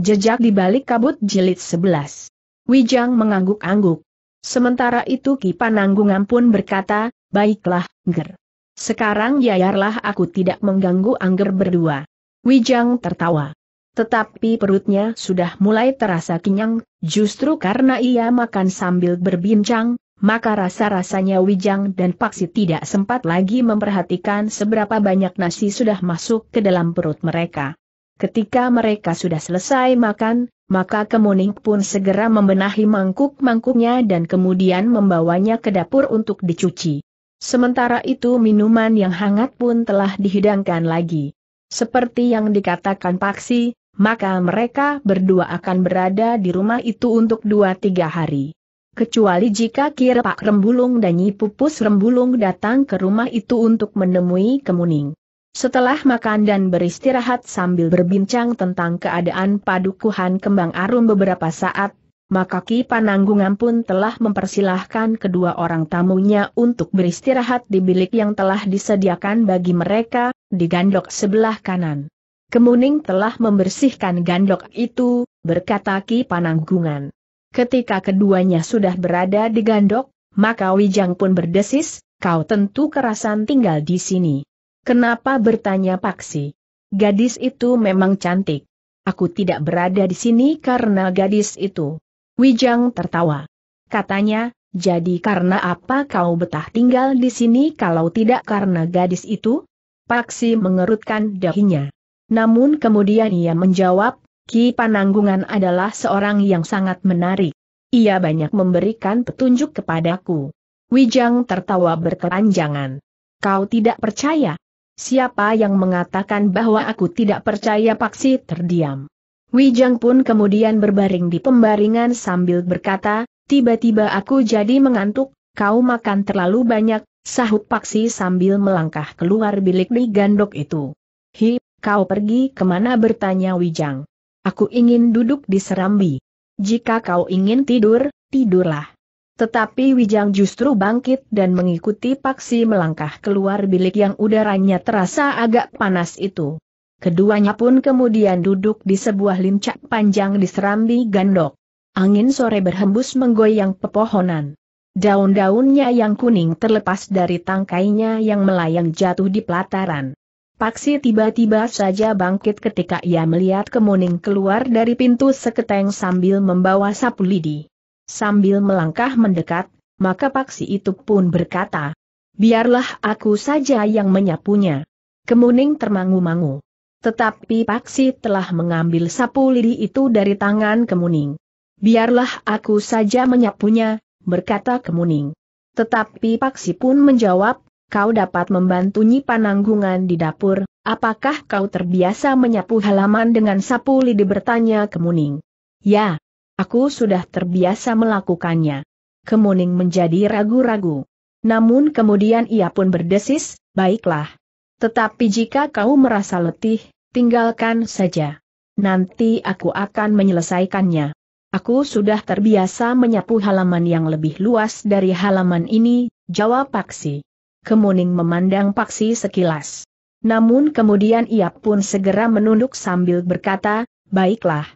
Jejak di balik kabut jilid 11. Wijang mengangguk-angguk. Sementara itu Ki Pananggungan pun berkata, baiklah, Ger. Sekarang yayarlah aku tidak mengganggu Angger berdua. Wijang tertawa. Tetapi perutnya sudah mulai terasa kenyang, justru karena ia makan sambil berbincang, maka rasa-rasanya Wijang dan Paksi tidak sempat lagi memperhatikan seberapa banyak nasi sudah masuk ke dalam perut mereka. Ketika mereka sudah selesai makan, maka Kemuning pun segera membenahi mangkuk-mangkuknya dan kemudian membawanya ke dapur untuk dicuci. Sementara itu minuman yang hangat pun telah dihidangkan lagi. Seperti yang dikatakan Paksi, maka mereka berdua akan berada di rumah itu untuk dua tiga hari. Kecuali jika Kira Pak Rembulung dan Nyi Pupus Rembulung datang ke rumah itu untuk menemui Kemuning. Setelah makan dan beristirahat sambil berbincang tentang keadaan padukuhan kembang arum beberapa saat, maka Ki Pananggungan pun telah mempersilahkan kedua orang tamunya untuk beristirahat di bilik yang telah disediakan bagi mereka, di gandok sebelah kanan. Kemuning telah membersihkan gandok itu, berkata Ki Pananggungan. Ketika keduanya sudah berada di gandok, maka Wijang pun berdesis, kau tentu kerasan tinggal di sini. Kenapa bertanya Paksi? Gadis itu memang cantik. Aku tidak berada di sini karena gadis itu. Wijang tertawa. Katanya, jadi karena apa kau betah tinggal di sini kalau tidak karena gadis itu? Paksi mengerutkan dahinya. Namun kemudian ia menjawab, Ki Pananggungan adalah seorang yang sangat menarik. Ia banyak memberikan petunjuk kepadaku. Wijang tertawa berkeranjangan. Kau tidak percaya? Siapa yang mengatakan bahwa aku tidak percaya Paksi terdiam? Wijang pun kemudian berbaring di pembaringan sambil berkata, tiba-tiba aku jadi mengantuk, kau makan terlalu banyak, sahut Paksi sambil melangkah keluar bilik di gandok itu. Hi, kau pergi kemana bertanya Wijang. Aku ingin duduk di serambi. Jika kau ingin tidur, tidurlah. Tetapi Wijang justru bangkit dan mengikuti Paksi melangkah keluar bilik yang udaranya terasa agak panas itu. Keduanya pun kemudian duduk di sebuah lincak panjang di serambi gandok. Angin sore berhembus menggoyang pepohonan. Daun-daunnya yang kuning terlepas dari tangkainya yang melayang jatuh di pelataran. Paksi tiba-tiba saja bangkit ketika ia melihat kemuning keluar dari pintu seketeng sambil membawa sapu lidi. Sambil melangkah mendekat, maka paksi itu pun berkata, biarlah aku saja yang menyapunya. Kemuning termangu-mangu. Tetapi paksi telah mengambil sapu lidi itu dari tangan kemuning. Biarlah aku saja menyapunya, berkata kemuning. Tetapi paksi pun menjawab, kau dapat membantunya Pananggungan di dapur, apakah kau terbiasa menyapu halaman dengan sapu lidi bertanya kemuning. Ya, Aku sudah terbiasa melakukannya. Kemuning menjadi ragu-ragu. Namun kemudian ia pun berdesis, baiklah. Tetapi jika kau merasa letih, tinggalkan saja. Nanti aku akan menyelesaikannya. Aku sudah terbiasa menyapu halaman yang lebih luas dari halaman ini, jawab Paksi. Kemuning memandang Paksi sekilas. Namun kemudian ia pun segera menunduk sambil berkata, baiklah.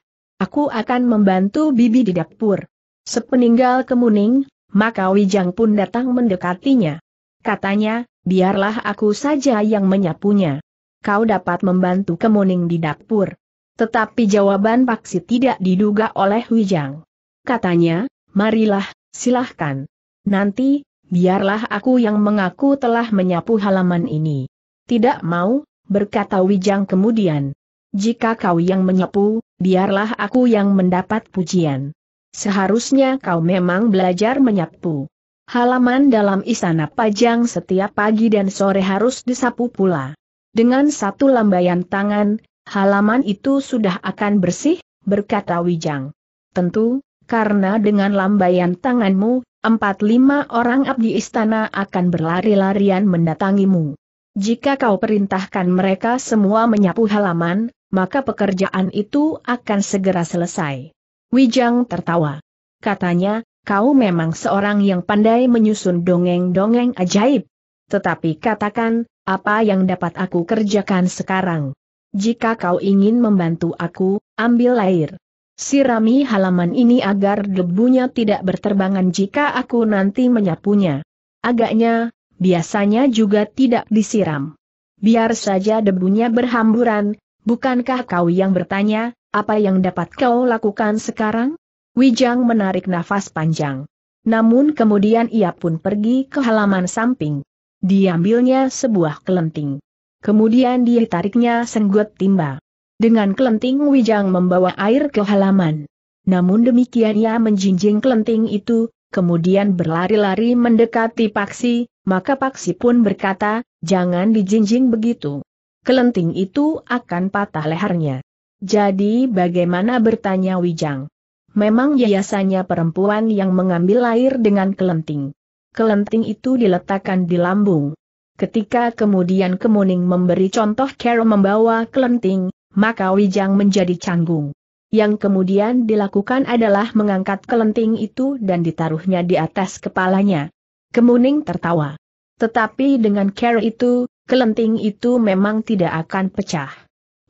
Aku akan membantu bibi di dapur. Sepeninggal kemuning, maka Wijang pun datang mendekatinya. Katanya, biarlah aku saja yang menyapunya. Kau dapat membantu kemuning di dapur. Tetapi jawaban Paksi tidak diduga oleh Wijang. Katanya, marilah, silahkan. Nanti, biarlah aku yang mengaku telah menyapu halaman ini. Tidak mau, berkata Wijang kemudian. Jika kau yang menyapu, biarlah aku yang mendapat pujian. Seharusnya kau memang belajar menyapu. Halaman dalam istana pajang setiap pagi dan sore harus disapu pula. Dengan satu lambaian tangan, halaman itu sudah akan bersih, berkata Wijang. Tentu, karena dengan lambaian tanganmu, empat lima orang abdi istana akan berlari-larian mendatangimu. Jika kau perintahkan mereka semua menyapu halaman, maka pekerjaan itu akan segera selesai. Wijang tertawa. Katanya, kau memang seorang yang pandai menyusun dongeng-dongeng ajaib. Tetapi katakan, apa yang dapat aku kerjakan sekarang? Jika kau ingin membantu aku, ambil air. Sirami halaman ini agar debunya tidak berterbangan jika aku nanti menyapunya. Agaknya, biasanya juga tidak disiram. Biar saja debunya berhamburan, Bukankah kau yang bertanya, apa yang dapat kau lakukan sekarang? Wijang menarik nafas panjang. Namun kemudian ia pun pergi ke halaman samping. Diambilnya sebuah kelenting. Kemudian dia tariknya senggut timba. Dengan kelenting Wijang membawa air ke halaman. Namun demikian ia menjinjing kelenting itu, kemudian berlari-lari mendekati Paksi, maka Paksi pun berkata, jangan dijinjing begitu kelenting itu akan patah lehernya. Jadi bagaimana bertanya Wijang? Memang biasanya perempuan yang mengambil air dengan kelenting. Kelenting itu diletakkan di lambung. Ketika kemudian Kemuning memberi contoh Carol membawa kelenting, maka Wijang menjadi canggung. Yang kemudian dilakukan adalah mengangkat kelenting itu dan ditaruhnya di atas kepalanya. Kemuning tertawa. Tetapi dengan Carol itu, kelenting itu memang tidak akan pecah.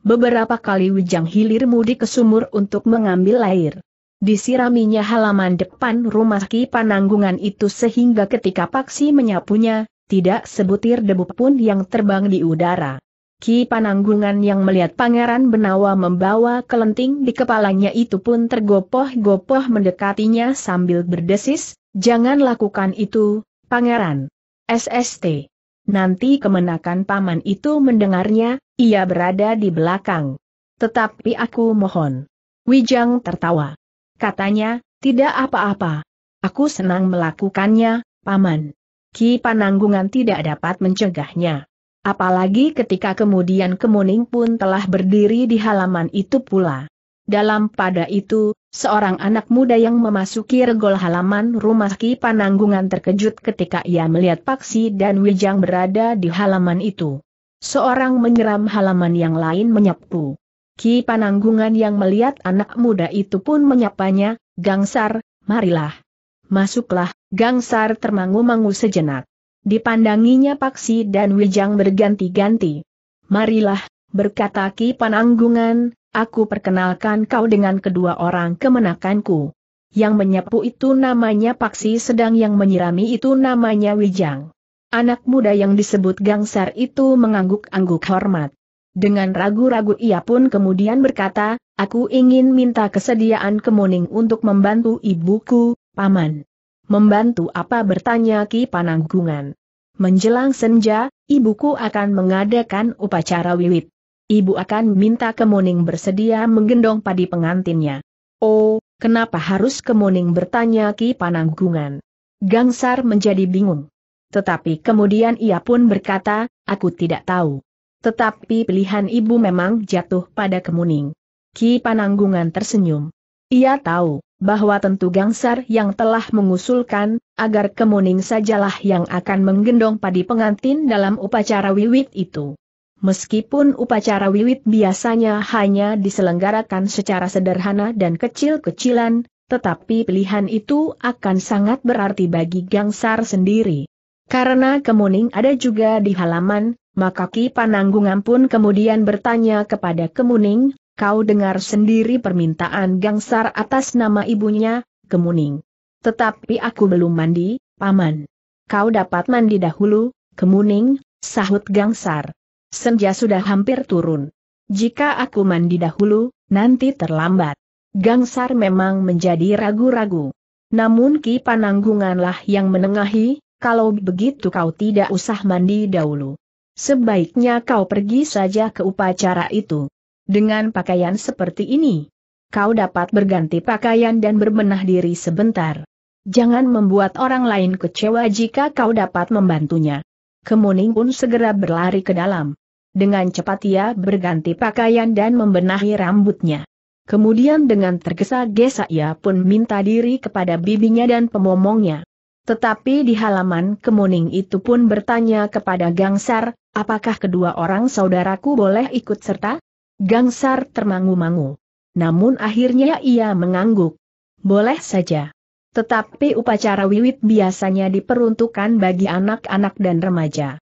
Beberapa kali Wijang Hilir mudik ke sumur untuk mengambil air. Disiraminya halaman depan rumah Ki Pananggungan itu sehingga ketika Paksi menyapunya, tidak sebutir debu pun yang terbang di udara. Ki Pananggungan yang melihat Pangeran Benawa membawa kelenting di kepalanya itu pun tergopoh-gopoh mendekatinya sambil berdesis, jangan lakukan itu, Pangeran. SST. Nanti kemenakan paman itu mendengarnya, ia berada di belakang. Tetapi aku mohon. Wijang tertawa. Katanya, tidak apa-apa. Aku senang melakukannya, paman. Ki Pananggungan tidak dapat mencegahnya. Apalagi ketika kemudian Kemuning pun telah berdiri di halaman itu pula. Dalam pada itu, seorang anak muda yang memasuki regol halaman rumah Ki Pananggungan terkejut ketika ia melihat Paksi dan Wijang berada di halaman itu. Seorang menyeram halaman yang lain menyapu. Ki Pananggungan yang melihat anak muda itu pun menyapanya, Gangsar, marilah. Masuklah, Gangsar termangu-mangu sejenak. Dipandanginya Paksi dan Wijang berganti-ganti. Marilah, berkata Ki Pananggungan, aku perkenalkan kau dengan kedua orang kemenakanku. Yang menyapu itu namanya Paksi sedang yang menyirami itu namanya Wijang. Anak muda yang disebut Gangsar itu mengangguk-angguk hormat. Dengan ragu-ragu ia pun kemudian berkata, aku ingin minta kesediaan Kemuning untuk membantu ibuku, Paman. Membantu apa bertanya Ki Pananggungan. Menjelang senja, ibuku akan mengadakan upacara wiwit ibu akan minta Kemuning bersedia menggendong padi pengantinnya. Oh, kenapa harus Kemuning bertanya Ki Pananggungan? Gangsar menjadi bingung. Tetapi kemudian ia pun berkata, aku tidak tahu. Tetapi pilihan ibu memang jatuh pada Kemuning. Ki Pananggungan tersenyum. Ia tahu, bahwa tentu Gangsar yang telah mengusulkan, agar Kemuning sajalah yang akan menggendong padi pengantin dalam upacara wiwit itu. Meskipun upacara wiwit biasanya hanya diselenggarakan secara sederhana dan kecil-kecilan, tetapi pilihan itu akan sangat berarti bagi Gangsar sendiri. Karena Kemuning ada juga di halaman, maka Ki Pananggungan pun kemudian bertanya kepada Kemuning, kau dengar sendiri permintaan Gangsar atas nama ibunya, Kemuning. Tetapi aku belum mandi, Paman. Kau dapat mandi dahulu, Kemuning, sahut Gangsar. Senja sudah hampir turun. Jika aku mandi dahulu, nanti terlambat. Gangsar memang menjadi ragu-ragu. Namun Ki Pananggunganlah yang menengahi, kalau begitu kau tidak usah mandi dahulu. Sebaiknya kau pergi saja ke upacara itu. Dengan pakaian seperti ini, kau dapat berganti pakaian dan berbenah diri sebentar. Jangan membuat orang lain kecewa jika kau dapat membantunya. Kemuning pun segera berlari ke dalam. Dengan cepat ia berganti pakaian dan membenahi rambutnya. Kemudian dengan tergesa-gesa ia pun minta diri kepada bibinya dan pemomongnya. Tetapi di halaman kemuning itu pun bertanya kepada Gangsar, apakah kedua orang saudaraku boleh ikut serta? Gangsar termangu-mangu. Namun akhirnya ia mengangguk. Boleh saja. Tetapi upacara wiwit biasanya diperuntukkan bagi anak-anak dan remaja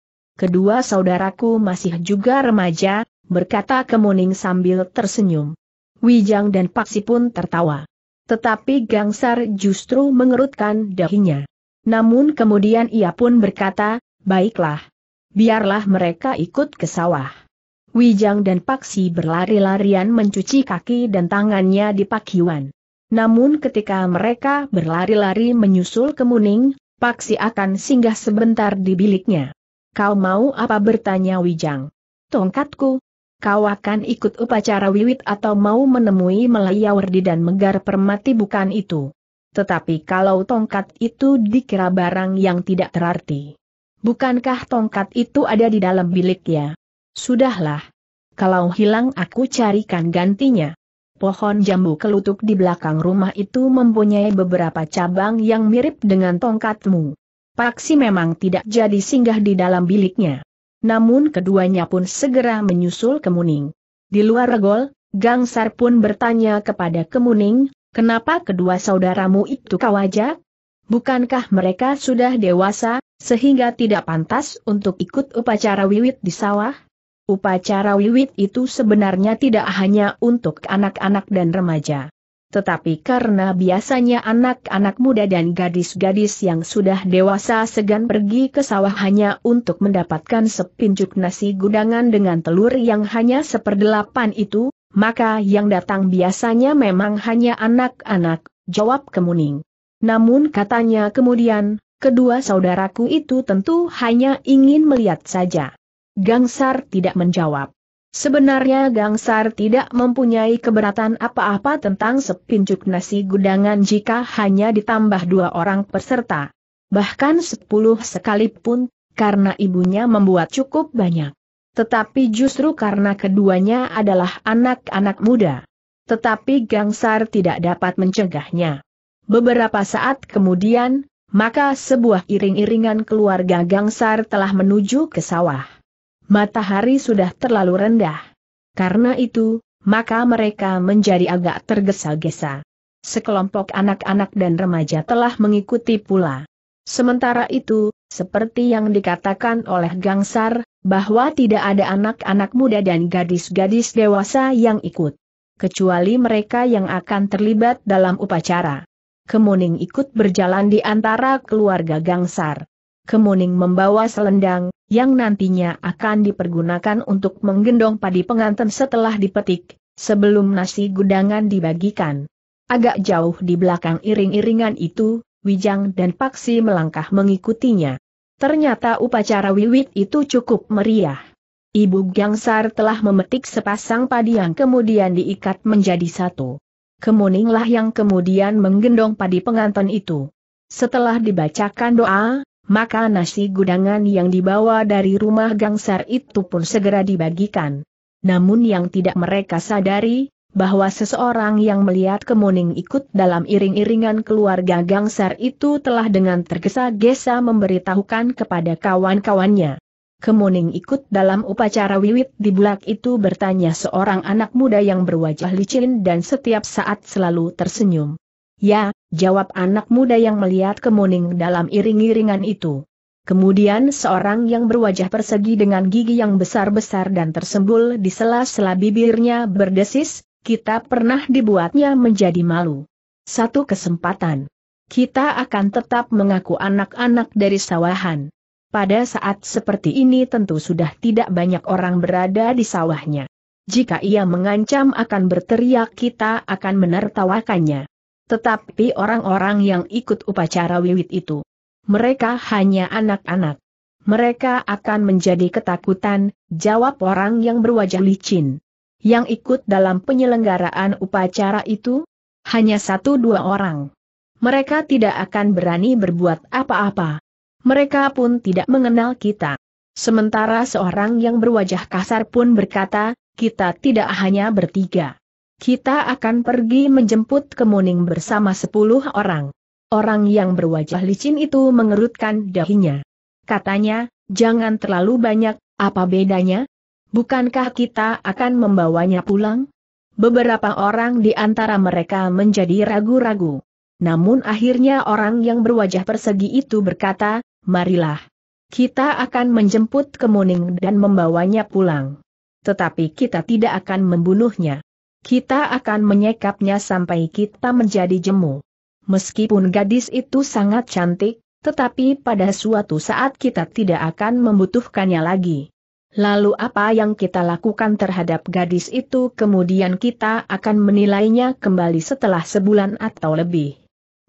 kedua saudaraku masih juga remaja, berkata Kemuning sambil tersenyum. Wijang dan Paksi pun tertawa. Tetapi Gangsar justru mengerutkan dahinya. Namun kemudian ia pun berkata, baiklah. Biarlah mereka ikut ke sawah. Wijang dan Paksi berlari-larian mencuci kaki dan tangannya di pakiwan. Namun ketika mereka berlari-lari menyusul kemuning, Paksi akan singgah sebentar di biliknya. Kau mau apa bertanya Wijang? Tongkatku. Kau akan ikut upacara wiwit atau mau menemui Melayawardi dan Megar Permati bukan itu. Tetapi kalau tongkat itu dikira barang yang tidak terarti. Bukankah tongkat itu ada di dalam bilik ya? Sudahlah. Kalau hilang aku carikan gantinya pohon jambu kelutuk di belakang rumah itu mempunyai beberapa cabang yang mirip dengan tongkatmu. Paksi memang tidak jadi singgah di dalam biliknya. Namun keduanya pun segera menyusul Kemuning. Di luar regol, Gangsar pun bertanya kepada Kemuning, kenapa kedua saudaramu itu kau ajak? Bukankah mereka sudah dewasa, sehingga tidak pantas untuk ikut upacara wiwit di sawah? Upacara wiwit itu sebenarnya tidak hanya untuk anak-anak dan remaja tetapi karena biasanya anak-anak muda dan gadis-gadis yang sudah dewasa segan pergi ke sawah hanya untuk mendapatkan sepincuk nasi gudangan dengan telur yang hanya seperdelapan itu, maka yang datang biasanya memang hanya anak-anak, jawab Kemuning. Namun katanya kemudian, kedua saudaraku itu tentu hanya ingin melihat saja. Gangsar tidak menjawab. Sebenarnya Gangsar tidak mempunyai keberatan apa-apa tentang sepincuk nasi gudangan jika hanya ditambah dua orang peserta. Bahkan sepuluh sekalipun, karena ibunya membuat cukup banyak. Tetapi justru karena keduanya adalah anak-anak muda. Tetapi Gangsar tidak dapat mencegahnya. Beberapa saat kemudian, maka sebuah iring-iringan keluarga Gangsar telah menuju ke sawah matahari sudah terlalu rendah. Karena itu, maka mereka menjadi agak tergesa-gesa. Sekelompok anak-anak dan remaja telah mengikuti pula. Sementara itu, seperti yang dikatakan oleh Gangsar, bahwa tidak ada anak-anak muda dan gadis-gadis dewasa yang ikut. Kecuali mereka yang akan terlibat dalam upacara. Kemuning ikut berjalan di antara keluarga Gangsar. Kemuning membawa selendang, yang nantinya akan dipergunakan untuk menggendong padi pengantin setelah dipetik, sebelum nasi gudangan dibagikan. Agak jauh di belakang iring-iringan itu, Wijang dan Paksi melangkah mengikutinya. Ternyata upacara wiwit itu cukup meriah. Ibu Gangsar telah memetik sepasang padi yang kemudian diikat menjadi satu. Kemuninglah yang kemudian menggendong padi pengantin itu. Setelah dibacakan doa, maka nasi gudangan yang dibawa dari rumah gangsar itu pun segera dibagikan. Namun yang tidak mereka sadari, bahwa seseorang yang melihat kemuning ikut dalam iring-iringan keluarga gangsar itu telah dengan tergesa-gesa memberitahukan kepada kawan-kawannya. Kemuning ikut dalam upacara wiwit di bulak itu bertanya seorang anak muda yang berwajah licin dan setiap saat selalu tersenyum. Ya, jawab anak muda yang melihat kemuning dalam iring-iringan itu. Kemudian seorang yang berwajah persegi dengan gigi yang besar-besar dan tersembul di sela-sela bibirnya berdesis, kita pernah dibuatnya menjadi malu. Satu kesempatan. Kita akan tetap mengaku anak-anak dari sawahan. Pada saat seperti ini tentu sudah tidak banyak orang berada di sawahnya. Jika ia mengancam akan berteriak kita akan menertawakannya. Tetapi orang-orang yang ikut upacara wiwit itu, mereka hanya anak-anak. Mereka akan menjadi ketakutan, jawab orang yang berwajah licin. Yang ikut dalam penyelenggaraan upacara itu, hanya satu dua orang. Mereka tidak akan berani berbuat apa-apa. Mereka pun tidak mengenal kita. Sementara seorang yang berwajah kasar pun berkata, kita tidak hanya bertiga. Kita akan pergi menjemput kemuning bersama sepuluh orang. Orang yang berwajah licin itu mengerutkan dahinya. Katanya, jangan terlalu banyak, apa bedanya? Bukankah kita akan membawanya pulang? Beberapa orang di antara mereka menjadi ragu-ragu. Namun akhirnya orang yang berwajah persegi itu berkata, marilah. Kita akan menjemput kemuning dan membawanya pulang. Tetapi kita tidak akan membunuhnya. Kita akan menyekapnya sampai kita menjadi jemu. Meskipun gadis itu sangat cantik, tetapi pada suatu saat kita tidak akan membutuhkannya lagi. Lalu apa yang kita lakukan terhadap gadis itu kemudian kita akan menilainya kembali setelah sebulan atau lebih.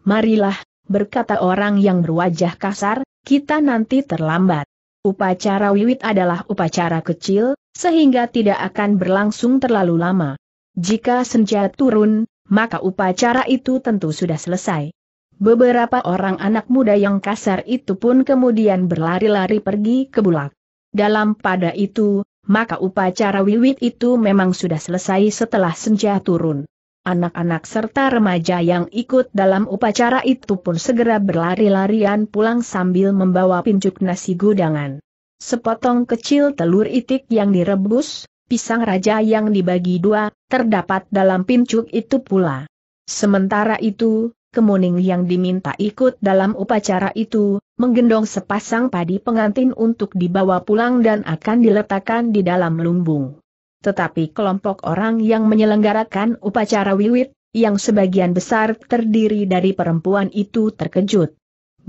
Marilah, berkata orang yang berwajah kasar, kita nanti terlambat. Upacara wiwit adalah upacara kecil, sehingga tidak akan berlangsung terlalu lama. Jika senja turun, maka upacara itu tentu sudah selesai. Beberapa orang anak muda yang kasar itu pun kemudian berlari-lari pergi ke bulak. Dalam pada itu, maka upacara wiwit itu memang sudah selesai setelah senja turun. Anak-anak serta remaja yang ikut dalam upacara itu pun segera berlari-larian pulang sambil membawa pincuk nasi gudangan. Sepotong kecil telur itik yang direbus, pisang raja yang dibagi dua, terdapat dalam pincuk itu pula. Sementara itu, kemuning yang diminta ikut dalam upacara itu, menggendong sepasang padi pengantin untuk dibawa pulang dan akan diletakkan di dalam lumbung. Tetapi kelompok orang yang menyelenggarakan upacara wiwit, yang sebagian besar terdiri dari perempuan itu terkejut.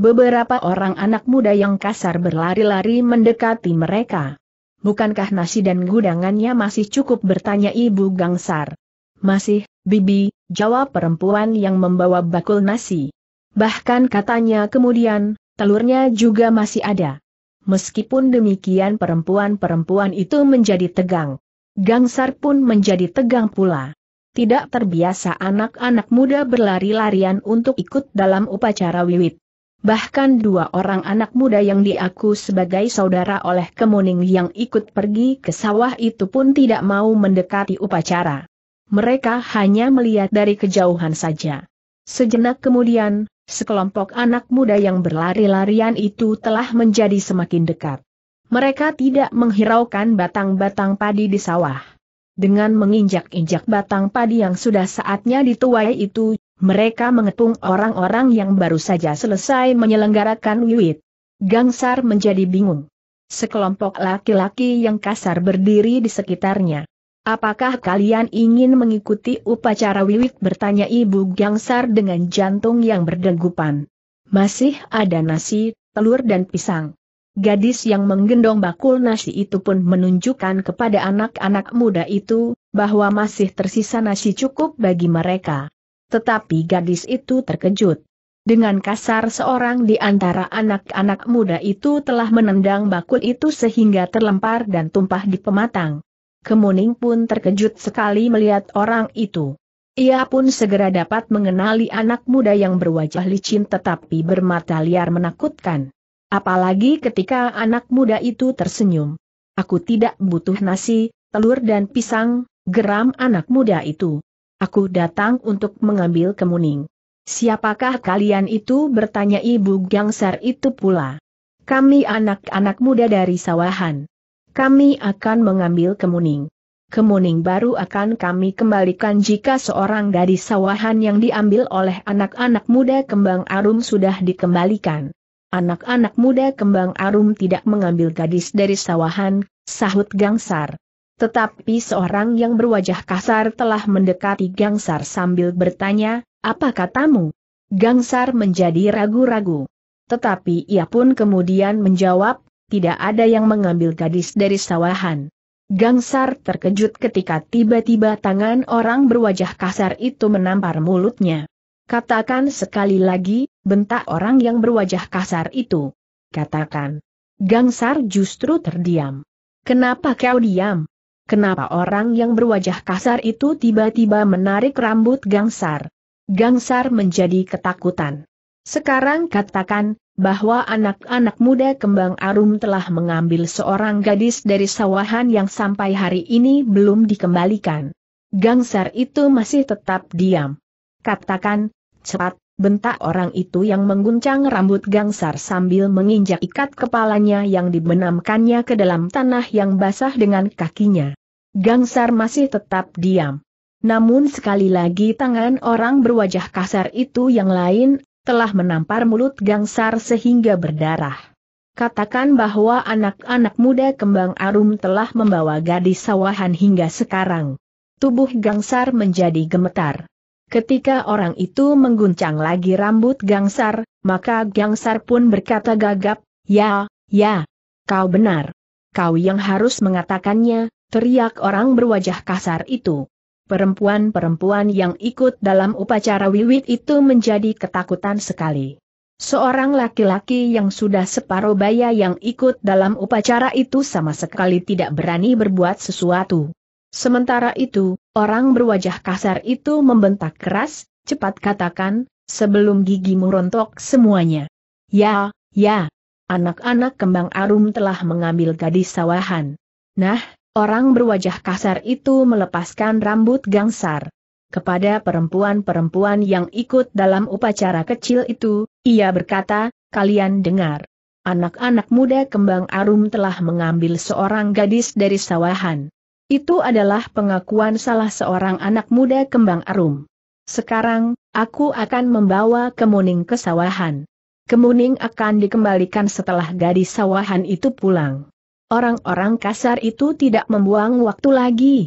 Beberapa orang anak muda yang kasar berlari-lari mendekati mereka bukankah nasi dan gudangannya masih cukup bertanya Ibu Gangsar. Masih, Bibi, jawab perempuan yang membawa bakul nasi. Bahkan katanya kemudian, telurnya juga masih ada. Meskipun demikian perempuan-perempuan itu menjadi tegang. Gangsar pun menjadi tegang pula. Tidak terbiasa anak-anak muda berlari-larian untuk ikut dalam upacara wiwit bahkan dua orang anak muda yang diaku sebagai saudara oleh Kemuning yang ikut pergi ke sawah itu pun tidak mau mendekati upacara. Mereka hanya melihat dari kejauhan saja. Sejenak kemudian, sekelompok anak muda yang berlari-larian itu telah menjadi semakin dekat. Mereka tidak menghiraukan batang-batang padi di sawah. Dengan menginjak-injak batang padi yang sudah saatnya dituai itu, mereka mengepung orang-orang yang baru saja selesai menyelenggarakan wiwit. Gangsar menjadi bingung. Sekelompok laki-laki yang kasar berdiri di sekitarnya. Apakah kalian ingin mengikuti upacara wiwit bertanya ibu Gangsar dengan jantung yang berdegupan. Masih ada nasi, telur dan pisang. Gadis yang menggendong bakul nasi itu pun menunjukkan kepada anak-anak muda itu, bahwa masih tersisa nasi cukup bagi mereka. Tetapi gadis itu terkejut. Dengan kasar seorang di antara anak-anak muda itu telah menendang bakul itu sehingga terlempar dan tumpah di pematang. Kemuning pun terkejut sekali melihat orang itu. Ia pun segera dapat mengenali anak muda yang berwajah licin tetapi bermata liar menakutkan. Apalagi ketika anak muda itu tersenyum. Aku tidak butuh nasi, telur dan pisang, geram anak muda itu. Aku datang untuk mengambil kemuning. Siapakah kalian itu bertanya ibu gangsar itu pula. Kami anak-anak muda dari sawahan. Kami akan mengambil kemuning. Kemuning baru akan kami kembalikan jika seorang dari sawahan yang diambil oleh anak-anak muda kembang arum sudah dikembalikan. Anak-anak muda kembang arum tidak mengambil gadis dari sawahan, sahut gangsar. Tetapi seorang yang berwajah kasar telah mendekati Gangsar sambil bertanya, apa katamu? Gangsar menjadi ragu-ragu. Tetapi ia pun kemudian menjawab, tidak ada yang mengambil gadis dari sawahan. Gangsar terkejut ketika tiba-tiba tangan orang berwajah kasar itu menampar mulutnya. Katakan sekali lagi, bentak orang yang berwajah kasar itu. Katakan. Gangsar justru terdiam. Kenapa kau diam? Kenapa orang yang berwajah kasar itu tiba-tiba menarik rambut Gangsar? Gangsar menjadi ketakutan. Sekarang katakan, bahwa anak-anak muda kembang arum telah mengambil seorang gadis dari sawahan yang sampai hari ini belum dikembalikan. Gangsar itu masih tetap diam. Katakan, cepat, Bentak orang itu yang mengguncang rambut gangsar sambil menginjak ikat kepalanya yang dibenamkannya ke dalam tanah yang basah dengan kakinya. Gangsar masih tetap diam. Namun sekali lagi tangan orang berwajah kasar itu yang lain, telah menampar mulut gangsar sehingga berdarah. Katakan bahwa anak-anak muda kembang arum telah membawa gadis sawahan hingga sekarang. Tubuh gangsar menjadi gemetar. Ketika orang itu mengguncang lagi rambut Gangsar, maka Gangsar pun berkata gagap, Ya, ya, kau benar. Kau yang harus mengatakannya, teriak orang berwajah kasar itu. Perempuan-perempuan yang ikut dalam upacara wiwit itu menjadi ketakutan sekali. Seorang laki-laki yang sudah separuh baya yang ikut dalam upacara itu sama sekali tidak berani berbuat sesuatu. Sementara itu, Orang berwajah kasar itu membentak keras, cepat katakan, sebelum gigimu rontok semuanya. Ya, ya. Anak-anak kembang arum telah mengambil gadis sawahan. Nah, orang berwajah kasar itu melepaskan rambut gangsar. Kepada perempuan-perempuan yang ikut dalam upacara kecil itu, ia berkata, kalian dengar. Anak-anak muda kembang arum telah mengambil seorang gadis dari sawahan. Itu adalah pengakuan salah seorang anak muda kembang arum. Sekarang, aku akan membawa kemuning ke sawahan. Kemuning akan dikembalikan setelah gadis sawahan itu pulang. Orang-orang kasar itu tidak membuang waktu lagi.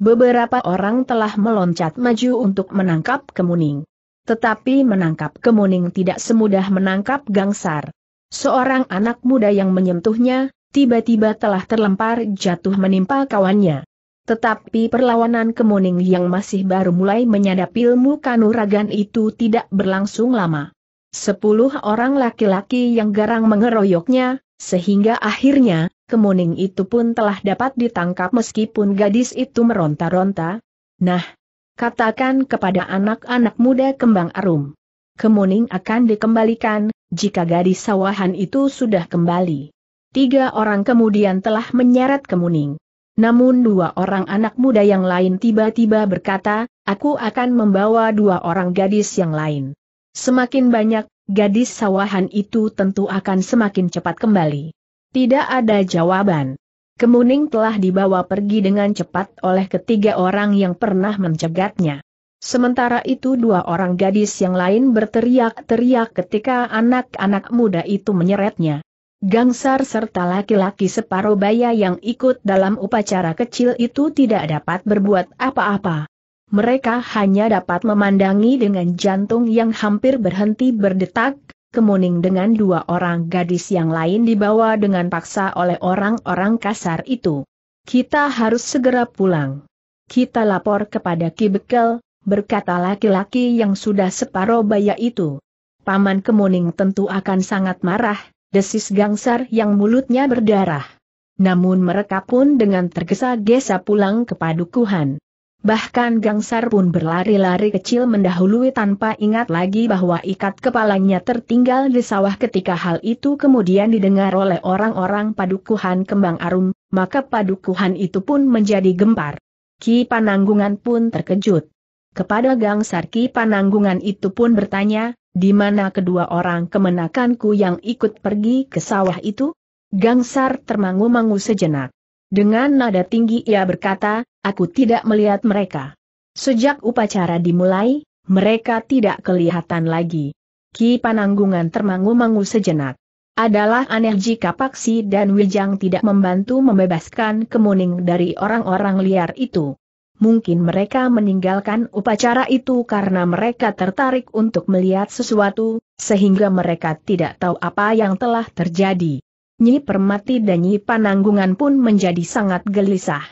Beberapa orang telah meloncat maju untuk menangkap kemuning. Tetapi menangkap kemuning tidak semudah menangkap gangsar. Seorang anak muda yang menyentuhnya, tiba-tiba telah terlempar jatuh menimpa kawannya. Tetapi perlawanan kemuning yang masih baru mulai menyadap ilmu kanuragan itu tidak berlangsung lama. Sepuluh orang laki-laki yang garang mengeroyoknya, sehingga akhirnya, kemuning itu pun telah dapat ditangkap meskipun gadis itu meronta-ronta. Nah, katakan kepada anak-anak muda kembang arum. Kemuning akan dikembalikan, jika gadis sawahan itu sudah kembali. Tiga orang kemudian telah menyeret Kemuning. Namun dua orang anak muda yang lain tiba-tiba berkata, aku akan membawa dua orang gadis yang lain. Semakin banyak, gadis sawahan itu tentu akan semakin cepat kembali. Tidak ada jawaban. Kemuning telah dibawa pergi dengan cepat oleh ketiga orang yang pernah mencegatnya. Sementara itu dua orang gadis yang lain berteriak-teriak ketika anak-anak muda itu menyeretnya. Gangsar serta laki-laki separuh baya yang ikut dalam upacara kecil itu tidak dapat berbuat apa-apa. Mereka hanya dapat memandangi dengan jantung yang hampir berhenti berdetak, kemuning dengan dua orang gadis yang lain dibawa dengan paksa oleh orang-orang kasar itu. Kita harus segera pulang. Kita lapor kepada Ki Bekel, berkata laki-laki yang sudah separuh baya itu. Paman Kemuning tentu akan sangat marah, desis gangsar yang mulutnya berdarah. Namun mereka pun dengan tergesa-gesa pulang ke padukuhan. Bahkan gangsar pun berlari-lari kecil mendahului tanpa ingat lagi bahwa ikat kepalanya tertinggal di sawah ketika hal itu kemudian didengar oleh orang-orang padukuhan kembang arum, maka padukuhan itu pun menjadi gempar. Ki Pananggungan pun terkejut. Kepada Gang Sarki Pananggungan itu pun bertanya, di mana kedua orang kemenakanku yang ikut pergi ke sawah itu? Gang Sar termangu-mangu sejenak. Dengan nada tinggi ia berkata, aku tidak melihat mereka. Sejak upacara dimulai, mereka tidak kelihatan lagi. Ki Pananggungan termangu-mangu sejenak. Adalah aneh jika Paksi dan Wijang tidak membantu membebaskan Kemuning dari orang-orang liar itu mungkin mereka meninggalkan upacara itu karena mereka tertarik untuk melihat sesuatu, sehingga mereka tidak tahu apa yang telah terjadi. Nyi Permati dan Nyi Pananggungan pun menjadi sangat gelisah.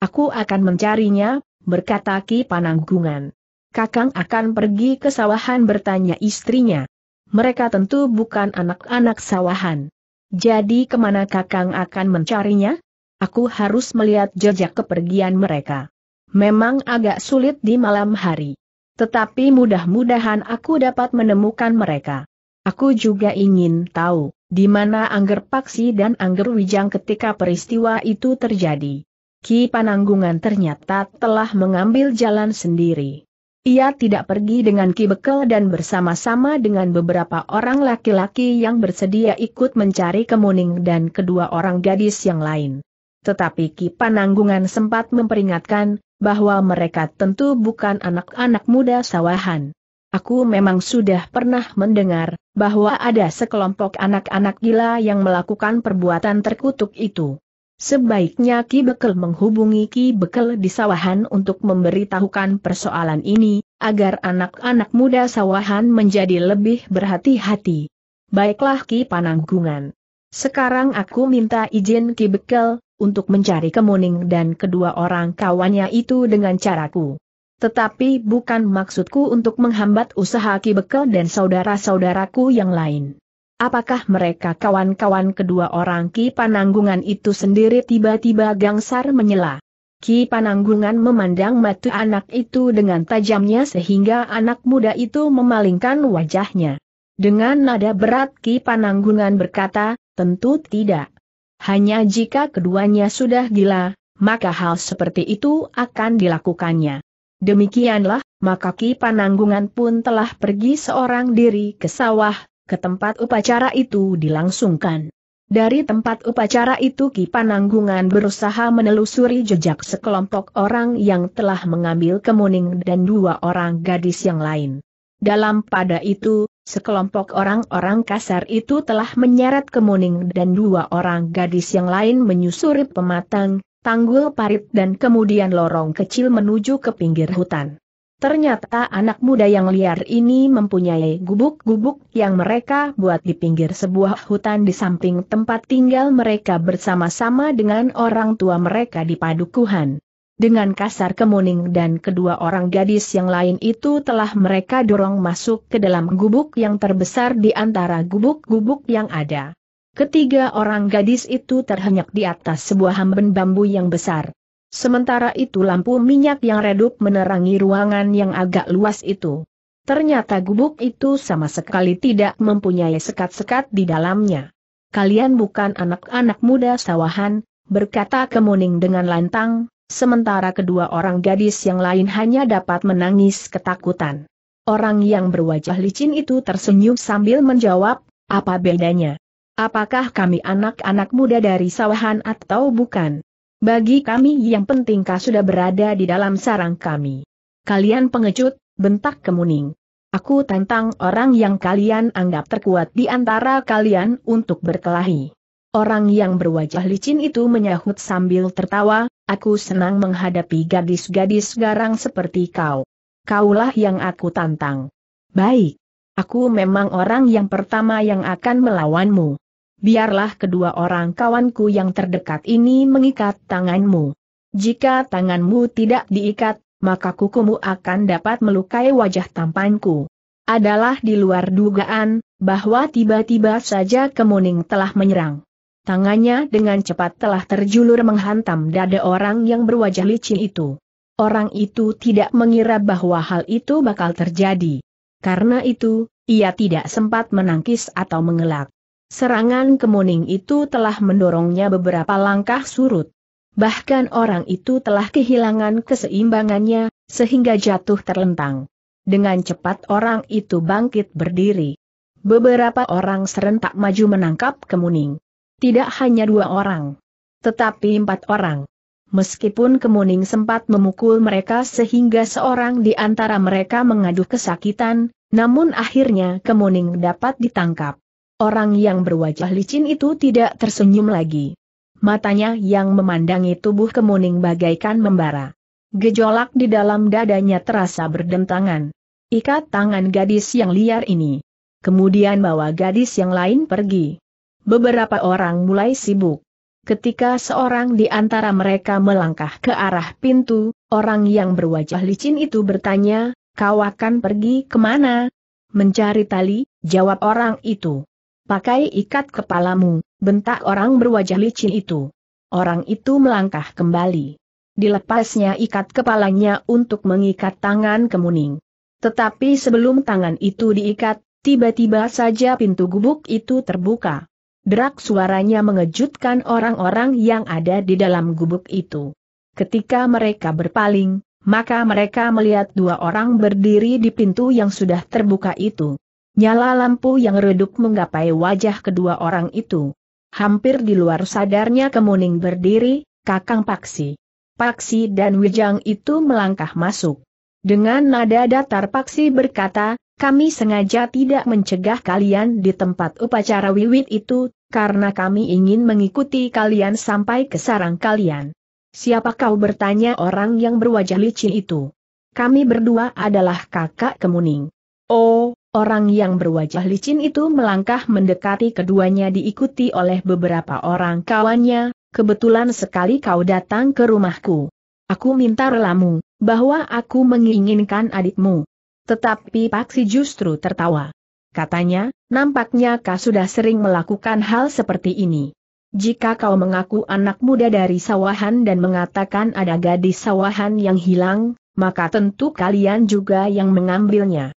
Aku akan mencarinya, berkata Ki Pananggungan. Kakang akan pergi ke sawahan bertanya istrinya. Mereka tentu bukan anak-anak sawahan. Jadi kemana Kakang akan mencarinya? Aku harus melihat jejak kepergian mereka. Memang agak sulit di malam hari. Tetapi mudah-mudahan aku dapat menemukan mereka. Aku juga ingin tahu, di mana Angger Paksi dan Angger Wijang ketika peristiwa itu terjadi. Ki Pananggungan ternyata telah mengambil jalan sendiri. Ia tidak pergi dengan Ki Bekel dan bersama-sama dengan beberapa orang laki-laki yang bersedia ikut mencari Kemuning dan kedua orang gadis yang lain. Tetapi Ki Pananggungan sempat memperingatkan, bahwa mereka tentu bukan anak-anak muda sawahan. Aku memang sudah pernah mendengar bahwa ada sekelompok anak-anak gila yang melakukan perbuatan terkutuk itu. Sebaiknya Ki Bekel menghubungi Ki Bekel di sawahan untuk memberitahukan persoalan ini, agar anak-anak muda sawahan menjadi lebih berhati-hati. Baiklah Ki Pananggungan. Sekarang aku minta izin Ki Bekel untuk mencari Kemuning dan kedua orang kawannya itu dengan caraku. Tetapi bukan maksudku untuk menghambat usaha Ki Bekel dan saudara-saudaraku yang lain. Apakah mereka kawan-kawan kedua orang Ki Pananggungan itu sendiri tiba-tiba gangsar menyela? Ki Pananggungan memandang mata anak itu dengan tajamnya sehingga anak muda itu memalingkan wajahnya. Dengan nada berat Ki Pananggungan berkata, tentu tidak. Hanya jika keduanya sudah gila, maka hal seperti itu akan dilakukannya. Demikianlah, maka Ki Pananggungan pun telah pergi seorang diri ke sawah, ke tempat upacara itu dilangsungkan. Dari tempat upacara itu Ki Pananggungan berusaha menelusuri jejak sekelompok orang yang telah mengambil kemuning dan dua orang gadis yang lain. Dalam pada itu, Sekelompok orang-orang kasar itu telah menyeret ke Muning dan dua orang gadis yang lain menyusuri pematang, tanggul parit dan kemudian lorong kecil menuju ke pinggir hutan. Ternyata anak muda yang liar ini mempunyai gubuk-gubuk yang mereka buat di pinggir sebuah hutan di samping tempat tinggal mereka bersama-sama dengan orang tua mereka di padukuhan. Dengan kasar kemuning dan kedua orang gadis yang lain itu telah mereka dorong masuk ke dalam gubuk yang terbesar di antara gubuk-gubuk yang ada. Ketiga orang gadis itu terhenyak di atas sebuah hamben bambu yang besar. Sementara itu lampu minyak yang redup menerangi ruangan yang agak luas itu. Ternyata gubuk itu sama sekali tidak mempunyai sekat-sekat di dalamnya. Kalian bukan anak-anak muda sawahan, berkata Kemuning dengan lantang, sementara kedua orang gadis yang lain hanya dapat menangis ketakutan. Orang yang berwajah licin itu tersenyum sambil menjawab, apa bedanya? Apakah kami anak-anak muda dari sawahan atau bukan? Bagi kami yang penting kau sudah berada di dalam sarang kami. Kalian pengecut, bentak kemuning. Aku tantang orang yang kalian anggap terkuat di antara kalian untuk berkelahi. Orang yang berwajah licin itu menyahut sambil tertawa, Aku senang menghadapi gadis-gadis garang seperti kau. Kaulah yang aku tantang. Baik. Aku memang orang yang pertama yang akan melawanmu. Biarlah kedua orang kawanku yang terdekat ini mengikat tanganmu. Jika tanganmu tidak diikat, maka kukumu akan dapat melukai wajah tampanku. Adalah di luar dugaan, bahwa tiba-tiba saja kemuning telah menyerang. Tangannya dengan cepat telah terjulur menghantam dada orang yang berwajah licin itu. Orang itu tidak mengira bahwa hal itu bakal terjadi. Karena itu, ia tidak sempat menangkis atau mengelak. Serangan kemuning itu telah mendorongnya beberapa langkah surut. Bahkan orang itu telah kehilangan keseimbangannya, sehingga jatuh terlentang. Dengan cepat orang itu bangkit berdiri. Beberapa orang serentak maju menangkap kemuning. Tidak hanya dua orang. Tetapi empat orang. Meskipun Kemuning sempat memukul mereka sehingga seorang di antara mereka mengadu kesakitan, namun akhirnya Kemuning dapat ditangkap. Orang yang berwajah licin itu tidak tersenyum lagi. Matanya yang memandangi tubuh Kemuning bagaikan membara. Gejolak di dalam dadanya terasa berdentangan. Ikat tangan gadis yang liar ini. Kemudian bawa gadis yang lain pergi beberapa orang mulai sibuk. Ketika seorang di antara mereka melangkah ke arah pintu, orang yang berwajah licin itu bertanya, kau akan pergi kemana? Mencari tali, jawab orang itu. Pakai ikat kepalamu, bentak orang berwajah licin itu. Orang itu melangkah kembali. Dilepasnya ikat kepalanya untuk mengikat tangan kemuning. Tetapi sebelum tangan itu diikat, tiba-tiba saja pintu gubuk itu terbuka. Derak suaranya mengejutkan orang-orang yang ada di dalam gubuk itu. Ketika mereka berpaling, maka mereka melihat dua orang berdiri di pintu yang sudah terbuka itu. Nyala lampu yang redup menggapai wajah kedua orang itu. Hampir di luar sadarnya Kemuning berdiri, Kakang Paksi. Paksi dan Wijang itu melangkah masuk. Dengan nada datar Paksi berkata, kami sengaja tidak mencegah kalian di tempat upacara wiwit itu, karena kami ingin mengikuti kalian sampai ke sarang kalian. Siapa kau bertanya orang yang berwajah licin itu? Kami berdua adalah kakak kemuning. Oh, orang yang berwajah licin itu melangkah mendekati keduanya diikuti oleh beberapa orang kawannya, kebetulan sekali kau datang ke rumahku. Aku minta relamu, bahwa aku menginginkan adikmu. Tetapi Paksi justru tertawa. Katanya, nampaknya kau sudah sering melakukan hal seperti ini. Jika kau mengaku anak muda dari sawahan dan mengatakan ada gadis sawahan yang hilang, maka tentu kalian juga yang mengambilnya.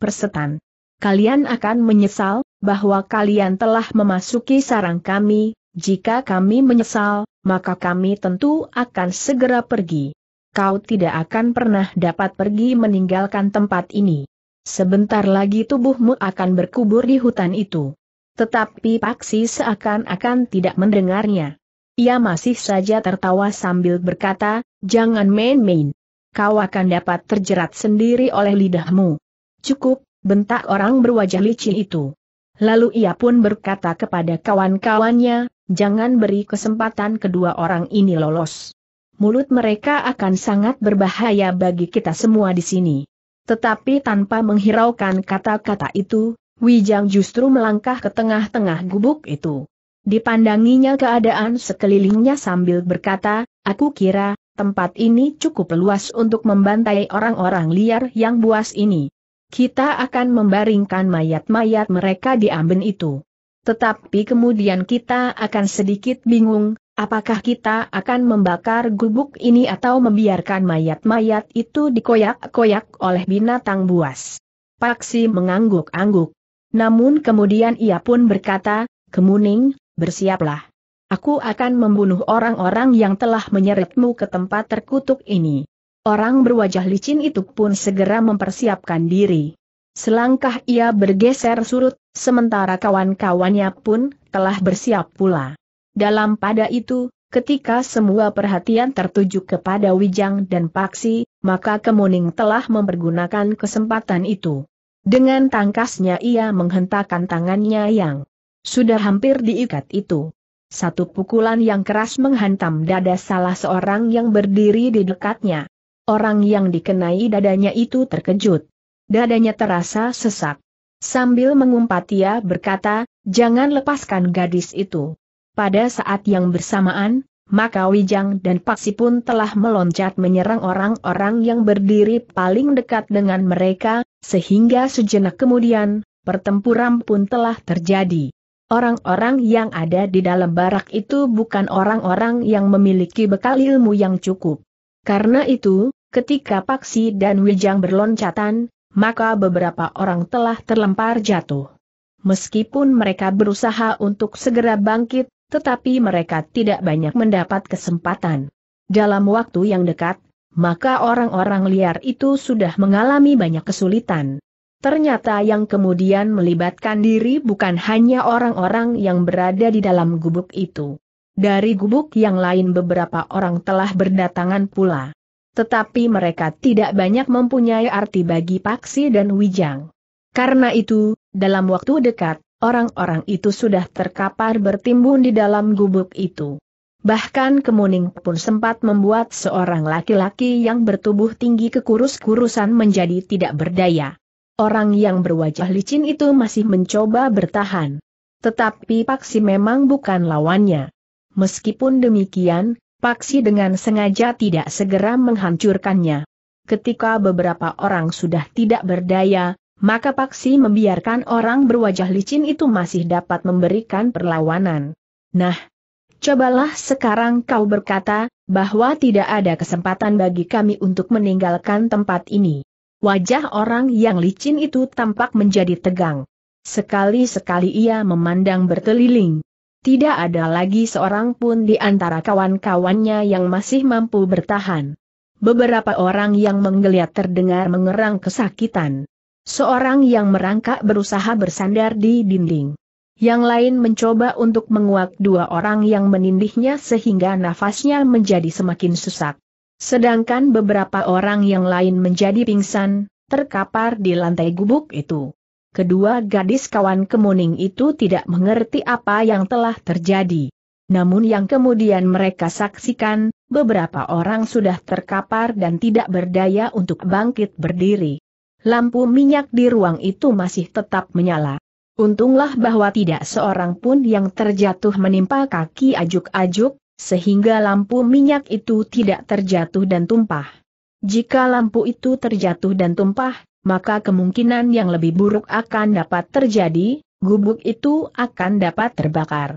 Persetan. Kalian akan menyesal, bahwa kalian telah memasuki sarang kami, jika kami menyesal, maka kami tentu akan segera pergi kau tidak akan pernah dapat pergi meninggalkan tempat ini. Sebentar lagi tubuhmu akan berkubur di hutan itu. Tetapi Paksi seakan-akan tidak mendengarnya. Ia masih saja tertawa sambil berkata, jangan main-main. Kau akan dapat terjerat sendiri oleh lidahmu. Cukup, bentak orang berwajah licin itu. Lalu ia pun berkata kepada kawan-kawannya, jangan beri kesempatan kedua orang ini lolos mulut mereka akan sangat berbahaya bagi kita semua di sini. Tetapi tanpa menghiraukan kata-kata itu, Wijang justru melangkah ke tengah-tengah gubuk itu. Dipandanginya keadaan sekelilingnya sambil berkata, aku kira, tempat ini cukup luas untuk membantai orang-orang liar yang buas ini. Kita akan membaringkan mayat-mayat mereka di amben itu. Tetapi kemudian kita akan sedikit bingung, Apakah kita akan membakar gubuk ini atau membiarkan mayat-mayat itu dikoyak-koyak oleh binatang buas? Paksi mengangguk-angguk. Namun kemudian ia pun berkata, Kemuning, bersiaplah. Aku akan membunuh orang-orang yang telah menyeretmu ke tempat terkutuk ini. Orang berwajah licin itu pun segera mempersiapkan diri. Selangkah ia bergeser surut, sementara kawan-kawannya pun telah bersiap pula. Dalam pada itu, ketika semua perhatian tertuju kepada Wijang dan Paksi, maka Kemuning telah mempergunakan kesempatan itu. Dengan tangkasnya ia menghentakkan tangannya yang sudah hampir diikat itu. Satu pukulan yang keras menghantam dada salah seorang yang berdiri di dekatnya. Orang yang dikenai dadanya itu terkejut. Dadanya terasa sesak. Sambil mengumpat ia berkata, jangan lepaskan gadis itu. Pada saat yang bersamaan, maka Wijang dan Paksi pun telah meloncat menyerang orang-orang yang berdiri paling dekat dengan mereka, sehingga sejenak kemudian, pertempuran pun telah terjadi. Orang-orang yang ada di dalam barak itu bukan orang-orang yang memiliki bekal ilmu yang cukup. Karena itu, ketika Paksi dan Wijang berloncatan, maka beberapa orang telah terlempar jatuh. Meskipun mereka berusaha untuk segera bangkit, tetapi mereka tidak banyak mendapat kesempatan. Dalam waktu yang dekat, maka orang-orang liar itu sudah mengalami banyak kesulitan. Ternyata yang kemudian melibatkan diri bukan hanya orang-orang yang berada di dalam gubuk itu. Dari gubuk yang lain beberapa orang telah berdatangan pula. Tetapi mereka tidak banyak mempunyai arti bagi Paksi dan Wijang. Karena itu, dalam waktu dekat, orang-orang itu sudah terkapar bertimbun di dalam gubuk itu. Bahkan Kemuning pun sempat membuat seorang laki-laki yang bertubuh tinggi kekurus-kurusan menjadi tidak berdaya. Orang yang berwajah licin itu masih mencoba bertahan. Tetapi Paksi memang bukan lawannya. Meskipun demikian, Paksi dengan sengaja tidak segera menghancurkannya. Ketika beberapa orang sudah tidak berdaya, maka Paksi membiarkan orang berwajah licin itu masih dapat memberikan perlawanan. Nah, cobalah sekarang kau berkata, bahwa tidak ada kesempatan bagi kami untuk meninggalkan tempat ini. Wajah orang yang licin itu tampak menjadi tegang. Sekali-sekali ia memandang berkeliling. Tidak ada lagi seorang pun di antara kawan-kawannya yang masih mampu bertahan. Beberapa orang yang menggeliat terdengar mengerang kesakitan. Seorang yang merangkak berusaha bersandar di dinding. Yang lain mencoba untuk menguak dua orang yang menindihnya sehingga nafasnya menjadi semakin sesak. Sedangkan beberapa orang yang lain menjadi pingsan, terkapar di lantai gubuk itu. Kedua gadis kawan kemuning itu tidak mengerti apa yang telah terjadi. Namun yang kemudian mereka saksikan, beberapa orang sudah terkapar dan tidak berdaya untuk bangkit berdiri lampu minyak di ruang itu masih tetap menyala. Untunglah bahwa tidak seorang pun yang terjatuh menimpa kaki ajuk-ajuk, sehingga lampu minyak itu tidak terjatuh dan tumpah. Jika lampu itu terjatuh dan tumpah, maka kemungkinan yang lebih buruk akan dapat terjadi, gubuk itu akan dapat terbakar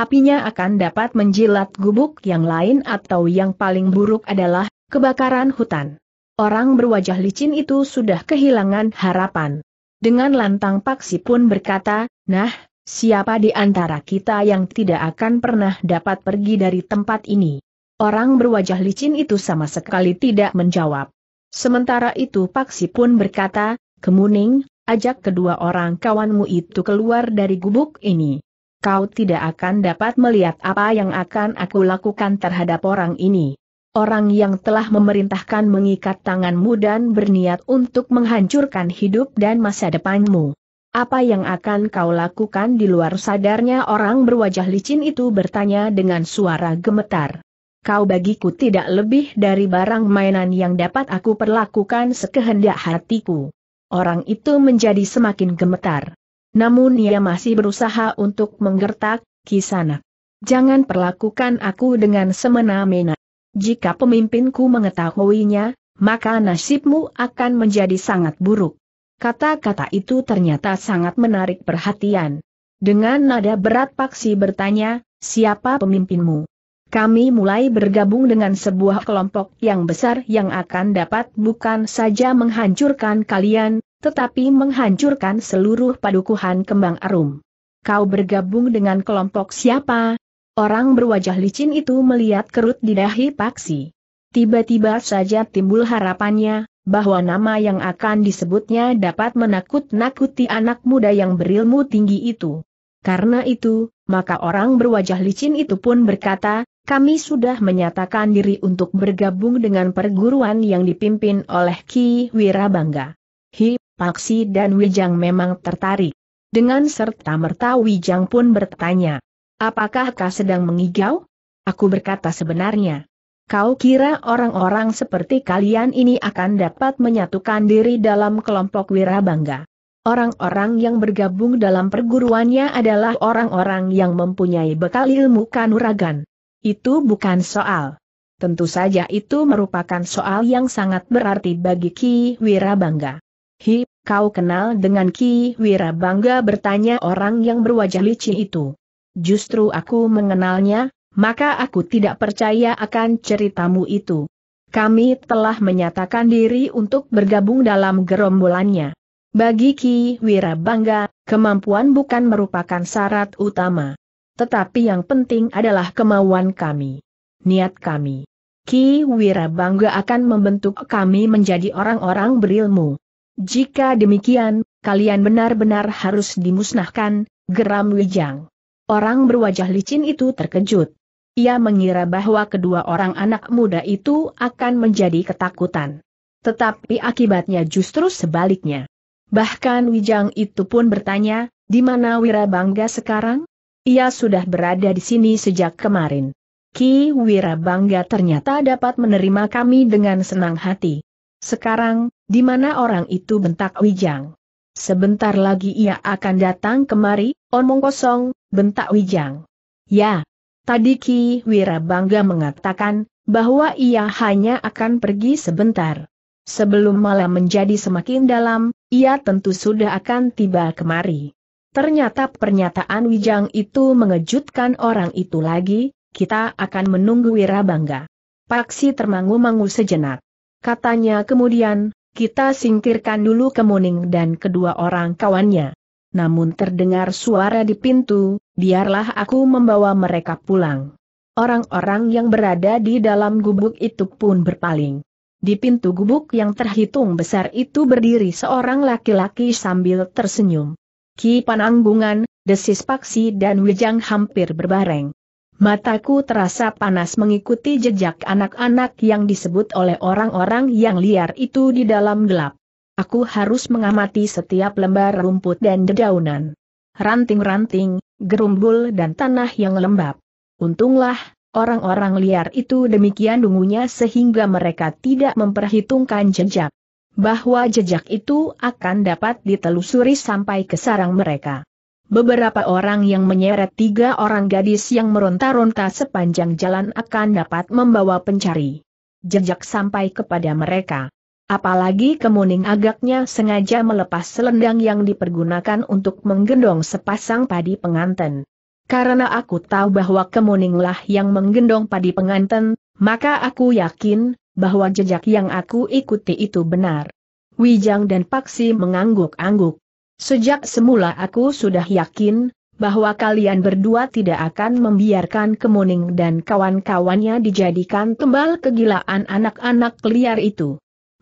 apinya akan dapat menjilat gubuk yang lain atau yang paling buruk adalah kebakaran hutan orang berwajah licin itu sudah kehilangan harapan. Dengan lantang Paksi pun berkata, nah, siapa di antara kita yang tidak akan pernah dapat pergi dari tempat ini? Orang berwajah licin itu sama sekali tidak menjawab. Sementara itu Paksi pun berkata, Kemuning, ajak kedua orang kawanmu itu keluar dari gubuk ini. Kau tidak akan dapat melihat apa yang akan aku lakukan terhadap orang ini orang yang telah memerintahkan mengikat tanganmu dan berniat untuk menghancurkan hidup dan masa depanmu. Apa yang akan kau lakukan di luar sadarnya orang berwajah licin itu bertanya dengan suara gemetar. Kau bagiku tidak lebih dari barang mainan yang dapat aku perlakukan sekehendak hatiku. Orang itu menjadi semakin gemetar. Namun ia masih berusaha untuk menggertak, kisana. Jangan perlakukan aku dengan semena-mena. Jika pemimpinku mengetahuinya, maka nasibmu akan menjadi sangat buruk. Kata-kata itu ternyata sangat menarik perhatian. Dengan nada berat Paksi bertanya, siapa pemimpinmu? Kami mulai bergabung dengan sebuah kelompok yang besar yang akan dapat bukan saja menghancurkan kalian, tetapi menghancurkan seluruh padukuhan kembang arum. Kau bergabung dengan kelompok siapa? Orang berwajah licin itu melihat kerut di dahi Paksi. Tiba-tiba saja timbul harapannya, bahwa nama yang akan disebutnya dapat menakut-nakuti anak muda yang berilmu tinggi itu. Karena itu, maka orang berwajah licin itu pun berkata, kami sudah menyatakan diri untuk bergabung dengan perguruan yang dipimpin oleh Ki Wirabangga. Hi, Paksi dan Wijang memang tertarik. Dengan serta merta Wijang pun bertanya, Apakah kau sedang mengigau? Aku berkata sebenarnya. Kau kira orang-orang seperti kalian ini akan dapat menyatukan diri dalam kelompok wirabangga? Orang-orang yang bergabung dalam perguruannya adalah orang-orang yang mempunyai bekal ilmu kanuragan. Itu bukan soal. Tentu saja itu merupakan soal yang sangat berarti bagi Ki Wirabangga. Hi, kau kenal dengan Ki Wirabangga bertanya orang yang berwajah licin itu. Justru aku mengenalnya, maka aku tidak percaya akan ceritamu itu. Kami telah menyatakan diri untuk bergabung dalam gerombolannya. Bagi Ki Wirabangga, kemampuan bukan merupakan syarat utama. Tetapi yang penting adalah kemauan kami. Niat kami. Ki Wirabangga akan membentuk kami menjadi orang-orang berilmu. Jika demikian, kalian benar-benar harus dimusnahkan, geram Wijang. Orang berwajah licin itu terkejut. Ia mengira bahwa kedua orang anak muda itu akan menjadi ketakutan. Tetapi akibatnya justru sebaliknya. Bahkan Wijang itu pun bertanya, di mana Wirabangga sekarang? Ia sudah berada di sini sejak kemarin. Ki Wirabangga ternyata dapat menerima kami dengan senang hati. Sekarang, di mana orang itu bentak Wijang? Sebentar lagi ia akan datang kemari, Omong kosong, bentak Wijang. Ya, tadi Ki Wirabangga mengatakan, bahwa ia hanya akan pergi sebentar. Sebelum malam menjadi semakin dalam, ia tentu sudah akan tiba kemari. Ternyata pernyataan Wijang itu mengejutkan orang itu lagi, kita akan menunggu Wirabangga. Paksi termangu-mangu sejenak. Katanya kemudian, kita singkirkan dulu Kemuning dan kedua orang kawannya namun terdengar suara di pintu, biarlah aku membawa mereka pulang. Orang-orang yang berada di dalam gubuk itu pun berpaling. Di pintu gubuk yang terhitung besar itu berdiri seorang laki-laki sambil tersenyum. Ki Pananggungan, desis Paksi dan Wijang hampir berbareng. Mataku terasa panas mengikuti jejak anak-anak yang disebut oleh orang-orang yang liar itu di dalam gelap. Aku harus mengamati setiap lembar rumput dan dedaunan. Ranting-ranting, gerumbul dan tanah yang lembab. Untunglah, orang-orang liar itu demikian dungunya sehingga mereka tidak memperhitungkan jejak. Bahwa jejak itu akan dapat ditelusuri sampai ke sarang mereka. Beberapa orang yang menyeret tiga orang gadis yang meronta-ronta sepanjang jalan akan dapat membawa pencari jejak sampai kepada mereka. Apalagi kemuning agaknya sengaja melepas selendang yang dipergunakan untuk menggendong sepasang padi penganten. Karena aku tahu bahwa kemuninglah yang menggendong padi penganten, maka aku yakin bahwa jejak yang aku ikuti itu benar. Wijang dan Paksi mengangguk-angguk. Sejak semula aku sudah yakin bahwa kalian berdua tidak akan membiarkan Kemuning dan kawan-kawannya dijadikan tembal kegilaan anak-anak liar itu.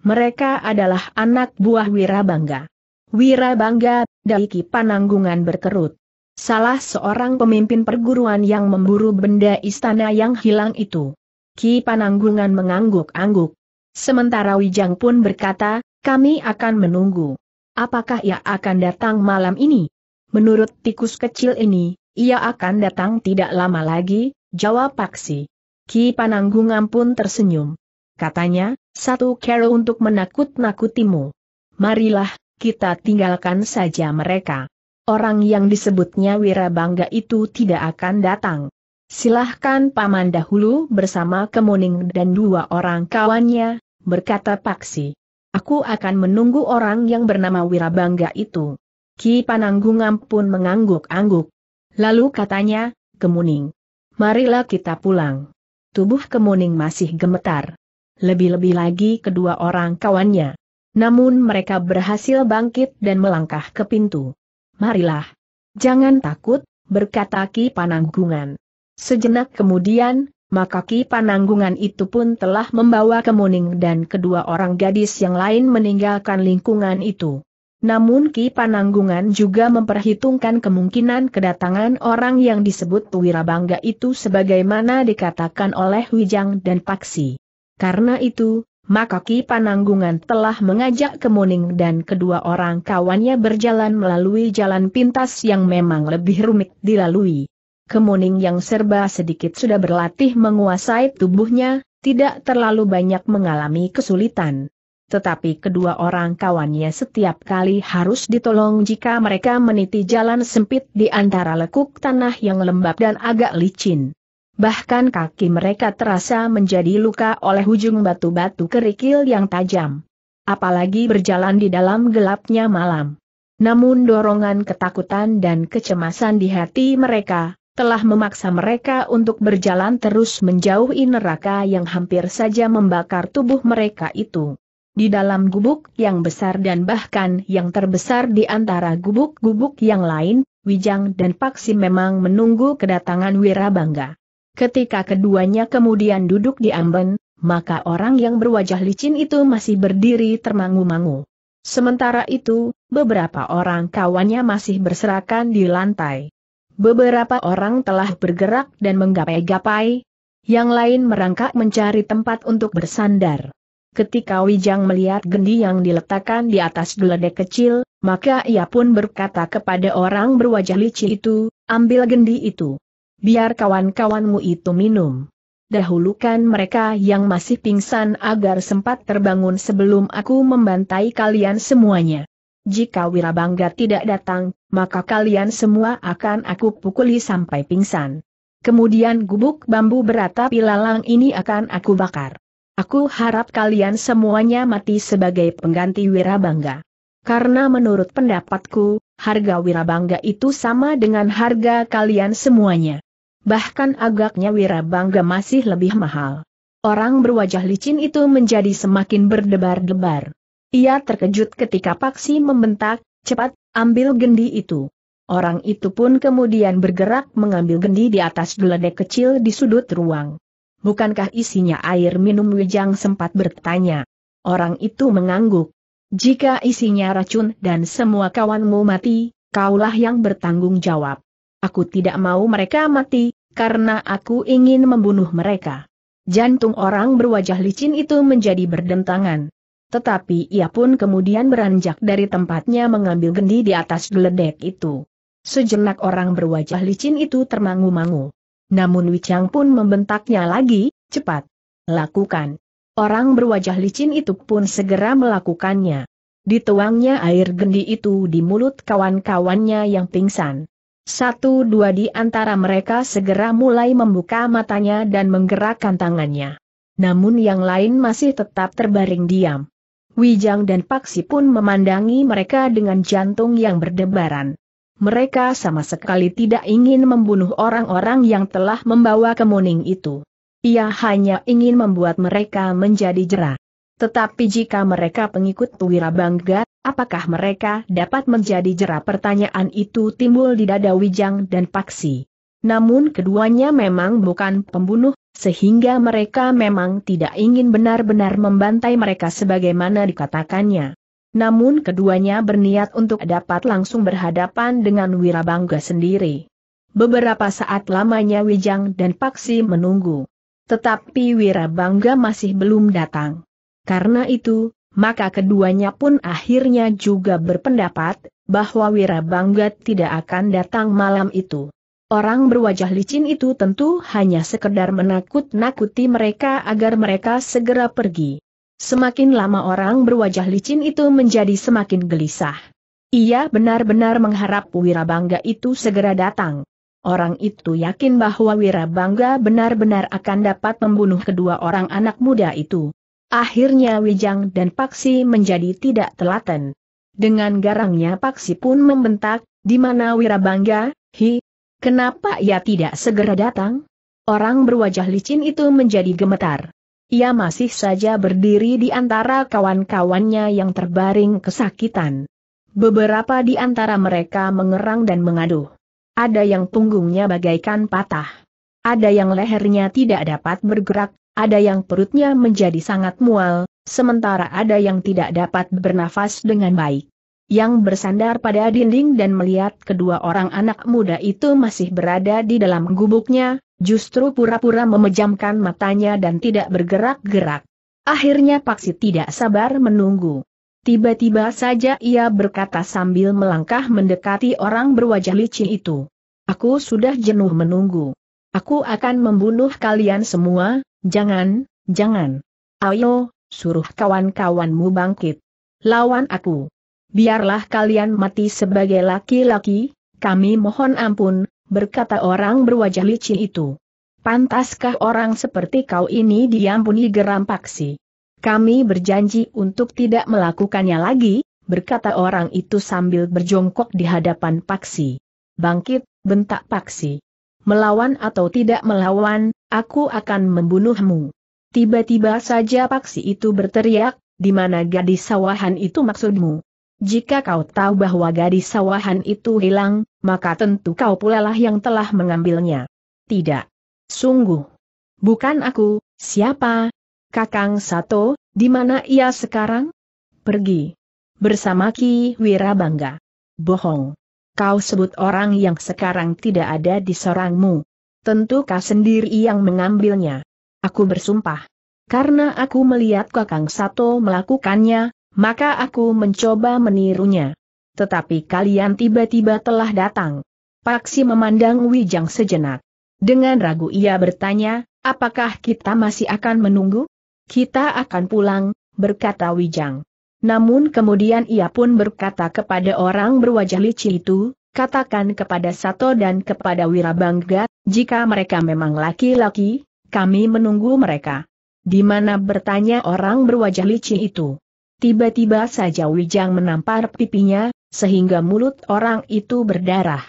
Mereka adalah anak buah Wirabangga. Wirabangga, Daiki Pananggungan berkerut. Salah seorang pemimpin perguruan yang memburu benda istana yang hilang itu. Ki Pananggungan mengangguk-angguk. Sementara Wijang pun berkata, kami akan menunggu. Apakah ia akan datang malam ini? Menurut tikus kecil ini, ia akan datang tidak lama lagi, jawab Paksi. Ki Pananggungan pun tersenyum. Katanya, satu cara untuk menakut-nakutimu. Marilah, kita tinggalkan saja mereka. Orang yang disebutnya Wirabangga itu tidak akan datang. Silahkan Paman dahulu bersama Kemuning dan dua orang kawannya, berkata Paksi. Aku akan menunggu orang yang bernama Wirabangga itu. Ki Pananggungan pun mengangguk-angguk. Lalu katanya, Kemuning. Marilah kita pulang. Tubuh Kemuning masih gemetar lebih-lebih lagi kedua orang kawannya. Namun mereka berhasil bangkit dan melangkah ke pintu. Marilah. Jangan takut, berkata Ki Pananggungan. Sejenak kemudian, maka Ki Pananggungan itu pun telah membawa Kemuning dan kedua orang gadis yang lain meninggalkan lingkungan itu. Namun Ki Pananggungan juga memperhitungkan kemungkinan kedatangan orang yang disebut Wirabangga itu sebagaimana dikatakan oleh Wijang dan Paksi. Karena itu, maka Ki Pananggungan telah mengajak Kemuning dan kedua orang kawannya berjalan melalui jalan pintas yang memang lebih rumit dilalui. Kemuning yang serba sedikit sudah berlatih menguasai tubuhnya, tidak terlalu banyak mengalami kesulitan. Tetapi kedua orang kawannya setiap kali harus ditolong jika mereka meniti jalan sempit di antara lekuk tanah yang lembab dan agak licin bahkan kaki mereka terasa menjadi luka oleh ujung batu-batu kerikil yang tajam. Apalagi berjalan di dalam gelapnya malam. Namun dorongan ketakutan dan kecemasan di hati mereka, telah memaksa mereka untuk berjalan terus menjauhi neraka yang hampir saja membakar tubuh mereka itu. Di dalam gubuk yang besar dan bahkan yang terbesar di antara gubuk-gubuk yang lain, Wijang dan Paksi memang menunggu kedatangan Wirabangga. Ketika keduanya kemudian duduk di amben, maka orang yang berwajah licin itu masih berdiri termangu-mangu. Sementara itu, beberapa orang kawannya masih berserakan di lantai. Beberapa orang telah bergerak dan menggapai-gapai, yang lain merangkak mencari tempat untuk bersandar. Ketika Wijang melihat gendi yang diletakkan di atas geledek kecil, maka ia pun berkata kepada orang berwajah licin itu, ambil gendi itu biar kawan-kawanmu itu minum. Dahulukan mereka yang masih pingsan agar sempat terbangun sebelum aku membantai kalian semuanya. Jika Wirabangga tidak datang, maka kalian semua akan aku pukuli sampai pingsan. Kemudian gubuk bambu beratap ilalang ini akan aku bakar. Aku harap kalian semuanya mati sebagai pengganti Wirabangga. Karena menurut pendapatku, harga Wirabangga itu sama dengan harga kalian semuanya bahkan agaknya wirabangga masih lebih mahal. Orang berwajah licin itu menjadi semakin berdebar-debar. Ia terkejut ketika Paksi membentak, cepat, ambil gendi itu. Orang itu pun kemudian bergerak mengambil gendi di atas geledek kecil di sudut ruang. Bukankah isinya air minum Wijang sempat bertanya. Orang itu mengangguk. Jika isinya racun dan semua kawanmu mati, kaulah yang bertanggung jawab. Aku tidak mau mereka mati, karena aku ingin membunuh mereka. Jantung orang berwajah licin itu menjadi berdentangan. Tetapi ia pun kemudian beranjak dari tempatnya mengambil gendi di atas geledek itu. Sejenak orang berwajah licin itu termangu-mangu. Namun Wicang pun membentaknya lagi, cepat. Lakukan. Orang berwajah licin itu pun segera melakukannya. Dituangnya air gendi itu di mulut kawan-kawannya yang pingsan. Satu dua di antara mereka segera mulai membuka matanya dan menggerakkan tangannya. Namun yang lain masih tetap terbaring diam. Wijang dan Paksi pun memandangi mereka dengan jantung yang berdebaran. Mereka sama sekali tidak ingin membunuh orang-orang yang telah membawa kemuning itu. Ia hanya ingin membuat mereka menjadi jerah. Tetapi jika mereka pengikut Tuwira Bangga, apakah mereka dapat menjadi jerah? pertanyaan itu timbul di dada Wijang dan Paksi. Namun keduanya memang bukan pembunuh, sehingga mereka memang tidak ingin benar-benar membantai mereka sebagaimana dikatakannya. Namun keduanya berniat untuk dapat langsung berhadapan dengan Wirabangga sendiri. Beberapa saat lamanya Wijang dan Paksi menunggu. Tetapi Wirabangga masih belum datang. Karena itu, maka keduanya pun akhirnya juga berpendapat bahwa Wirabangga tidak akan datang malam itu. Orang berwajah licin itu tentu hanya sekedar menakut-nakuti mereka agar mereka segera pergi. Semakin lama orang berwajah licin itu menjadi semakin gelisah. Ia benar-benar mengharap Wirabangga itu segera datang. Orang itu yakin bahwa Wirabangga benar-benar akan dapat membunuh kedua orang anak muda itu. Akhirnya Wijang dan Paksi menjadi tidak telaten. Dengan garangnya Paksi pun membentak, di mana Wirabangga, hi, kenapa ia tidak segera datang? Orang berwajah licin itu menjadi gemetar. Ia masih saja berdiri di antara kawan-kawannya yang terbaring kesakitan. Beberapa di antara mereka mengerang dan mengaduh. Ada yang punggungnya bagaikan patah. Ada yang lehernya tidak dapat bergerak, ada yang perutnya menjadi sangat mual, sementara ada yang tidak dapat bernafas dengan baik. Yang bersandar pada dinding dan melihat kedua orang anak muda itu masih berada di dalam gubuknya, justru pura-pura memejamkan matanya dan tidak bergerak-gerak. Akhirnya Paksi tidak sabar menunggu. Tiba-tiba saja ia berkata sambil melangkah mendekati orang berwajah licin itu. Aku sudah jenuh menunggu. Aku akan membunuh kalian semua, Jangan, jangan. Ayo, suruh kawan-kawanmu bangkit. Lawan aku. Biarlah kalian mati sebagai laki-laki, kami mohon ampun, berkata orang berwajah licin itu. Pantaskah orang seperti kau ini diampuni geram paksi? Kami berjanji untuk tidak melakukannya lagi, berkata orang itu sambil berjongkok di hadapan paksi. Bangkit, bentak paksi. Melawan atau tidak melawan, Aku akan membunuhmu. Tiba-tiba saja paksi itu berteriak, di mana gadis sawahan itu maksudmu? Jika kau tahu bahwa gadis sawahan itu hilang, maka tentu kau pulalah yang telah mengambilnya. Tidak. Sungguh. Bukan aku, siapa? Kakang Sato, di mana ia sekarang? Pergi. Bersama Ki Wirabangga. Bohong. Kau sebut orang yang sekarang tidak ada di sorangmu. Tentu kau sendiri yang mengambilnya. Aku bersumpah. Karena aku melihat Kakang Sato melakukannya, maka aku mencoba menirunya. Tetapi kalian tiba-tiba telah datang. Paksi memandang Wijang sejenak. Dengan ragu ia bertanya, apakah kita masih akan menunggu? Kita akan pulang, berkata Wijang. Namun kemudian ia pun berkata kepada orang berwajah licin itu, katakan kepada Sato dan kepada Wirabangga, jika mereka memang laki-laki, kami menunggu mereka. Di mana bertanya orang berwajah licin itu. Tiba-tiba saja Wijang menampar pipinya, sehingga mulut orang itu berdarah.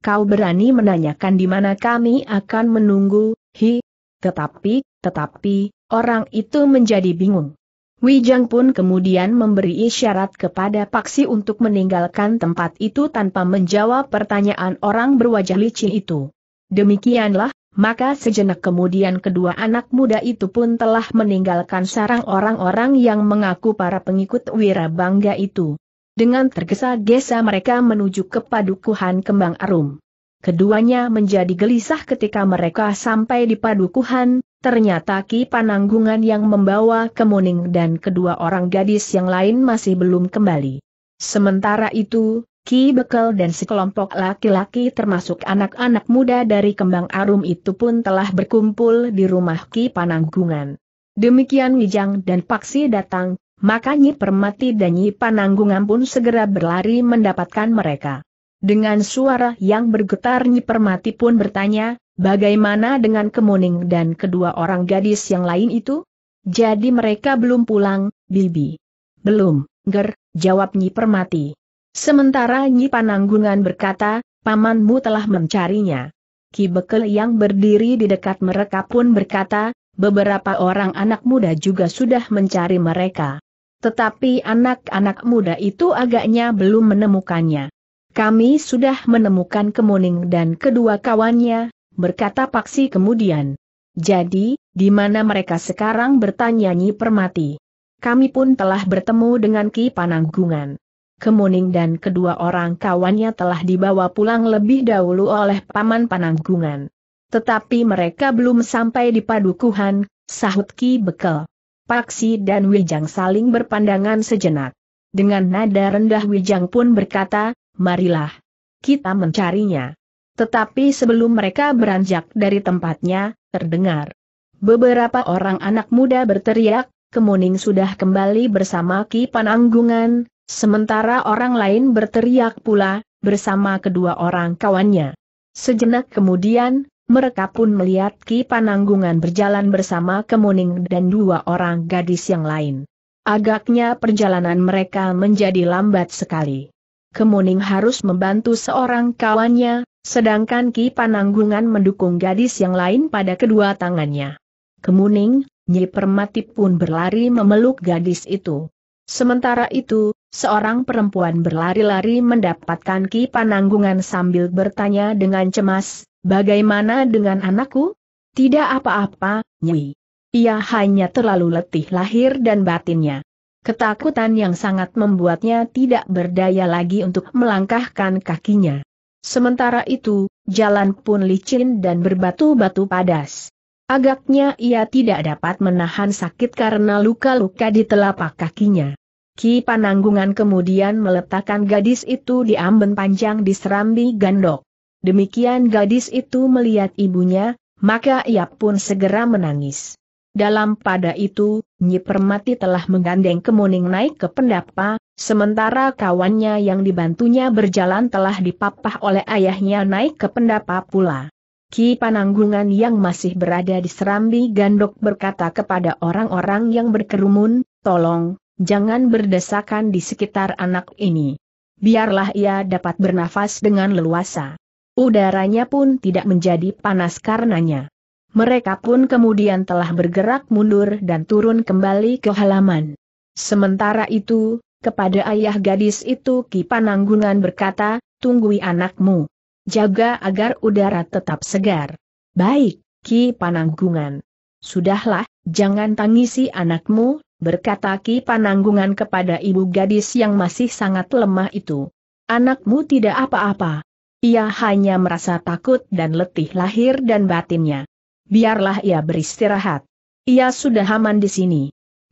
Kau berani menanyakan di mana kami akan menunggu, hi. Tetapi, tetapi, orang itu menjadi bingung. Wijang pun kemudian memberi isyarat kepada Paksi untuk meninggalkan tempat itu tanpa menjawab pertanyaan orang berwajah licin itu. Demikianlah, maka sejenak kemudian kedua anak muda itu pun telah meninggalkan sarang orang-orang yang mengaku para pengikut Wirabangga itu. Dengan tergesa-gesa mereka menuju ke padukuhan kembang arum. Keduanya menjadi gelisah ketika mereka sampai di padukuhan, ternyata Ki Pananggungan yang membawa Kemuning dan kedua orang gadis yang lain masih belum kembali. Sementara itu, Ki Bekel dan sekelompok laki-laki termasuk anak-anak muda dari Kembang Arum itu pun telah berkumpul di rumah Ki Pananggungan. Demikian Wijang dan Paksi datang, maka Nyi Permati dan Nyi Pananggungan pun segera berlari mendapatkan mereka. Dengan suara yang bergetar Nyi Permati pun bertanya, bagaimana dengan Kemuning dan kedua orang gadis yang lain itu? Jadi mereka belum pulang, Bibi. Belum, Ger, jawab Nyi Permati. Sementara Nyi Pananggungan berkata, pamanmu telah mencarinya. Ki Bekel yang berdiri di dekat mereka pun berkata, beberapa orang anak muda juga sudah mencari mereka. Tetapi anak-anak muda itu agaknya belum menemukannya. Kami sudah menemukan Kemuning dan kedua kawannya, berkata Paksi kemudian. Jadi, di mana mereka sekarang bertanya Nyi Permati? Kami pun telah bertemu dengan Ki Pananggungan. Kemuning dan kedua orang kawannya telah dibawa pulang lebih dahulu oleh Paman Pananggungan. Tetapi mereka belum sampai di padukuhan, sahut Ki Bekel. Paksi dan Wijang saling berpandangan sejenak. Dengan nada rendah Wijang pun berkata, marilah. Kita mencarinya. Tetapi sebelum mereka beranjak dari tempatnya, terdengar. Beberapa orang anak muda berteriak, Kemuning sudah kembali bersama Ki Pananggungan, Sementara orang lain berteriak pula, bersama kedua orang kawannya. Sejenak kemudian, mereka pun melihat Ki Pananggungan berjalan bersama Kemuning dan dua orang gadis yang lain. Agaknya perjalanan mereka menjadi lambat sekali. Kemuning harus membantu seorang kawannya, sedangkan Ki Pananggungan mendukung gadis yang lain pada kedua tangannya. Kemuning, Nyi Permati pun berlari memeluk gadis itu. Sementara itu, Seorang perempuan berlari-lari mendapatkan Ki Pananggungan sambil bertanya dengan cemas, bagaimana dengan anakku? Tidak apa-apa, Nyi. Ia hanya terlalu letih lahir dan batinnya. Ketakutan yang sangat membuatnya tidak berdaya lagi untuk melangkahkan kakinya. Sementara itu, jalan pun licin dan berbatu-batu padas. Agaknya ia tidak dapat menahan sakit karena luka-luka di telapak kakinya. Ki Pananggungan kemudian meletakkan gadis itu di amben panjang di serambi gandok. Demikian gadis itu melihat ibunya, maka ia pun segera menangis. Dalam pada itu, Nyi Permati telah menggandeng kemuning naik ke pendapa, sementara kawannya yang dibantunya berjalan telah dipapah oleh ayahnya naik ke pendapa pula. Ki Pananggungan yang masih berada di Serambi Gandok berkata kepada orang-orang yang berkerumun, tolong, jangan berdesakan di sekitar anak ini. Biarlah ia dapat bernafas dengan leluasa. Udaranya pun tidak menjadi panas karenanya. Mereka pun kemudian telah bergerak mundur dan turun kembali ke halaman. Sementara itu, kepada ayah gadis itu Ki Pananggungan berkata, tunggui anakmu. Jaga agar udara tetap segar. Baik, Ki Pananggungan. Sudahlah, jangan tangisi anakmu, berkata Ki Pananggungan kepada ibu gadis yang masih sangat lemah itu. Anakmu tidak apa-apa. Ia hanya merasa takut dan letih lahir dan batinnya. Biarlah ia beristirahat. Ia sudah aman di sini.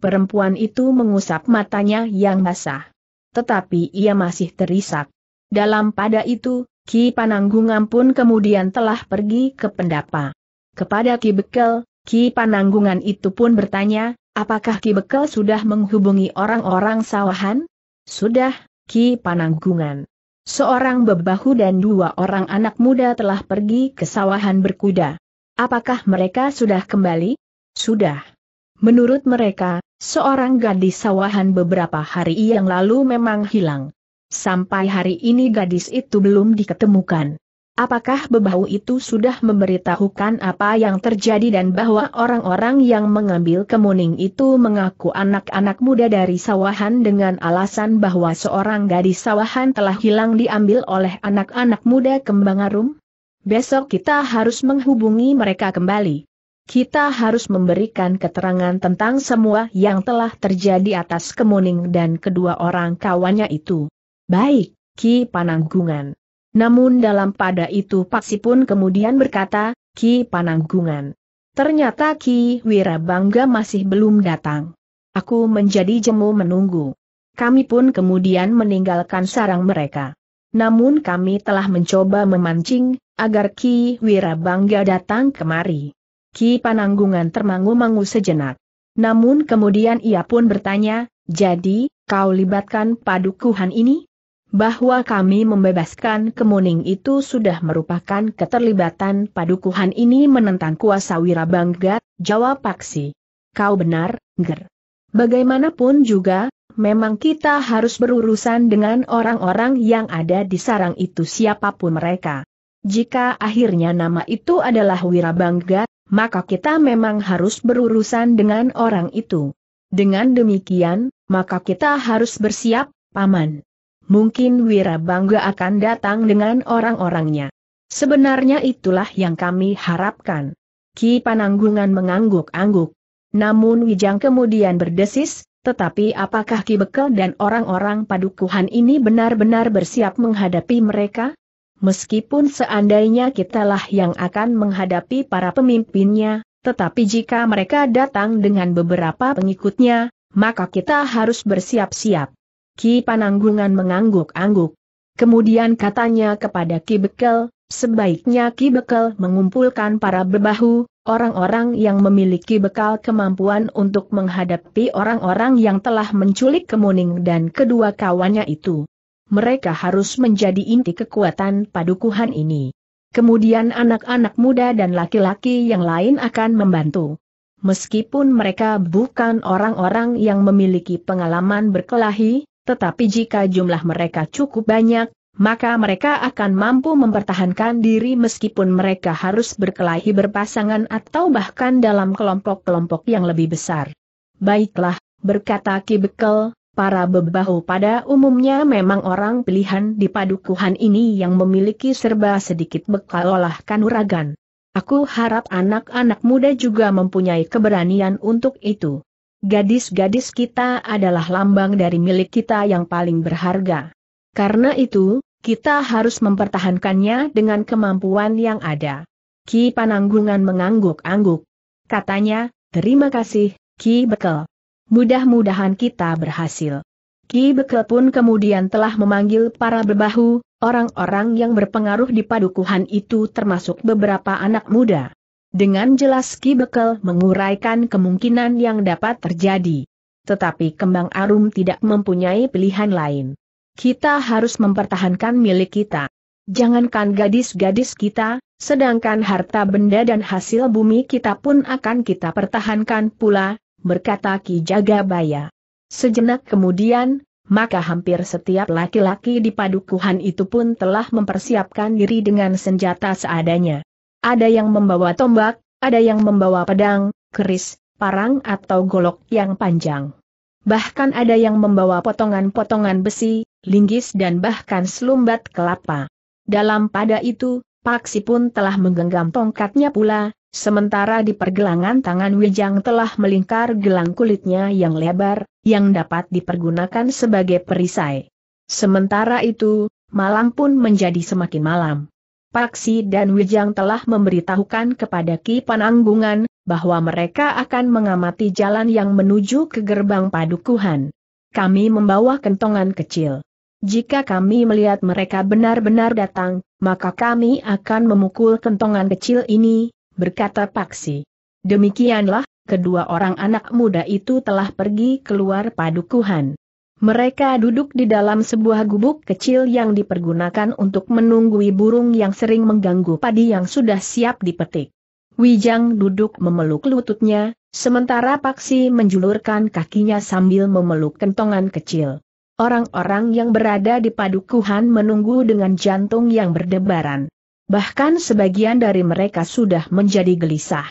Perempuan itu mengusap matanya yang basah. Tetapi ia masih terisak. Dalam pada itu, Ki Pananggungan pun kemudian telah pergi ke pendapa. Kepada Ki Bekel, Ki Pananggungan itu pun bertanya, Apakah Ki Bekel sudah menghubungi orang-orang sawahan? Sudah, Ki Pananggungan. Seorang bebahu dan dua orang anak muda telah pergi ke sawahan berkuda. Apakah mereka sudah kembali? Sudah. Menurut mereka, seorang gadis sawahan beberapa hari yang lalu memang hilang. Sampai hari ini gadis itu belum diketemukan. Apakah bebau itu sudah memberitahukan apa yang terjadi dan bahwa orang-orang yang mengambil kemuning itu mengaku anak-anak muda dari sawahan dengan alasan bahwa seorang gadis sawahan telah hilang diambil oleh anak-anak muda kembang arum? Besok kita harus menghubungi mereka kembali. Kita harus memberikan keterangan tentang semua yang telah terjadi atas kemuning dan kedua orang kawannya itu. Baik, Ki Pananggungan. Namun dalam pada itu Paksi pun kemudian berkata, Ki Pananggungan. Ternyata Ki Wirabangga masih belum datang. Aku menjadi jemu menunggu. Kami pun kemudian meninggalkan sarang mereka. Namun kami telah mencoba memancing, agar Ki Wirabangga datang kemari. Ki Pananggungan termangu-mangu sejenak. Namun kemudian ia pun bertanya, jadi, kau libatkan padukuhan ini? bahwa kami membebaskan kemuning itu sudah merupakan keterlibatan padukuhan ini menentang kuasa Wirabangga, jawab Paksi. Kau benar, Ger. Bagaimanapun juga, memang kita harus berurusan dengan orang-orang yang ada di sarang itu siapapun mereka. Jika akhirnya nama itu adalah Wirabangga, maka kita memang harus berurusan dengan orang itu. Dengan demikian, maka kita harus bersiap, Paman mungkin Wirabangga akan datang dengan orang-orangnya. Sebenarnya itulah yang kami harapkan. Ki Pananggungan mengangguk-angguk. Namun Wijang kemudian berdesis, tetapi apakah Ki Bekel dan orang-orang padukuhan ini benar-benar bersiap menghadapi mereka? Meskipun seandainya kitalah yang akan menghadapi para pemimpinnya, tetapi jika mereka datang dengan beberapa pengikutnya, maka kita harus bersiap-siap. Ki Pananggungan mengangguk-angguk. Kemudian katanya kepada Ki Bekel, sebaiknya Ki Bekel mengumpulkan para bebahu, orang-orang yang memiliki bekal kemampuan untuk menghadapi orang-orang yang telah menculik Kemuning dan kedua kawannya itu. Mereka harus menjadi inti kekuatan padukuhan ini. Kemudian anak-anak muda dan laki-laki yang lain akan membantu. Meskipun mereka bukan orang-orang yang memiliki pengalaman berkelahi, tetapi jika jumlah mereka cukup banyak, maka mereka akan mampu mempertahankan diri meskipun mereka harus berkelahi berpasangan atau bahkan dalam kelompok-kelompok yang lebih besar. Baiklah, berkata Ki Bekel, para bebahu pada umumnya memang orang pilihan di padukuhan ini yang memiliki serba sedikit bekal olah kanuragan. Aku harap anak-anak muda juga mempunyai keberanian untuk itu. Gadis-gadis kita adalah lambang dari milik kita yang paling berharga. Karena itu, kita harus mempertahankannya dengan kemampuan yang ada. Ki Pananggungan mengangguk-angguk. Katanya, terima kasih, Ki Bekel. Mudah-mudahan kita berhasil. Ki Bekel pun kemudian telah memanggil para bebahu, orang-orang yang berpengaruh di padukuhan itu termasuk beberapa anak muda. Dengan jelas Ki Bekel menguraikan kemungkinan yang dapat terjadi. Tetapi kembang arum tidak mempunyai pilihan lain. Kita harus mempertahankan milik kita. Jangankan gadis-gadis kita, sedangkan harta benda dan hasil bumi kita pun akan kita pertahankan pula, berkata Ki Jagabaya. Sejenak kemudian, maka hampir setiap laki-laki di padukuhan itu pun telah mempersiapkan diri dengan senjata seadanya. Ada yang membawa tombak, ada yang membawa pedang, keris, parang atau golok yang panjang. Bahkan ada yang membawa potongan-potongan besi, linggis dan bahkan selumbat kelapa. Dalam pada itu, Paksi pun telah menggenggam tongkatnya pula, sementara di pergelangan tangan Wijang telah melingkar gelang kulitnya yang lebar, yang dapat dipergunakan sebagai perisai. Sementara itu, malam pun menjadi semakin malam. Paksi dan Wijang telah memberitahukan kepada Ki Pananggungan, bahwa mereka akan mengamati jalan yang menuju ke gerbang padukuhan. Kami membawa kentongan kecil. Jika kami melihat mereka benar-benar datang, maka kami akan memukul kentongan kecil ini, berkata Paksi. Demikianlah, kedua orang anak muda itu telah pergi keluar padukuhan. Mereka duduk di dalam sebuah gubuk kecil yang dipergunakan untuk menunggui burung yang sering mengganggu padi yang sudah siap dipetik. Wijang duduk memeluk lututnya, sementara Paksi menjulurkan kakinya sambil memeluk kentongan kecil. Orang-orang yang berada di padukuhan menunggu dengan jantung yang berdebaran. Bahkan sebagian dari mereka sudah menjadi gelisah.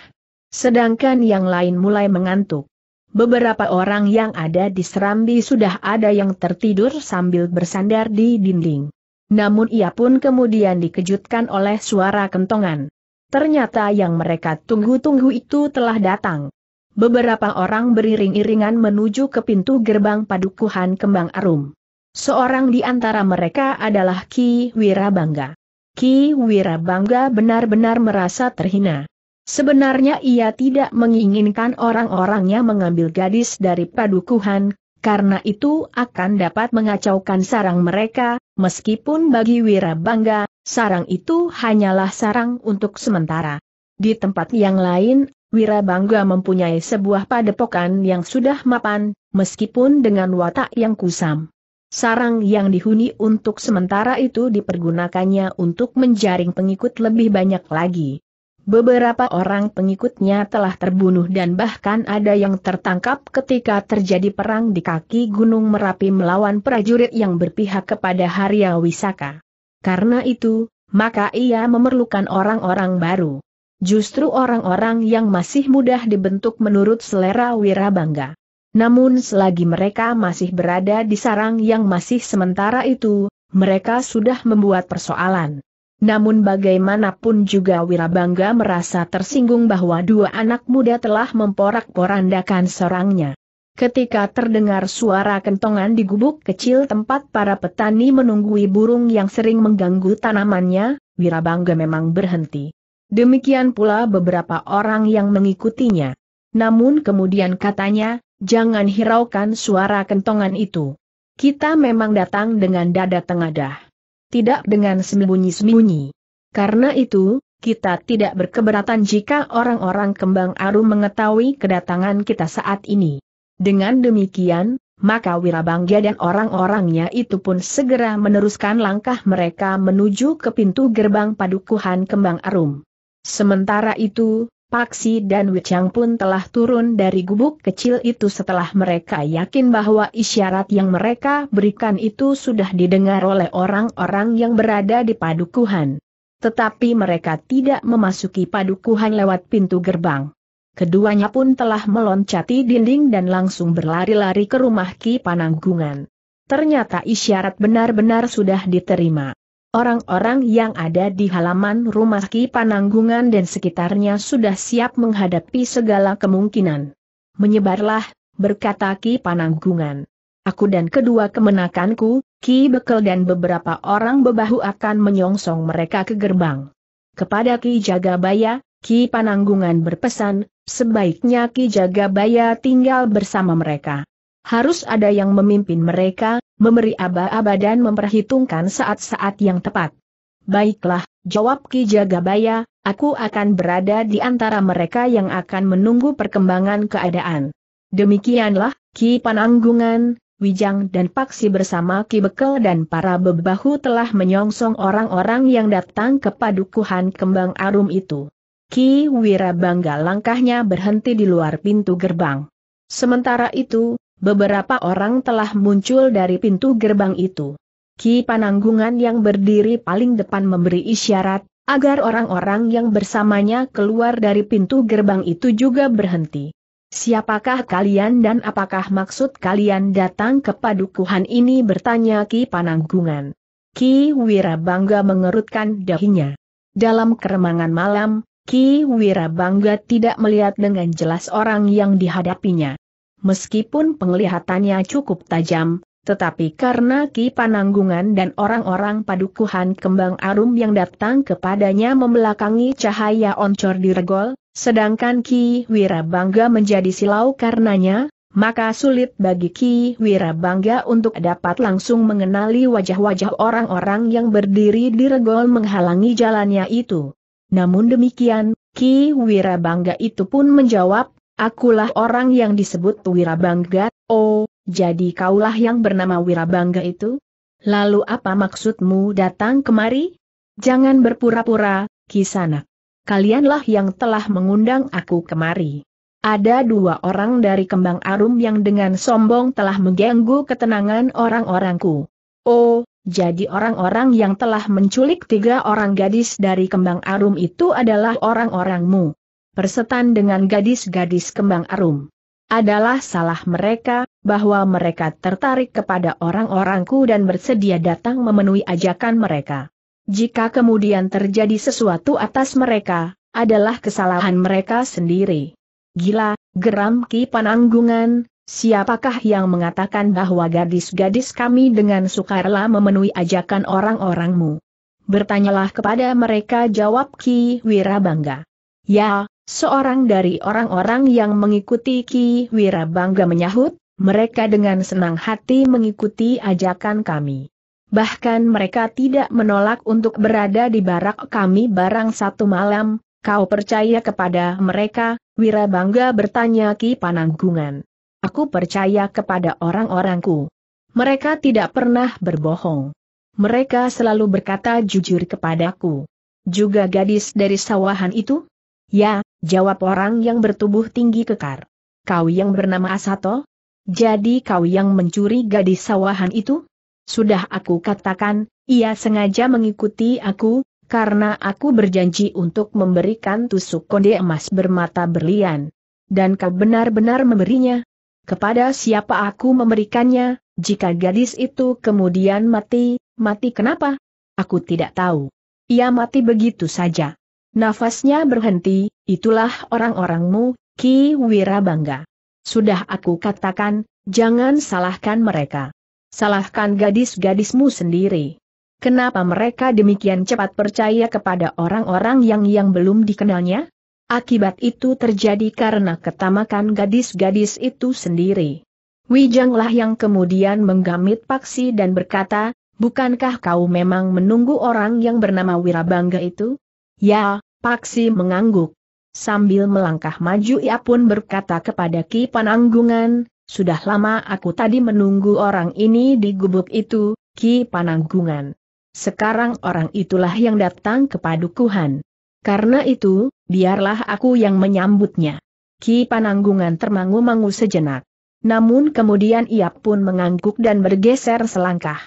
Sedangkan yang lain mulai mengantuk. Beberapa orang yang ada di Serambi sudah ada yang tertidur sambil bersandar di dinding. Namun ia pun kemudian dikejutkan oleh suara kentongan. Ternyata yang mereka tunggu-tunggu itu telah datang. Beberapa orang beriring-iringan menuju ke pintu gerbang padukuhan kembang arum. Seorang di antara mereka adalah Ki Wirabangga. Ki Wirabangga benar-benar merasa terhina. Sebenarnya ia tidak menginginkan orang-orangnya mengambil gadis dari padukuhan, karena itu akan dapat mengacaukan sarang mereka, meskipun bagi Wirabangga, sarang itu hanyalah sarang untuk sementara. Di tempat yang lain, Wirabangga mempunyai sebuah padepokan yang sudah mapan, meskipun dengan watak yang kusam. Sarang yang dihuni untuk sementara itu dipergunakannya untuk menjaring pengikut lebih banyak lagi. Beberapa orang pengikutnya telah terbunuh dan bahkan ada yang tertangkap ketika terjadi perang di kaki Gunung Merapi melawan prajurit yang berpihak kepada Harya Wisaka. Karena itu, maka ia memerlukan orang-orang baru. Justru orang-orang yang masih mudah dibentuk menurut selera Wirabangga. Namun selagi mereka masih berada di sarang yang masih sementara itu, mereka sudah membuat persoalan. Namun bagaimanapun juga Wirabangga merasa tersinggung bahwa dua anak muda telah memporak-porandakan serangnya. Ketika terdengar suara kentongan di gubuk kecil tempat para petani menunggui burung yang sering mengganggu tanamannya, Wirabangga memang berhenti. Demikian pula beberapa orang yang mengikutinya. Namun kemudian katanya, jangan hiraukan suara kentongan itu. Kita memang datang dengan dada tengadah tidak dengan sembunyi-sembunyi. Karena itu, kita tidak berkeberatan jika orang-orang kembang arum mengetahui kedatangan kita saat ini. Dengan demikian, maka Wirabangga dan orang-orangnya itu pun segera meneruskan langkah mereka menuju ke pintu gerbang padukuhan kembang arum. Sementara itu, Paksi dan Wicang pun telah turun dari gubuk kecil itu setelah mereka yakin bahwa isyarat yang mereka berikan itu sudah didengar oleh orang-orang yang berada di padukuhan. Tetapi mereka tidak memasuki padukuhan lewat pintu gerbang. Keduanya pun telah meloncati dinding dan langsung berlari-lari ke rumah Ki Pananggungan. Ternyata isyarat benar-benar sudah diterima. Orang-orang yang ada di halaman rumah Ki Pananggungan dan sekitarnya sudah siap menghadapi segala kemungkinan. Menyebarlah, berkata Ki Pananggungan. Aku dan kedua kemenakanku, Ki Bekel dan beberapa orang bebahu akan menyongsong mereka ke gerbang. Kepada Ki Jagabaya, Ki Pananggungan berpesan, sebaiknya Ki Jagabaya tinggal bersama mereka. Harus ada yang memimpin mereka, memberi aba-aba dan memperhitungkan saat-saat yang tepat. Baiklah, jawab Ki Jagabaya, aku akan berada di antara mereka yang akan menunggu perkembangan keadaan. Demikianlah, Ki Pananggungan, Wijang dan Paksi bersama Ki Bekel dan para bebahu telah menyongsong orang-orang yang datang ke padukuhan kembang arum itu. Ki Wirabangga langkahnya berhenti di luar pintu gerbang. Sementara itu, beberapa orang telah muncul dari pintu gerbang itu. Ki Pananggungan yang berdiri paling depan memberi isyarat, agar orang-orang yang bersamanya keluar dari pintu gerbang itu juga berhenti. Siapakah kalian dan apakah maksud kalian datang ke padukuhan ini bertanya Ki Pananggungan. Ki Wirabangga mengerutkan dahinya. Dalam keremangan malam, Ki Wirabangga tidak melihat dengan jelas orang yang dihadapinya meskipun penglihatannya cukup tajam, tetapi karena Ki Pananggungan dan orang-orang padukuhan kembang arum yang datang kepadanya membelakangi cahaya oncor di regol, sedangkan Ki Wirabangga menjadi silau karenanya, maka sulit bagi Ki Wirabangga untuk dapat langsung mengenali wajah-wajah orang-orang yang berdiri di regol menghalangi jalannya itu. Namun demikian, Ki Wirabangga itu pun menjawab Akulah orang yang disebut Wirabangga, oh, jadi kaulah yang bernama Wirabangga itu? Lalu apa maksudmu datang kemari? Jangan berpura-pura, kisanak. Kalianlah yang telah mengundang aku kemari. Ada dua orang dari kembang arum yang dengan sombong telah mengganggu ketenangan orang-orangku. Oh, jadi orang-orang yang telah menculik tiga orang gadis dari kembang arum itu adalah orang-orangmu bersetan dengan gadis-gadis kembang arum. Adalah salah mereka, bahwa mereka tertarik kepada orang-orangku dan bersedia datang memenuhi ajakan mereka. Jika kemudian terjadi sesuatu atas mereka, adalah kesalahan mereka sendiri. Gila, geram Ki Pananggungan, siapakah yang mengatakan bahwa gadis-gadis kami dengan sukarela memenuhi ajakan orang-orangmu? Bertanyalah kepada mereka jawab Ki Wirabangga. Ya, Seorang dari orang-orang yang mengikuti Ki Wirabangga menyahut, mereka dengan senang hati mengikuti ajakan kami. Bahkan mereka tidak menolak untuk berada di barak kami barang satu malam, kau percaya kepada mereka, Wirabangga bertanya Ki Pananggungan. Aku percaya kepada orang-orangku. Mereka tidak pernah berbohong. Mereka selalu berkata jujur kepadaku. Juga gadis dari sawahan itu? Ya, Jawab orang yang bertubuh tinggi kekar. Kau yang bernama Asato? Jadi kau yang mencuri gadis sawahan itu? Sudah aku katakan, ia sengaja mengikuti aku, karena aku berjanji untuk memberikan tusuk konde emas bermata berlian. Dan kau benar-benar memberinya. Kepada siapa aku memberikannya, jika gadis itu kemudian mati, mati kenapa? Aku tidak tahu. Ia mati begitu saja. Nafasnya berhenti, itulah orang-orangmu, Ki Wirabangga. Sudah aku katakan, jangan salahkan mereka. Salahkan gadis-gadismu sendiri. Kenapa mereka demikian cepat percaya kepada orang-orang yang yang belum dikenalnya? Akibat itu terjadi karena ketamakan gadis-gadis itu sendiri. Wijanglah yang kemudian menggamit paksi dan berkata, bukankah kau memang menunggu orang yang bernama Wirabangga itu? Ya, Paksi mengangguk. Sambil melangkah maju ia pun berkata kepada Ki Pananggungan, sudah lama aku tadi menunggu orang ini di gubuk itu, Ki Pananggungan. Sekarang orang itulah yang datang ke padukuhan. Karena itu, biarlah aku yang menyambutnya. Ki Pananggungan termangu-mangu sejenak. Namun kemudian ia pun mengangguk dan bergeser selangkah.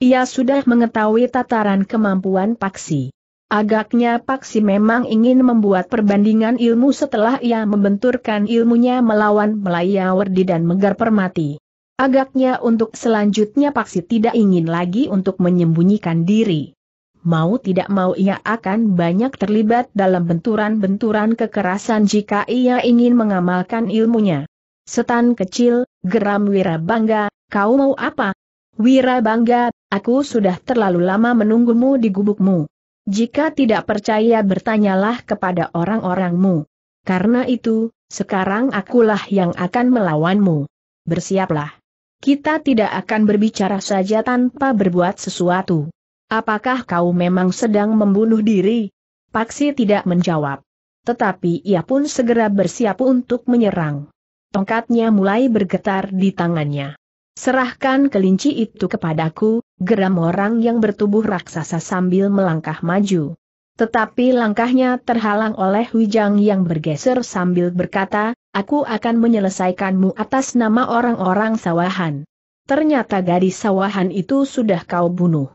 Ia sudah mengetahui tataran kemampuan Paksi. Agaknya Paksi memang ingin membuat perbandingan ilmu setelah ia membenturkan ilmunya melawan Melaya Werdi dan Megar Permati. Agaknya untuk selanjutnya Paksi tidak ingin lagi untuk menyembunyikan diri. Mau tidak mau ia akan banyak terlibat dalam benturan-benturan kekerasan jika ia ingin mengamalkan ilmunya. Setan kecil, geram wira bangga, kau mau apa? Wira bangga, aku sudah terlalu lama menunggumu di gubukmu. Jika tidak percaya bertanyalah kepada orang-orangmu. Karena itu, sekarang akulah yang akan melawanmu. Bersiaplah. Kita tidak akan berbicara saja tanpa berbuat sesuatu. Apakah kau memang sedang membunuh diri? Paksi tidak menjawab. Tetapi ia pun segera bersiap untuk menyerang. Tongkatnya mulai bergetar di tangannya. Serahkan kelinci itu kepadaku, geram orang yang bertubuh raksasa sambil melangkah maju. Tetapi langkahnya terhalang oleh Wijang yang bergeser sambil berkata, aku akan menyelesaikanmu atas nama orang-orang sawahan. Ternyata gadis sawahan itu sudah kau bunuh.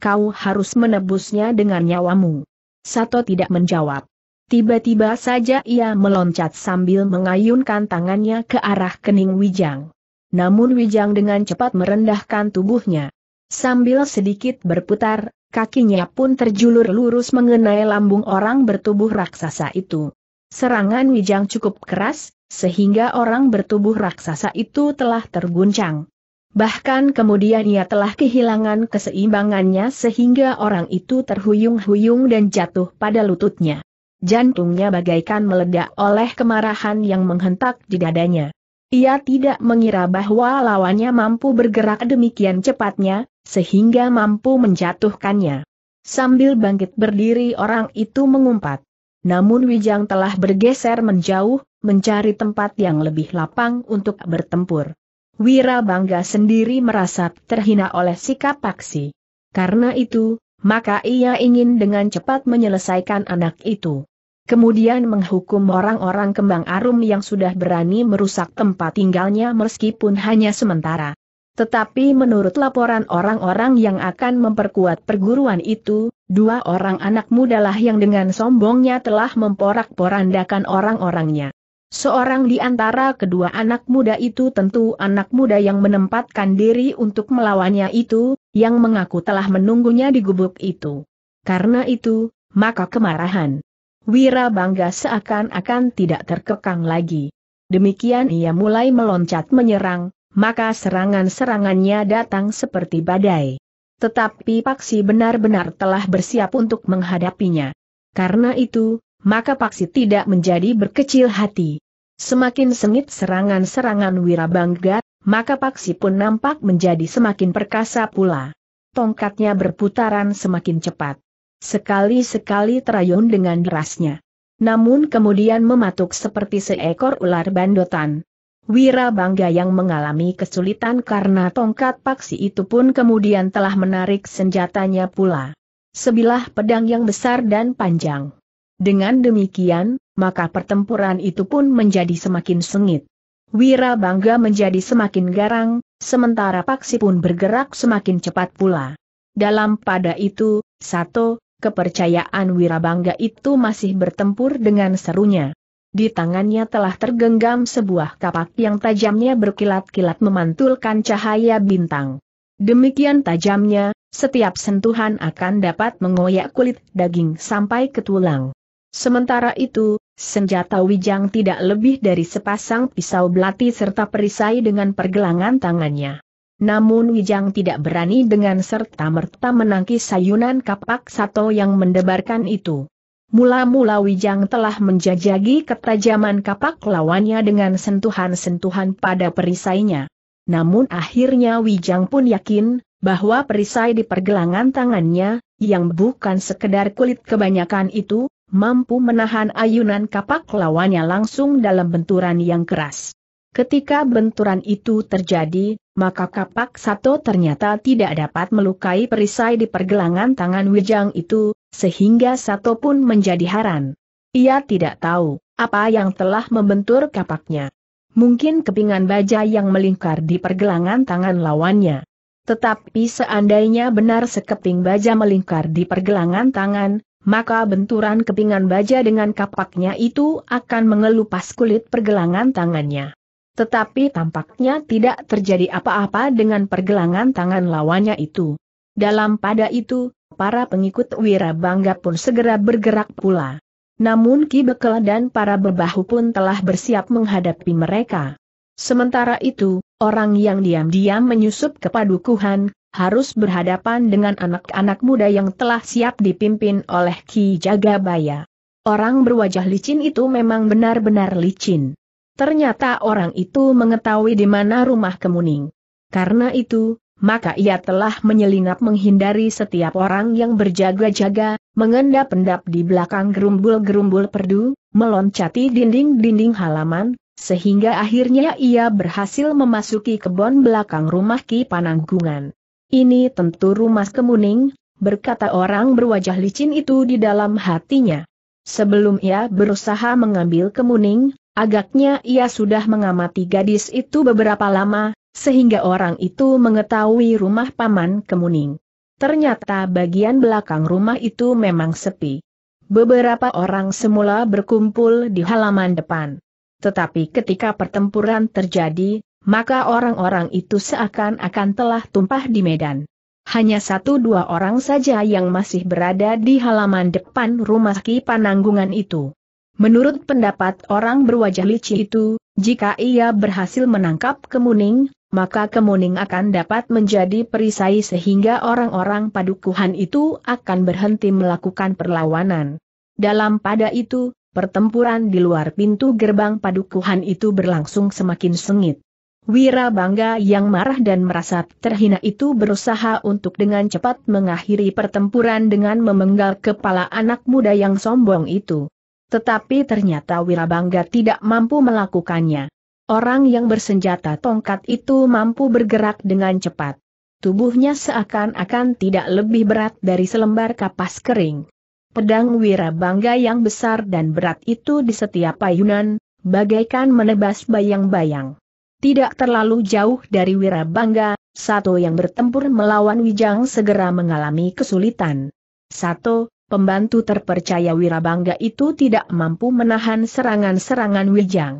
Kau harus menebusnya dengan nyawamu. Sato tidak menjawab. Tiba-tiba saja ia meloncat sambil mengayunkan tangannya ke arah kening Wijang namun Wijang dengan cepat merendahkan tubuhnya. Sambil sedikit berputar, kakinya pun terjulur lurus mengenai lambung orang bertubuh raksasa itu. Serangan Wijang cukup keras, sehingga orang bertubuh raksasa itu telah terguncang. Bahkan kemudian ia telah kehilangan keseimbangannya sehingga orang itu terhuyung-huyung dan jatuh pada lututnya. Jantungnya bagaikan meledak oleh kemarahan yang menghentak di dadanya. Ia tidak mengira bahwa lawannya mampu bergerak demikian cepatnya, sehingga mampu menjatuhkannya. Sambil bangkit berdiri orang itu mengumpat. Namun Wijang telah bergeser menjauh, mencari tempat yang lebih lapang untuk bertempur. Wira Bangga sendiri merasa terhina oleh sikap Paksi. Karena itu, maka ia ingin dengan cepat menyelesaikan anak itu. Kemudian menghukum orang-orang kembang arum yang sudah berani merusak tempat tinggalnya meskipun hanya sementara. Tetapi menurut laporan orang-orang yang akan memperkuat perguruan itu, dua orang anak mudalah yang dengan sombongnya telah memporak-porandakan orang-orangnya. Seorang di antara kedua anak muda itu tentu anak muda yang menempatkan diri untuk melawannya itu, yang mengaku telah menunggunya di gubuk itu. Karena itu, maka kemarahan Wira Bangga seakan-akan tidak terkekang lagi. Demikian ia mulai meloncat menyerang, maka serangan-serangannya datang seperti badai. Tetapi Paksi benar-benar telah bersiap untuk menghadapinya. Karena itu, maka Paksi tidak menjadi berkecil hati. Semakin sengit serangan-serangan Wira bangga, maka Paksi pun nampak menjadi semakin perkasa pula. Tongkatnya berputaran semakin cepat. Sekali-sekali terayun dengan derasnya. Namun kemudian mematuk seperti seekor ular bandotan. Wira Bangga yang mengalami kesulitan karena tongkat paksi itu pun kemudian telah menarik senjatanya pula. Sebilah pedang yang besar dan panjang. Dengan demikian, maka pertempuran itu pun menjadi semakin sengit. Wira Bangga menjadi semakin garang, sementara paksi pun bergerak semakin cepat pula. Dalam pada itu, satu, kepercayaan Wirabangga itu masih bertempur dengan serunya. Di tangannya telah tergenggam sebuah kapak yang tajamnya berkilat-kilat memantulkan cahaya bintang. Demikian tajamnya, setiap sentuhan akan dapat mengoyak kulit daging sampai ke tulang. Sementara itu, senjata Wijang tidak lebih dari sepasang pisau belati serta perisai dengan pergelangan tangannya. Namun Wijang tidak berani dengan serta-merta menangkis sayunan kapak sato yang mendebarkan itu. Mula-mula Wijang telah menjajagi ketajaman kapak lawannya dengan sentuhan-sentuhan pada perisainya. Namun akhirnya Wijang pun yakin, bahwa perisai di pergelangan tangannya, yang bukan sekedar kulit kebanyakan itu, mampu menahan ayunan kapak lawannya langsung dalam benturan yang keras. Ketika benturan itu terjadi, maka kapak satu ternyata tidak dapat melukai perisai di pergelangan tangan Wijang itu, sehingga satu pun menjadi haran. Ia tidak tahu apa yang telah membentur kapaknya. Mungkin kepingan baja yang melingkar di pergelangan tangan lawannya. Tetapi seandainya benar sekeping baja melingkar di pergelangan tangan, maka benturan kepingan baja dengan kapaknya itu akan mengelupas kulit pergelangan tangannya. Tetapi tampaknya tidak terjadi apa-apa dengan pergelangan tangan lawannya itu. Dalam pada itu, para pengikut Wira Bangga pun segera bergerak pula. Namun Ki Bekel dan para berbahu pun telah bersiap menghadapi mereka. Sementara itu, orang yang diam-diam menyusup ke padukuhan, harus berhadapan dengan anak-anak muda yang telah siap dipimpin oleh Ki Jagabaya. Orang berwajah licin itu memang benar-benar licin. Ternyata orang itu mengetahui di mana rumah Kemuning. Karena itu, maka ia telah menyelinap menghindari setiap orang yang berjaga-jaga, mengendap-endap di belakang gerumbul-gerumbul perdu, meloncati dinding-dinding halaman, sehingga akhirnya ia berhasil memasuki kebun belakang rumah Ki Pananggungan. Ini tentu rumah Kemuning, berkata orang berwajah licin itu di dalam hatinya. Sebelum ia berusaha mengambil Kemuning, Agaknya ia sudah mengamati gadis itu beberapa lama, sehingga orang itu mengetahui rumah paman kemuning. Ternyata bagian belakang rumah itu memang sepi. Beberapa orang semula berkumpul di halaman depan. Tetapi ketika pertempuran terjadi, maka orang-orang itu seakan-akan telah tumpah di medan. Hanya satu dua orang saja yang masih berada di halaman depan rumah Ki Pananggungan itu. Menurut pendapat orang berwajah lici itu, jika ia berhasil menangkap kemuning, maka kemuning akan dapat menjadi perisai sehingga orang-orang padukuhan itu akan berhenti melakukan perlawanan. Dalam pada itu, pertempuran di luar pintu gerbang padukuhan itu berlangsung semakin sengit. Wira Bangga yang marah dan merasa terhina itu berusaha untuk dengan cepat mengakhiri pertempuran dengan memenggal kepala anak muda yang sombong itu. Tetapi ternyata Wirabangga tidak mampu melakukannya. Orang yang bersenjata tongkat itu mampu bergerak dengan cepat. Tubuhnya seakan-akan tidak lebih berat dari selembar kapas kering. Pedang Wirabangga yang besar dan berat itu di setiap ayunan, bagaikan menebas bayang-bayang. Tidak terlalu jauh dari Wirabangga, Sato yang bertempur melawan Wijang segera mengalami kesulitan. Sato pembantu terpercaya Wirabangga itu tidak mampu menahan serangan-serangan Wijang.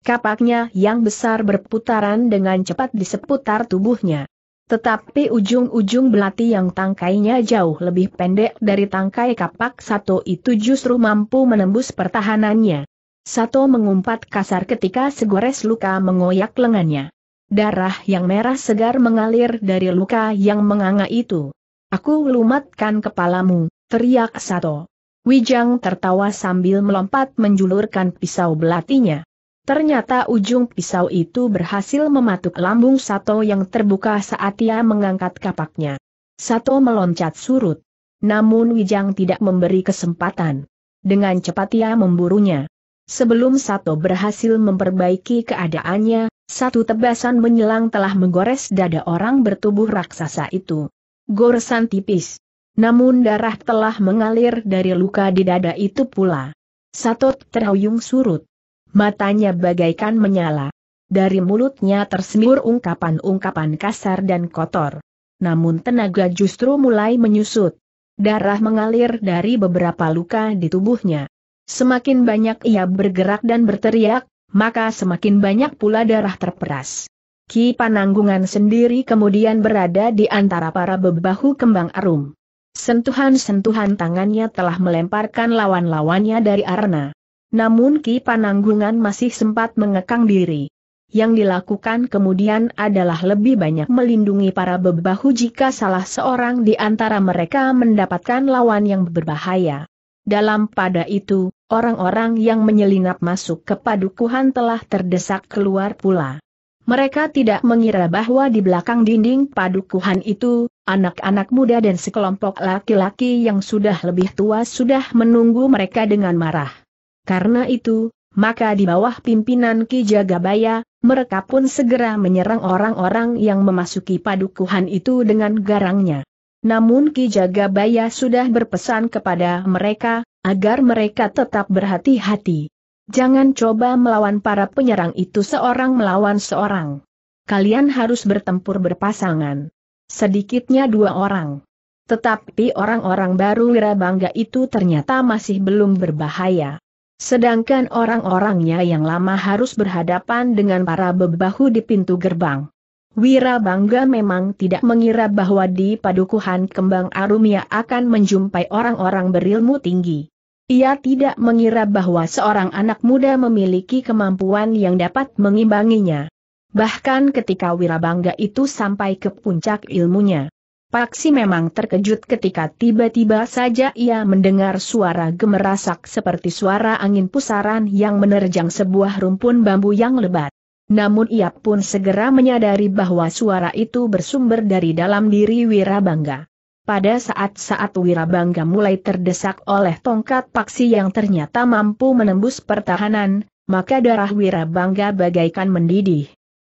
Kapaknya yang besar berputaran dengan cepat di seputar tubuhnya. Tetapi ujung-ujung belati yang tangkainya jauh lebih pendek dari tangkai kapak Sato itu justru mampu menembus pertahanannya. Sato mengumpat kasar ketika segores luka mengoyak lengannya. Darah yang merah segar mengalir dari luka yang menganga itu. Aku lumatkan kepalamu, teriak Sato. Wijang tertawa sambil melompat menjulurkan pisau belatinya. Ternyata ujung pisau itu berhasil mematuk lambung Sato yang terbuka saat ia mengangkat kapaknya. Sato meloncat surut. Namun Wijang tidak memberi kesempatan. Dengan cepat ia memburunya. Sebelum Sato berhasil memperbaiki keadaannya, satu tebasan menyelang telah menggores dada orang bertubuh raksasa itu. Goresan tipis. Namun darah telah mengalir dari luka di dada itu pula. Satot terhuyung surut. Matanya bagaikan menyala. Dari mulutnya tersembur ungkapan-ungkapan kasar dan kotor. Namun tenaga justru mulai menyusut. Darah mengalir dari beberapa luka di tubuhnya. Semakin banyak ia bergerak dan berteriak, maka semakin banyak pula darah terperas. Ki Pananggungan sendiri kemudian berada di antara para bebahu kembang arum. Sentuhan-sentuhan tangannya telah melemparkan lawan-lawannya dari arena. Namun Ki Pananggungan masih sempat mengekang diri. Yang dilakukan kemudian adalah lebih banyak melindungi para bebahu jika salah seorang di antara mereka mendapatkan lawan yang berbahaya. Dalam pada itu, orang-orang yang menyelinap masuk ke padukuhan telah terdesak keluar pula. Mereka tidak mengira bahwa di belakang dinding padukuhan itu, anak-anak muda dan sekelompok laki-laki yang sudah lebih tua sudah menunggu mereka dengan marah. Karena itu, maka di bawah pimpinan Ki Jagabaya, mereka pun segera menyerang orang-orang yang memasuki padukuhan itu dengan garangnya. Namun Ki Jagabaya sudah berpesan kepada mereka, agar mereka tetap berhati-hati. Jangan coba melawan para penyerang itu seorang melawan seorang. Kalian harus bertempur berpasangan. Sedikitnya dua orang. Tetapi orang-orang baru Wirabangga itu ternyata masih belum berbahaya. Sedangkan orang-orangnya yang lama harus berhadapan dengan para bebahu di pintu gerbang. Wirabangga memang tidak mengira bahwa di Padukuhan Kembang Arumia akan menjumpai orang-orang berilmu tinggi. Ia tidak mengira bahwa seorang anak muda memiliki kemampuan yang dapat mengimbanginya bahkan ketika Wirabangga itu sampai ke puncak ilmunya. Paksi memang terkejut ketika tiba-tiba saja ia mendengar suara gemerasak seperti suara angin pusaran yang menerjang sebuah rumpun bambu yang lebat. Namun ia pun segera menyadari bahwa suara itu bersumber dari dalam diri Wirabangga. Pada saat-saat Wirabangga mulai terdesak oleh tongkat paksi yang ternyata mampu menembus pertahanan, maka darah Wirabangga bagaikan mendidih.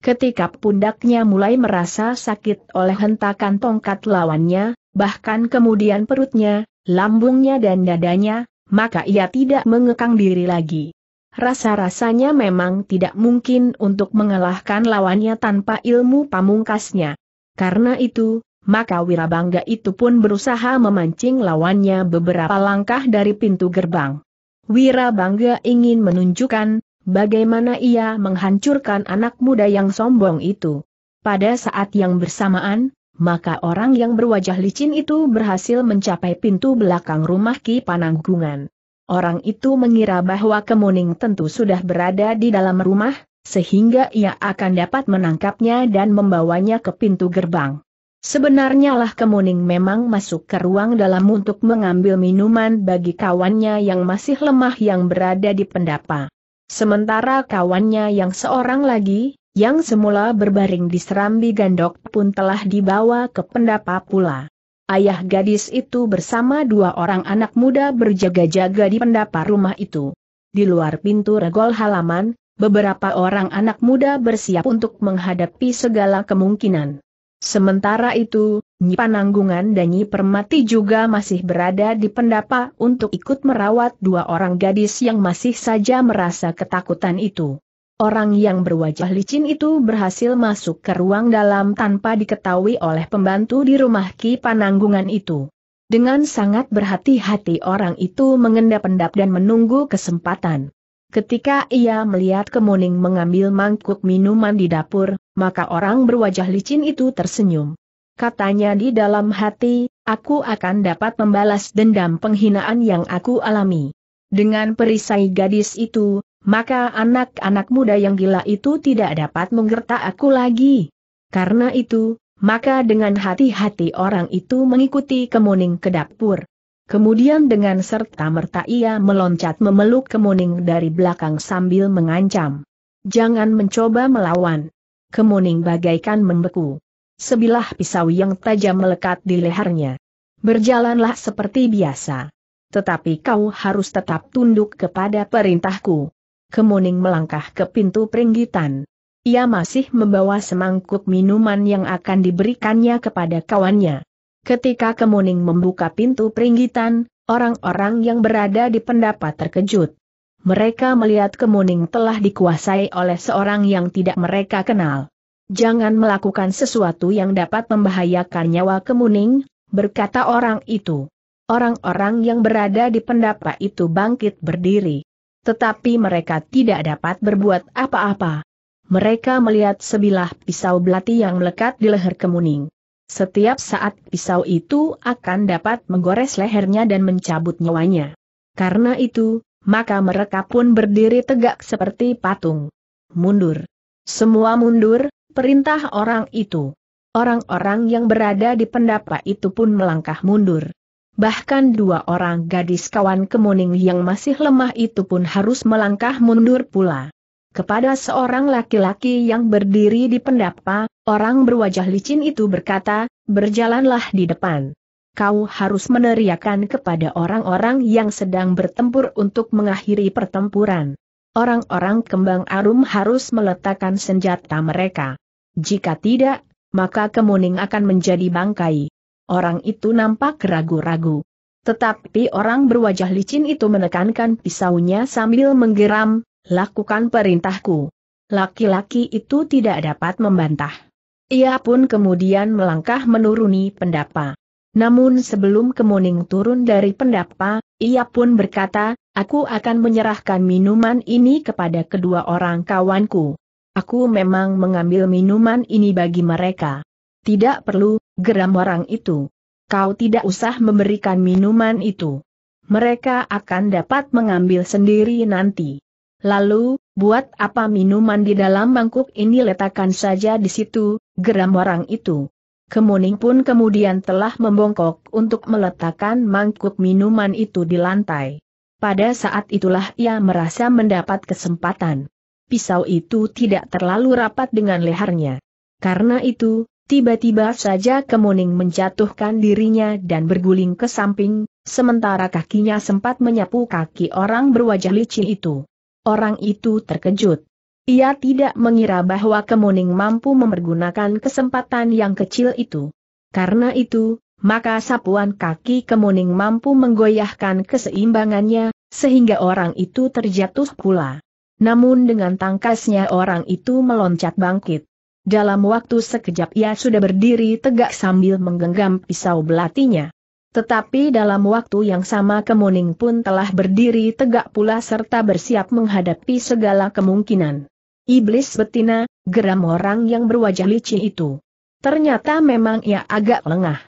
Ketika pundaknya mulai merasa sakit oleh hentakan tongkat lawannya, bahkan kemudian perutnya, lambungnya dan dadanya, maka ia tidak mengekang diri lagi. Rasa-rasanya memang tidak mungkin untuk mengalahkan lawannya tanpa ilmu pamungkasnya. Karena itu, maka Wirabangga itu pun berusaha memancing lawannya beberapa langkah dari pintu gerbang. Wirabangga ingin menunjukkan bagaimana ia menghancurkan anak muda yang sombong itu. Pada saat yang bersamaan, maka orang yang berwajah licin itu berhasil mencapai pintu belakang rumah Ki Pananggungan. Orang itu mengira bahwa Kemuning tentu sudah berada di dalam rumah, sehingga ia akan dapat menangkapnya dan membawanya ke pintu gerbang. Sebenarnya lah Kemuning memang masuk ke ruang dalam untuk mengambil minuman bagi kawannya yang masih lemah yang berada di pendapa. Sementara kawannya yang seorang lagi, yang semula berbaring di serambi gandok pun telah dibawa ke pendapa pula. Ayah gadis itu bersama dua orang anak muda berjaga-jaga di pendapa rumah itu. Di luar pintu regol halaman, beberapa orang anak muda bersiap untuk menghadapi segala kemungkinan. Sementara itu, Nyi Pananggungan dan Nyi Permati juga masih berada di pendapa untuk ikut merawat dua orang gadis yang masih saja merasa ketakutan itu. Orang yang berwajah licin itu berhasil masuk ke ruang dalam tanpa diketahui oleh pembantu di rumah Ki Pananggungan itu. Dengan sangat berhati-hati orang itu mengendap-endap dan menunggu kesempatan. Ketika ia melihat Kemuning mengambil mangkuk minuman di dapur, maka orang berwajah licin itu tersenyum katanya di dalam hati, aku akan dapat membalas dendam penghinaan yang aku alami. Dengan perisai gadis itu, maka anak-anak muda yang gila itu tidak dapat menggertak aku lagi. Karena itu, maka dengan hati-hati orang itu mengikuti kemuning ke dapur. Kemudian dengan serta-merta ia meloncat memeluk kemuning dari belakang sambil mengancam. Jangan mencoba melawan. Kemuning bagaikan membeku sebilah pisau yang tajam melekat di lehernya. Berjalanlah seperti biasa. Tetapi kau harus tetap tunduk kepada perintahku. Kemuning melangkah ke pintu peringgitan. Ia masih membawa semangkuk minuman yang akan diberikannya kepada kawannya. Ketika Kemuning membuka pintu peringgitan, orang-orang yang berada di pendapat terkejut. Mereka melihat Kemuning telah dikuasai oleh seorang yang tidak mereka kenal jangan melakukan sesuatu yang dapat membahayakan nyawa kemuning, berkata orang itu. Orang-orang yang berada di pendapa itu bangkit berdiri. Tetapi mereka tidak dapat berbuat apa-apa. Mereka melihat sebilah pisau belati yang melekat di leher kemuning. Setiap saat pisau itu akan dapat menggores lehernya dan mencabut nyawanya. Karena itu, maka mereka pun berdiri tegak seperti patung. Mundur. Semua mundur, perintah orang itu. Orang-orang yang berada di pendapa itu pun melangkah mundur. Bahkan dua orang gadis kawan kemuning yang masih lemah itu pun harus melangkah mundur pula. Kepada seorang laki-laki yang berdiri di pendapa, orang berwajah licin itu berkata, berjalanlah di depan kau harus meneriakan kepada orang-orang yang sedang bertempur untuk mengakhiri pertempuran. Orang-orang kembang arum harus meletakkan senjata mereka. Jika tidak, maka kemuning akan menjadi bangkai. Orang itu nampak ragu-ragu. Tetapi orang berwajah licin itu menekankan pisaunya sambil menggeram, lakukan perintahku. Laki-laki itu tidak dapat membantah. Ia pun kemudian melangkah menuruni pendapa. Namun sebelum kemuning turun dari pendapa, ia pun berkata, aku akan menyerahkan minuman ini kepada kedua orang kawanku. Aku memang mengambil minuman ini bagi mereka. Tidak perlu, geram orang itu. Kau tidak usah memberikan minuman itu. Mereka akan dapat mengambil sendiri nanti. Lalu, buat apa minuman di dalam mangkuk ini letakkan saja di situ, geram orang itu. Kemuning pun kemudian telah membongkok untuk meletakkan mangkuk minuman itu di lantai. Pada saat itulah ia merasa mendapat kesempatan pisau itu tidak terlalu rapat dengan lehernya. Karena itu, tiba-tiba saja Kemuning menjatuhkan dirinya dan berguling ke samping, sementara kakinya sempat menyapu kaki orang berwajah licin itu. Orang itu terkejut. Ia tidak mengira bahwa Kemuning mampu mempergunakan kesempatan yang kecil itu. Karena itu, maka sapuan kaki Kemuning mampu menggoyahkan keseimbangannya, sehingga orang itu terjatuh pula. Namun dengan tangkasnya orang itu meloncat bangkit. Dalam waktu sekejap ia sudah berdiri tegak sambil menggenggam pisau belatinya. Tetapi dalam waktu yang sama Kemuning pun telah berdiri tegak pula serta bersiap menghadapi segala kemungkinan. Iblis betina, geram orang yang berwajah licin itu. Ternyata memang ia agak lengah.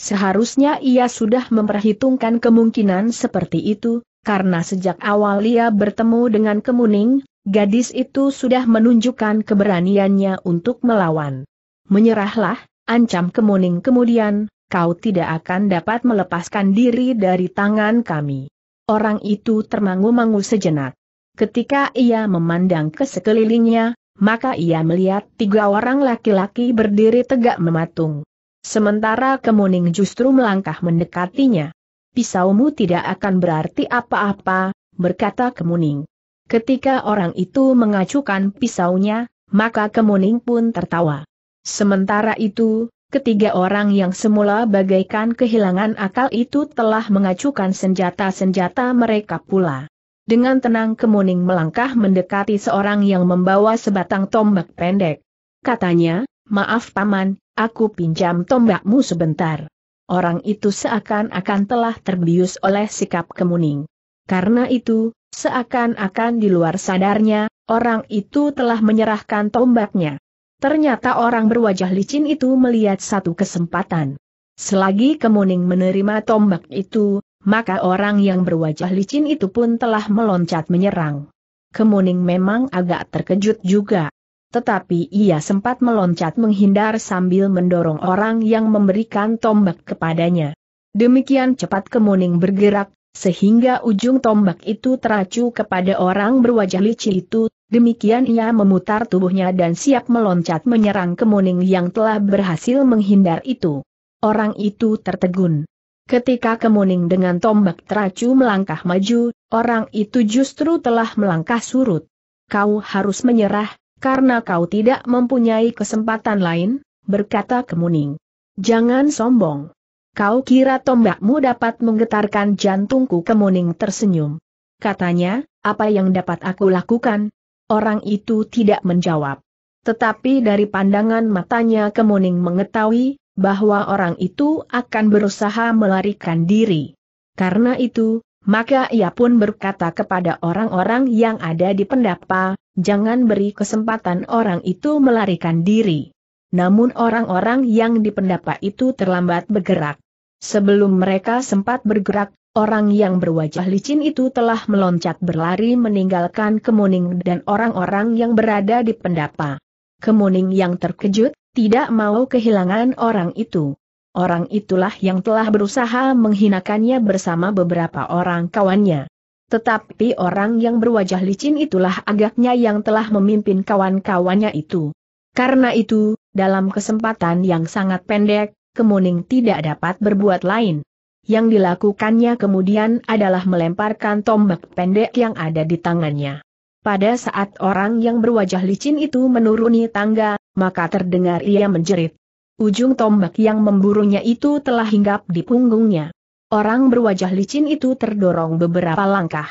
Seharusnya ia sudah memperhitungkan kemungkinan seperti itu, karena sejak awal ia bertemu dengan Kemuning, gadis itu sudah menunjukkan keberaniannya untuk melawan. Menyerahlah, ancam Kemuning kemudian, kau tidak akan dapat melepaskan diri dari tangan kami. Orang itu termangu-mangu sejenak. Ketika ia memandang ke sekelilingnya, maka ia melihat tiga orang laki-laki berdiri tegak mematung. Sementara Kemuning justru melangkah mendekatinya pisaumu tidak akan berarti apa-apa, berkata Kemuning. Ketika orang itu mengacukan pisaunya, maka Kemuning pun tertawa. Sementara itu, ketiga orang yang semula bagaikan kehilangan akal itu telah mengacukan senjata-senjata mereka pula. Dengan tenang Kemuning melangkah mendekati seorang yang membawa sebatang tombak pendek. Katanya, maaf paman, aku pinjam tombakmu sebentar orang itu seakan-akan telah terbius oleh sikap kemuning. Karena itu, seakan-akan di luar sadarnya, orang itu telah menyerahkan tombaknya. Ternyata orang berwajah licin itu melihat satu kesempatan. Selagi kemuning menerima tombak itu, maka orang yang berwajah licin itu pun telah meloncat menyerang. Kemuning memang agak terkejut juga tetapi ia sempat meloncat menghindar sambil mendorong orang yang memberikan tombak kepadanya. Demikian cepat kemuning bergerak, sehingga ujung tombak itu teracu kepada orang berwajah licin itu, demikian ia memutar tubuhnya dan siap meloncat menyerang kemuning yang telah berhasil menghindar itu. Orang itu tertegun. Ketika kemuning dengan tombak teracu melangkah maju, orang itu justru telah melangkah surut. Kau harus menyerah, karena kau tidak mempunyai kesempatan lain, berkata Kemuning. Jangan sombong. Kau kira tombakmu dapat menggetarkan jantungku Kemuning tersenyum. Katanya, apa yang dapat aku lakukan? Orang itu tidak menjawab. Tetapi dari pandangan matanya Kemuning mengetahui, bahwa orang itu akan berusaha melarikan diri. Karena itu, maka ia pun berkata kepada orang-orang yang ada di pendapa, jangan beri kesempatan orang itu melarikan diri. Namun orang-orang yang di pendapa itu terlambat bergerak. Sebelum mereka sempat bergerak, orang yang berwajah licin itu telah meloncat berlari meninggalkan Kemuning dan orang-orang yang berada di pendapa. Kemuning yang terkejut, tidak mau kehilangan orang itu. Orang itulah yang telah berusaha menghinakannya bersama beberapa orang kawannya. Tetapi orang yang berwajah licin itulah agaknya yang telah memimpin kawan-kawannya itu. Karena itu, dalam kesempatan yang sangat pendek, Kemuning tidak dapat berbuat lain. Yang dilakukannya kemudian adalah melemparkan tombak pendek yang ada di tangannya. Pada saat orang yang berwajah licin itu menuruni tangga, maka terdengar ia menjerit. Ujung tombak yang memburunya itu telah hinggap di punggungnya. Orang berwajah licin itu terdorong beberapa langkah.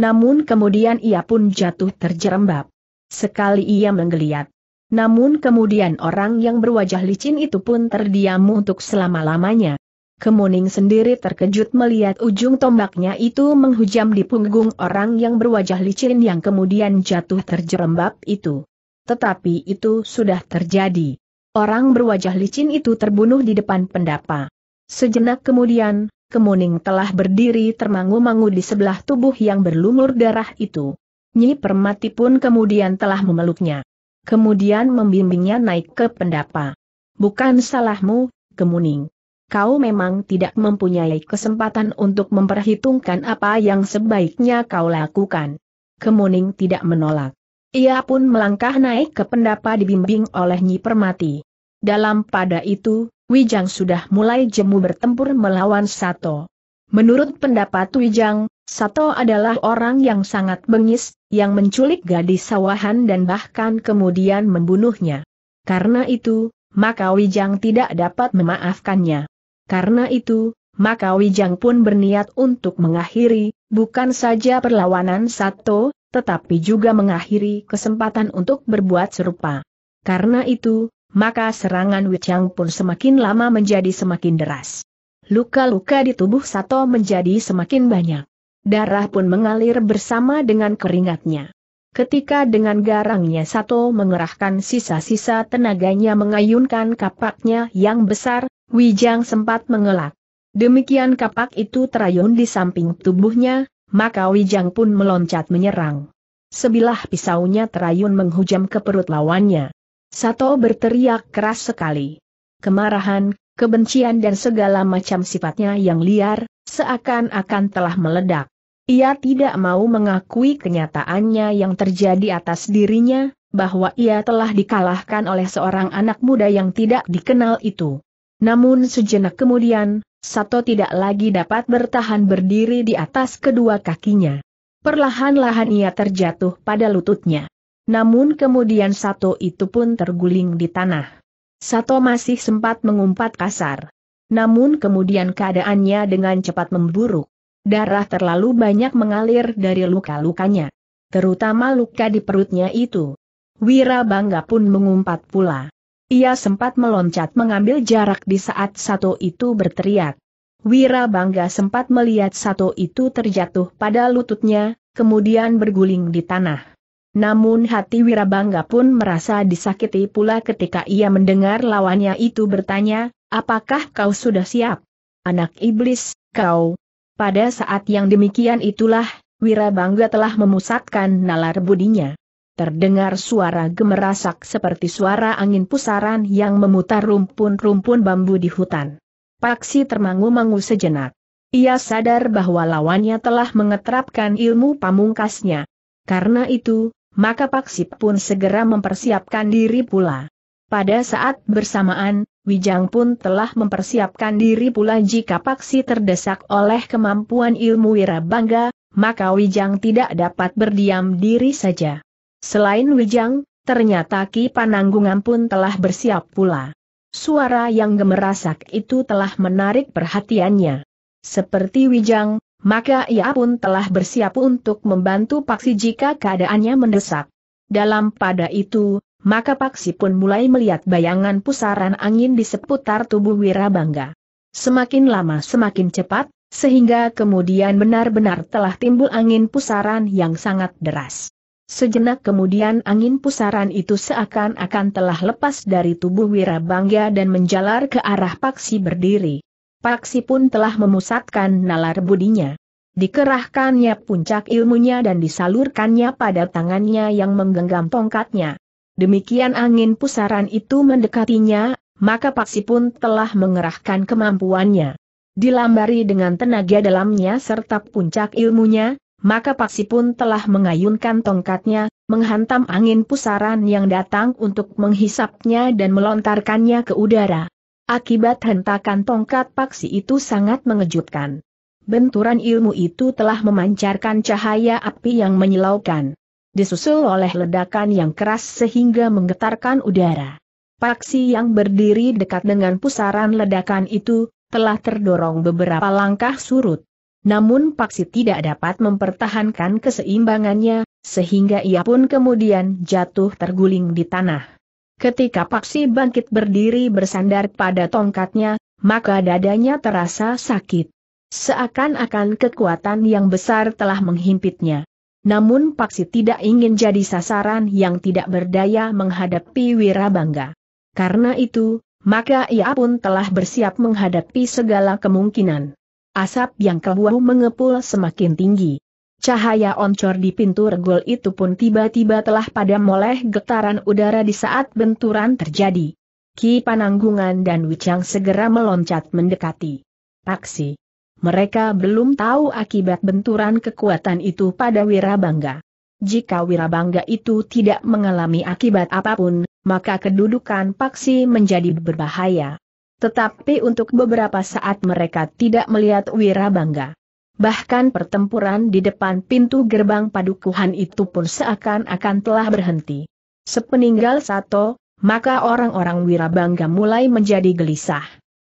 Namun kemudian ia pun jatuh terjerembab. Sekali ia menggeliat. Namun kemudian orang yang berwajah licin itu pun terdiam untuk selama-lamanya. Kemuning sendiri terkejut melihat ujung tombaknya itu menghujam di punggung orang yang berwajah licin yang kemudian jatuh terjerembab itu. Tetapi itu sudah terjadi. Orang berwajah licin itu terbunuh di depan pendapa. Sejenak kemudian, Kemuning telah berdiri termangu-mangu di sebelah tubuh yang berlumur darah itu. Nyi Permati pun kemudian telah memeluknya. Kemudian membimbingnya naik ke pendapa. Bukan salahmu, Kemuning. Kau memang tidak mempunyai kesempatan untuk memperhitungkan apa yang sebaiknya kau lakukan. Kemuning tidak menolak. Ia pun melangkah naik ke pendapa dibimbing oleh Nyi Permati. Dalam pada itu, Wijang sudah mulai jemu bertempur melawan Sato. Menurut pendapat Wijang, Sato adalah orang yang sangat bengis, yang menculik gadis sawahan dan bahkan kemudian membunuhnya. Karena itu, maka Wijang tidak dapat memaafkannya. Karena itu, maka Wijang pun berniat untuk mengakhiri, bukan saja perlawanan Sato, tetapi juga mengakhiri kesempatan untuk berbuat serupa. Karena itu, maka serangan Wichang pun semakin lama menjadi semakin deras. Luka-luka di tubuh Sato menjadi semakin banyak. Darah pun mengalir bersama dengan keringatnya. Ketika dengan garangnya Sato mengerahkan sisa-sisa tenaganya mengayunkan kapaknya yang besar, Wijang sempat mengelak. Demikian kapak itu terayun di samping tubuhnya, maka Wijang pun meloncat menyerang. Sebilah pisaunya terayun menghujam ke perut lawannya. Sato berteriak keras sekali. Kemarahan, kebencian dan segala macam sifatnya yang liar, seakan-akan telah meledak. Ia tidak mau mengakui kenyataannya yang terjadi atas dirinya, bahwa ia telah dikalahkan oleh seorang anak muda yang tidak dikenal itu. Namun sejenak kemudian, Sato tidak lagi dapat bertahan berdiri di atas kedua kakinya. Perlahan-lahan ia terjatuh pada lututnya. Namun kemudian Sato itu pun terguling di tanah. Sato masih sempat mengumpat kasar. Namun kemudian keadaannya dengan cepat memburuk. Darah terlalu banyak mengalir dari luka-lukanya. Terutama luka di perutnya itu. Wira Bangga pun mengumpat pula. Ia sempat meloncat mengambil jarak di saat Sato itu berteriak. Wira Bangga sempat melihat Sato itu terjatuh pada lututnya, kemudian berguling di tanah. Namun hati Wirabangga pun merasa disakiti pula ketika ia mendengar lawannya itu bertanya, apakah kau sudah siap? Anak iblis, kau. Pada saat yang demikian itulah, Wirabangga telah memusatkan nalar budinya. Terdengar suara gemerasak seperti suara angin pusaran yang memutar rumpun-rumpun bambu di hutan. Paksi termangu-mangu sejenak. Ia sadar bahwa lawannya telah mengetrapkan ilmu pamungkasnya. Karena itu, maka Paksip pun segera mempersiapkan diri pula. Pada saat bersamaan, Wijang pun telah mempersiapkan diri pula jika Paksi terdesak oleh kemampuan ilmu wirabangga, maka Wijang tidak dapat berdiam diri saja. Selain Wijang, ternyata Ki Pananggungan pun telah bersiap pula. Suara yang gemerasak itu telah menarik perhatiannya. Seperti Wijang, maka ia pun telah bersiap untuk membantu Paksi jika keadaannya mendesak. Dalam pada itu, maka Paksi pun mulai melihat bayangan pusaran angin di seputar tubuh Wirabangga. Semakin lama semakin cepat, sehingga kemudian benar-benar telah timbul angin pusaran yang sangat deras. Sejenak kemudian angin pusaran itu seakan-akan telah lepas dari tubuh Wirabangga dan menjalar ke arah Paksi berdiri. Paksi pun telah memusatkan nalar budinya. Dikerahkannya puncak ilmunya dan disalurkannya pada tangannya yang menggenggam tongkatnya. Demikian angin pusaran itu mendekatinya, maka Paksi pun telah mengerahkan kemampuannya. Dilambari dengan tenaga dalamnya serta puncak ilmunya, maka Paksi pun telah mengayunkan tongkatnya, menghantam angin pusaran yang datang untuk menghisapnya dan melontarkannya ke udara. Akibat hentakan tongkat paksi itu sangat mengejutkan. Benturan ilmu itu telah memancarkan cahaya api yang menyilaukan. Disusul oleh ledakan yang keras sehingga menggetarkan udara. Paksi yang berdiri dekat dengan pusaran ledakan itu, telah terdorong beberapa langkah surut. Namun Paksi tidak dapat mempertahankan keseimbangannya, sehingga ia pun kemudian jatuh terguling di tanah. Ketika Paksi bangkit berdiri bersandar pada tongkatnya, maka dadanya terasa sakit. Seakan-akan kekuatan yang besar telah menghimpitnya. Namun Paksi tidak ingin jadi sasaran yang tidak berdaya menghadapi Wirabangga. Karena itu, maka ia pun telah bersiap menghadapi segala kemungkinan. Asap yang keluar mengepul semakin tinggi. Cahaya oncor di pintu regol itu pun tiba-tiba telah padam oleh getaran udara di saat benturan terjadi. Ki Pananggungan dan Wicang segera meloncat mendekati. Paksi. Mereka belum tahu akibat benturan kekuatan itu pada Wirabangga. Jika Wirabangga itu tidak mengalami akibat apapun, maka kedudukan Paksi menjadi berbahaya. Tetapi untuk beberapa saat mereka tidak melihat Wirabangga bahkan pertempuran di depan pintu gerbang padukuhan itu pun seakan-akan telah berhenti. Sepeninggal Sato, maka orang-orang Wirabangga mulai menjadi gelisah.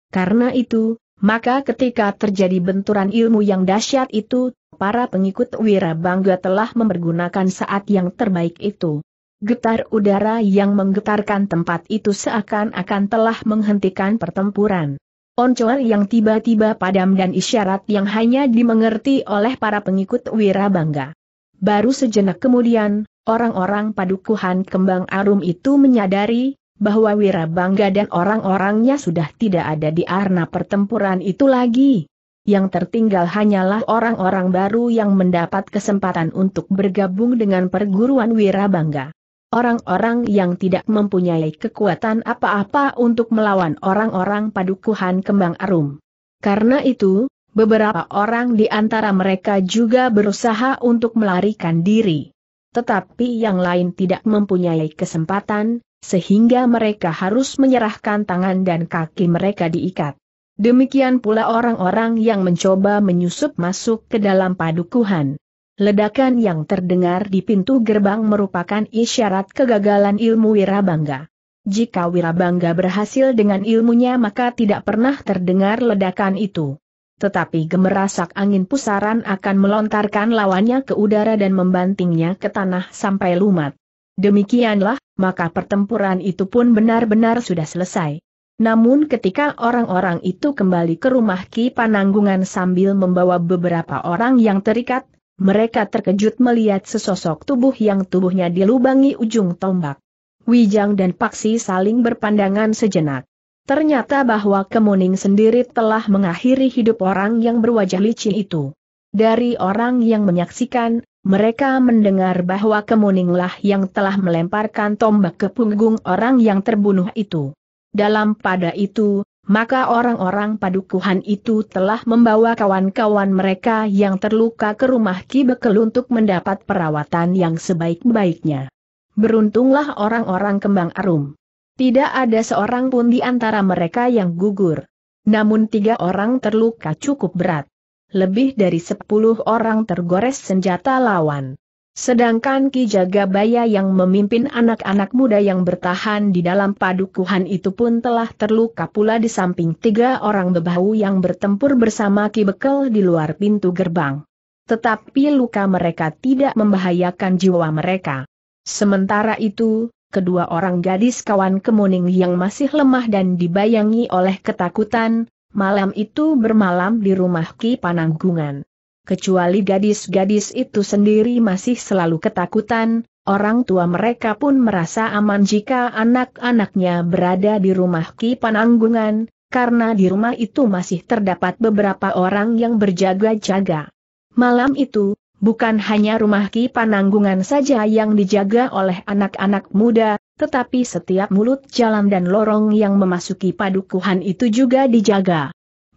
Karena itu, maka ketika terjadi benturan ilmu yang dahsyat itu, para pengikut Wirabangga telah mempergunakan saat yang terbaik itu. Getar udara yang menggetarkan tempat itu seakan-akan telah menghentikan pertempuran. Oncor yang tiba-tiba padam dan isyarat yang hanya dimengerti oleh para pengikut Wirabangga. Baru sejenak kemudian, orang-orang padukuhan kembang arum itu menyadari, bahwa Wirabangga dan orang-orangnya sudah tidak ada di arena pertempuran itu lagi. Yang tertinggal hanyalah orang-orang baru yang mendapat kesempatan untuk bergabung dengan perguruan Wirabangga. Orang-orang yang tidak mempunyai kekuatan apa-apa untuk melawan orang-orang padukuhan kembang arum. Karena itu, beberapa orang di antara mereka juga berusaha untuk melarikan diri. Tetapi yang lain tidak mempunyai kesempatan, sehingga mereka harus menyerahkan tangan dan kaki mereka diikat. Demikian pula orang-orang yang mencoba menyusup masuk ke dalam padukuhan. Ledakan yang terdengar di pintu gerbang merupakan isyarat kegagalan ilmu Wirabangga. Jika Wirabangga berhasil dengan ilmunya maka tidak pernah terdengar ledakan itu. Tetapi gemerasak angin pusaran akan melontarkan lawannya ke udara dan membantingnya ke tanah sampai lumat. Demikianlah, maka pertempuran itu pun benar-benar sudah selesai. Namun ketika orang-orang itu kembali ke rumah Ki Pananggungan sambil membawa beberapa orang yang terikat, mereka terkejut melihat sesosok tubuh yang tubuhnya dilubangi ujung tombak. Wijang dan Paksi saling berpandangan sejenak. Ternyata bahwa Kemuning sendiri telah mengakhiri hidup orang yang berwajah licin itu. Dari orang yang menyaksikan, mereka mendengar bahwa Kemuninglah yang telah melemparkan tombak ke punggung orang yang terbunuh itu. Dalam pada itu, maka orang-orang padukuhan itu telah membawa kawan-kawan mereka yang terluka ke rumah Ki Bekel untuk mendapat perawatan yang sebaik-baiknya. Beruntunglah orang-orang kembang arum. Tidak ada seorang pun di antara mereka yang gugur. Namun tiga orang terluka cukup berat. Lebih dari sepuluh orang tergores senjata lawan. Sedangkan Ki Jagabaya yang memimpin anak-anak muda yang bertahan di dalam padukuhan itu pun telah terluka pula di samping tiga orang bebahu yang bertempur bersama Ki Bekel di luar pintu gerbang. Tetapi luka mereka tidak membahayakan jiwa mereka. Sementara itu, kedua orang gadis kawan kemuning yang masih lemah dan dibayangi oleh ketakutan, malam itu bermalam di rumah Ki Pananggungan kecuali gadis-gadis itu sendiri masih selalu ketakutan, orang tua mereka pun merasa aman jika anak-anaknya berada di rumah Ki Pananggungan, karena di rumah itu masih terdapat beberapa orang yang berjaga-jaga. Malam itu, bukan hanya rumah Ki Pananggungan saja yang dijaga oleh anak-anak muda, tetapi setiap mulut jalan dan lorong yang memasuki padukuhan itu juga dijaga.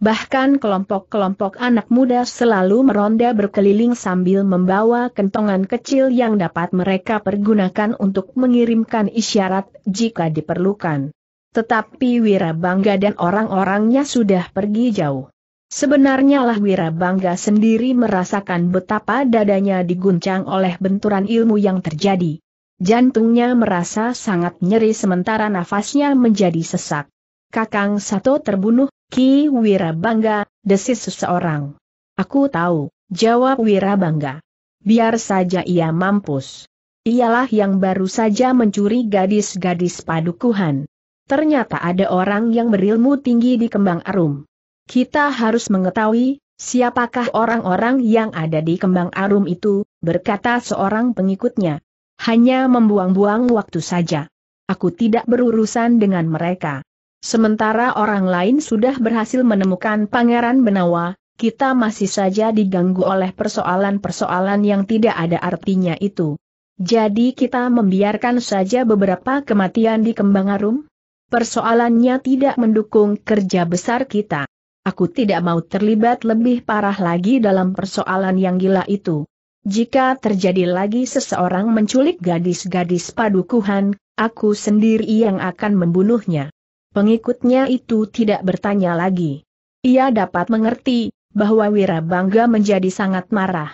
Bahkan kelompok-kelompok anak muda selalu meronda berkeliling sambil membawa kentongan kecil yang dapat mereka pergunakan untuk mengirimkan isyarat jika diperlukan. Tetapi Wirabangga dan orang-orangnya sudah pergi jauh. Sebenarnya lah Wirabangga sendiri merasakan betapa dadanya diguncang oleh benturan ilmu yang terjadi. Jantungnya merasa sangat nyeri sementara nafasnya menjadi sesak. Kakang Sato terbunuh, Ki Wirabangga, desis seseorang. Aku tahu, jawab Wirabangga. Biar saja ia mampus. Ialah yang baru saja mencuri gadis-gadis padukuhan. Ternyata ada orang yang berilmu tinggi di Kembang Arum. Kita harus mengetahui, siapakah orang-orang yang ada di Kembang Arum itu, berkata seorang pengikutnya. Hanya membuang-buang waktu saja. Aku tidak berurusan dengan mereka. Sementara orang lain sudah berhasil menemukan Pangeran Benawa, kita masih saja diganggu oleh persoalan-persoalan yang tidak ada artinya itu. Jadi kita membiarkan saja beberapa kematian di Kembang Arum? Persoalannya tidak mendukung kerja besar kita. Aku tidak mau terlibat lebih parah lagi dalam persoalan yang gila itu. Jika terjadi lagi seseorang menculik gadis-gadis padukuhan, aku sendiri yang akan membunuhnya pengikutnya itu tidak bertanya lagi. Ia dapat mengerti bahwa Wirabangga menjadi sangat marah.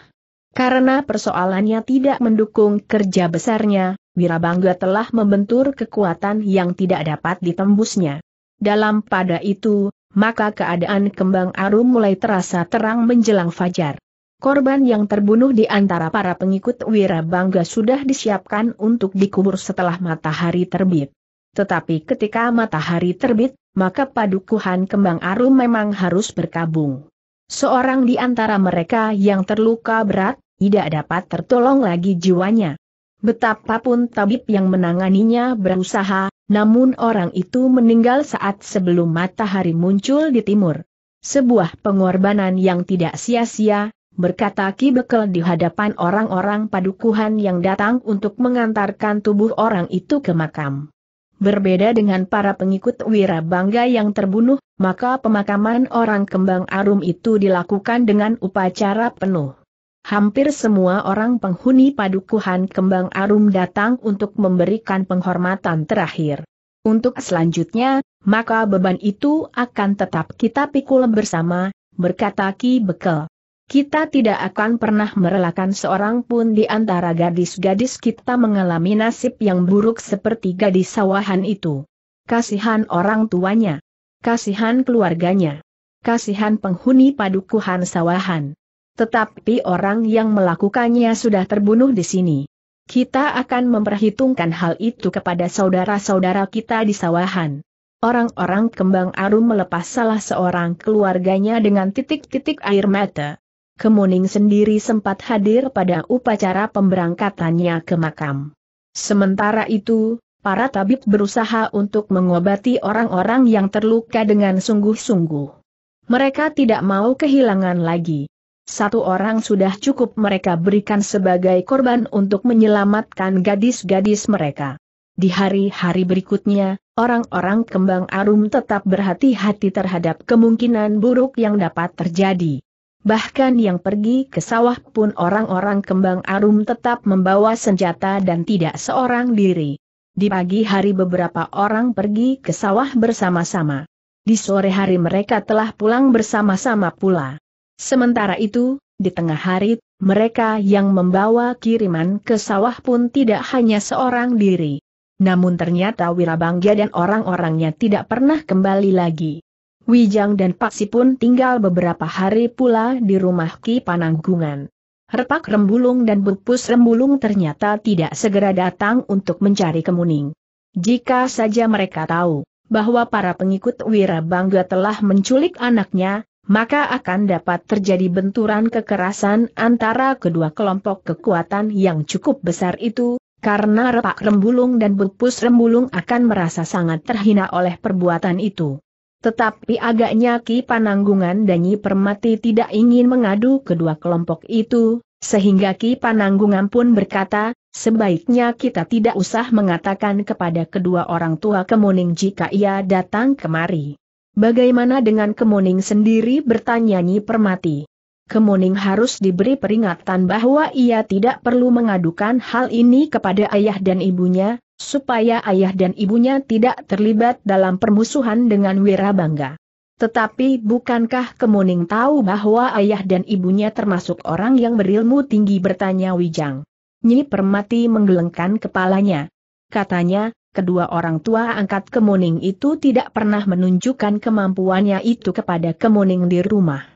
Karena persoalannya tidak mendukung kerja besarnya, Wirabangga telah membentur kekuatan yang tidak dapat ditembusnya. Dalam pada itu, maka keadaan kembang arum mulai terasa terang menjelang fajar. Korban yang terbunuh di antara para pengikut Wirabangga sudah disiapkan untuk dikubur setelah matahari terbit. Tetapi ketika matahari terbit, maka padukuhan kembang arum memang harus berkabung. Seorang di antara mereka yang terluka berat, tidak dapat tertolong lagi jiwanya. Betapapun tabib yang menanganinya berusaha, namun orang itu meninggal saat sebelum matahari muncul di timur. Sebuah pengorbanan yang tidak sia-sia, berkata Ki Bekel di hadapan orang-orang padukuhan yang datang untuk mengantarkan tubuh orang itu ke makam. Berbeda dengan para pengikut wira bangga yang terbunuh, maka pemakaman orang kembang arum itu dilakukan dengan upacara penuh. Hampir semua orang penghuni padukuhan kembang arum datang untuk memberikan penghormatan terakhir. Untuk selanjutnya, maka beban itu akan tetap kita pikul bersama, berkata Ki Bekel. Kita tidak akan pernah merelakan seorang pun di antara gadis-gadis kita mengalami nasib yang buruk seperti gadis sawahan itu. Kasihan orang tuanya. Kasihan keluarganya. Kasihan penghuni padukuhan sawahan. Tetapi orang yang melakukannya sudah terbunuh di sini. Kita akan memperhitungkan hal itu kepada saudara-saudara kita di sawahan. Orang-orang kembang arum melepas salah seorang keluarganya dengan titik-titik air mata. Kemuning sendiri sempat hadir pada upacara pemberangkatannya ke makam. Sementara itu, para tabib berusaha untuk mengobati orang-orang yang terluka dengan sungguh-sungguh. Mereka tidak mau kehilangan lagi. Satu orang sudah cukup mereka berikan sebagai korban untuk menyelamatkan gadis-gadis mereka. Di hari-hari berikutnya, orang-orang kembang arum tetap berhati-hati terhadap kemungkinan buruk yang dapat terjadi. Bahkan yang pergi ke sawah pun orang-orang kembang arum tetap membawa senjata dan tidak seorang diri. Di pagi hari beberapa orang pergi ke sawah bersama-sama. Di sore hari mereka telah pulang bersama-sama pula. Sementara itu, di tengah hari, mereka yang membawa kiriman ke sawah pun tidak hanya seorang diri. Namun ternyata Wirabangga dan orang-orangnya tidak pernah kembali lagi. Wijang dan Paksi pun tinggal beberapa hari pula di rumah Ki Pananggungan. Repak Rembulung dan Bupus Rembulung ternyata tidak segera datang untuk mencari Kemuning. Jika saja mereka tahu bahwa para pengikut Wirabangga telah menculik anaknya, maka akan dapat terjadi benturan kekerasan antara kedua kelompok kekuatan yang cukup besar itu, karena Repak Rembulung dan Bupus Rembulung akan merasa sangat terhina oleh perbuatan itu. Tetapi agaknya Ki Pananggungan dan Nyi Permati tidak ingin mengadu kedua kelompok itu, sehingga Ki Pananggungan pun berkata, sebaiknya kita tidak usah mengatakan kepada kedua orang tua Kemuning jika ia datang kemari. Bagaimana dengan Kemuning sendiri bertanya Nyi Permati. Kemuning harus diberi peringatan bahwa ia tidak perlu mengadukan hal ini kepada ayah dan ibunya, supaya ayah dan ibunya tidak terlibat dalam permusuhan dengan Wirabangga. Tetapi bukankah Kemuning tahu bahwa ayah dan ibunya termasuk orang yang berilmu tinggi bertanya Wijang. Nyi Permati menggelengkan kepalanya. Katanya, kedua orang tua angkat Kemuning itu tidak pernah menunjukkan kemampuannya itu kepada Kemuning di rumah.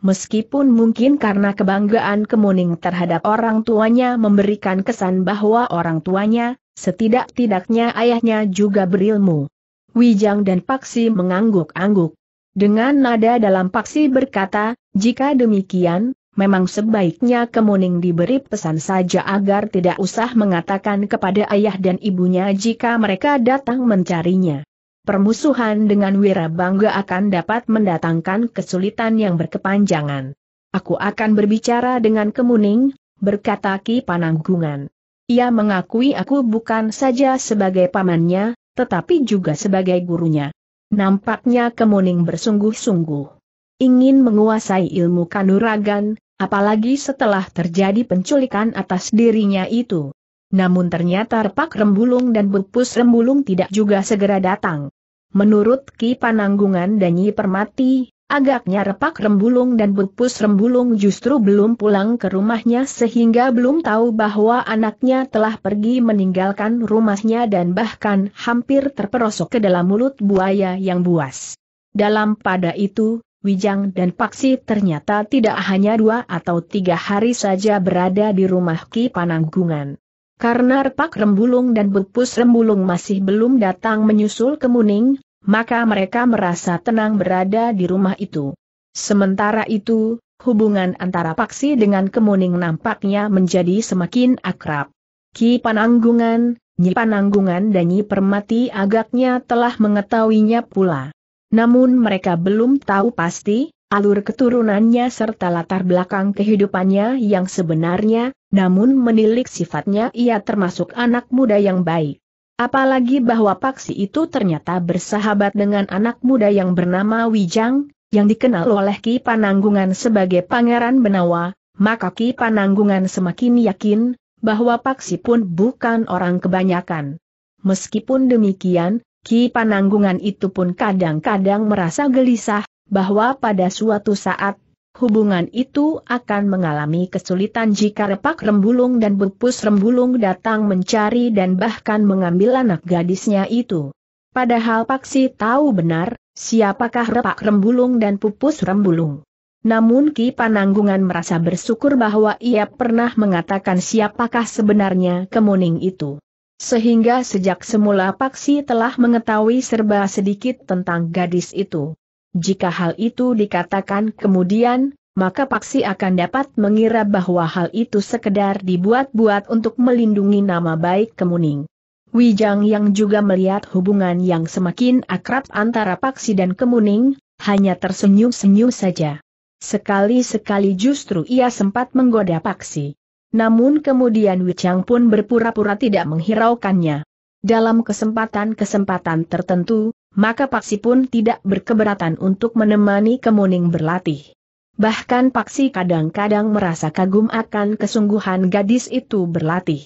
Meskipun mungkin karena kebanggaan Kemuning terhadap orang tuanya memberikan kesan bahwa orang tuanya, Setidak-tidaknya ayahnya juga berilmu. Wijang dan Paksi mengangguk-angguk. Dengan nada dalam Paksi berkata, jika demikian, memang sebaiknya Kemuning diberi pesan saja agar tidak usah mengatakan kepada ayah dan ibunya jika mereka datang mencarinya. Permusuhan dengan Wirabangga akan dapat mendatangkan kesulitan yang berkepanjangan. Aku akan berbicara dengan Kemuning, berkata Ki Pananggungan. Ia mengakui aku bukan saja sebagai pamannya, tetapi juga sebagai gurunya. Nampaknya kemuning bersungguh-sungguh. Ingin menguasai ilmu kanuragan, apalagi setelah terjadi penculikan atas dirinya itu. Namun ternyata Pak rembulung dan bupus rembulung tidak juga segera datang. Menurut Ki Pananggungan dan Nyi Permati, Agaknya repak Rembulung dan Bupus Rembulung justru belum pulang ke rumahnya sehingga belum tahu bahwa anaknya telah pergi meninggalkan rumahnya dan bahkan hampir terperosok ke dalam mulut buaya yang buas. Dalam pada itu, Wijang dan Paksi ternyata tidak hanya dua atau tiga hari saja berada di rumah Ki Pananggungan. Karena repak Rembulung dan Bupus Rembulung masih belum datang menyusul ke Muning, maka mereka merasa tenang berada di rumah itu. Sementara itu, hubungan antara Paksi dengan Kemuning nampaknya menjadi semakin akrab. Ki Pananggungan, Nyi Pananggungan dan Nyi Permati agaknya telah mengetahuinya pula. Namun mereka belum tahu pasti, alur keturunannya serta latar belakang kehidupannya yang sebenarnya, namun menilik sifatnya ia termasuk anak muda yang baik. Apalagi bahwa Paksi itu ternyata bersahabat dengan anak muda yang bernama Wijang, yang dikenal oleh Ki Pananggungan sebagai Pangeran Benawa, maka Ki Pananggungan semakin yakin, bahwa Paksi pun bukan orang kebanyakan. Meskipun demikian, Ki Pananggungan itu pun kadang-kadang merasa gelisah, bahwa pada suatu saat hubungan itu akan mengalami kesulitan jika repak rembulung dan bupus rembulung datang mencari dan bahkan mengambil anak gadisnya itu. Padahal Paksi tahu benar, siapakah repak rembulung dan pupus rembulung. Namun Ki Pananggungan merasa bersyukur bahwa ia pernah mengatakan siapakah sebenarnya kemuning itu. Sehingga sejak semula Paksi telah mengetahui serba sedikit tentang gadis itu. Jika hal itu dikatakan kemudian, maka paksi akan dapat mengira bahwa hal itu sekedar dibuat-buat untuk melindungi nama baik Kemuning. Wijang yang juga melihat hubungan yang semakin akrab antara paksi dan Kemuning, hanya tersenyum-senyum saja. Sekali-sekali justru ia sempat menggoda paksi. Namun kemudian Wijang pun berpura-pura tidak menghiraukannya. Dalam kesempatan-kesempatan tertentu, maka Paksi pun tidak berkeberatan untuk menemani Kemuning berlatih. Bahkan Paksi kadang-kadang merasa kagum akan kesungguhan gadis itu berlatih.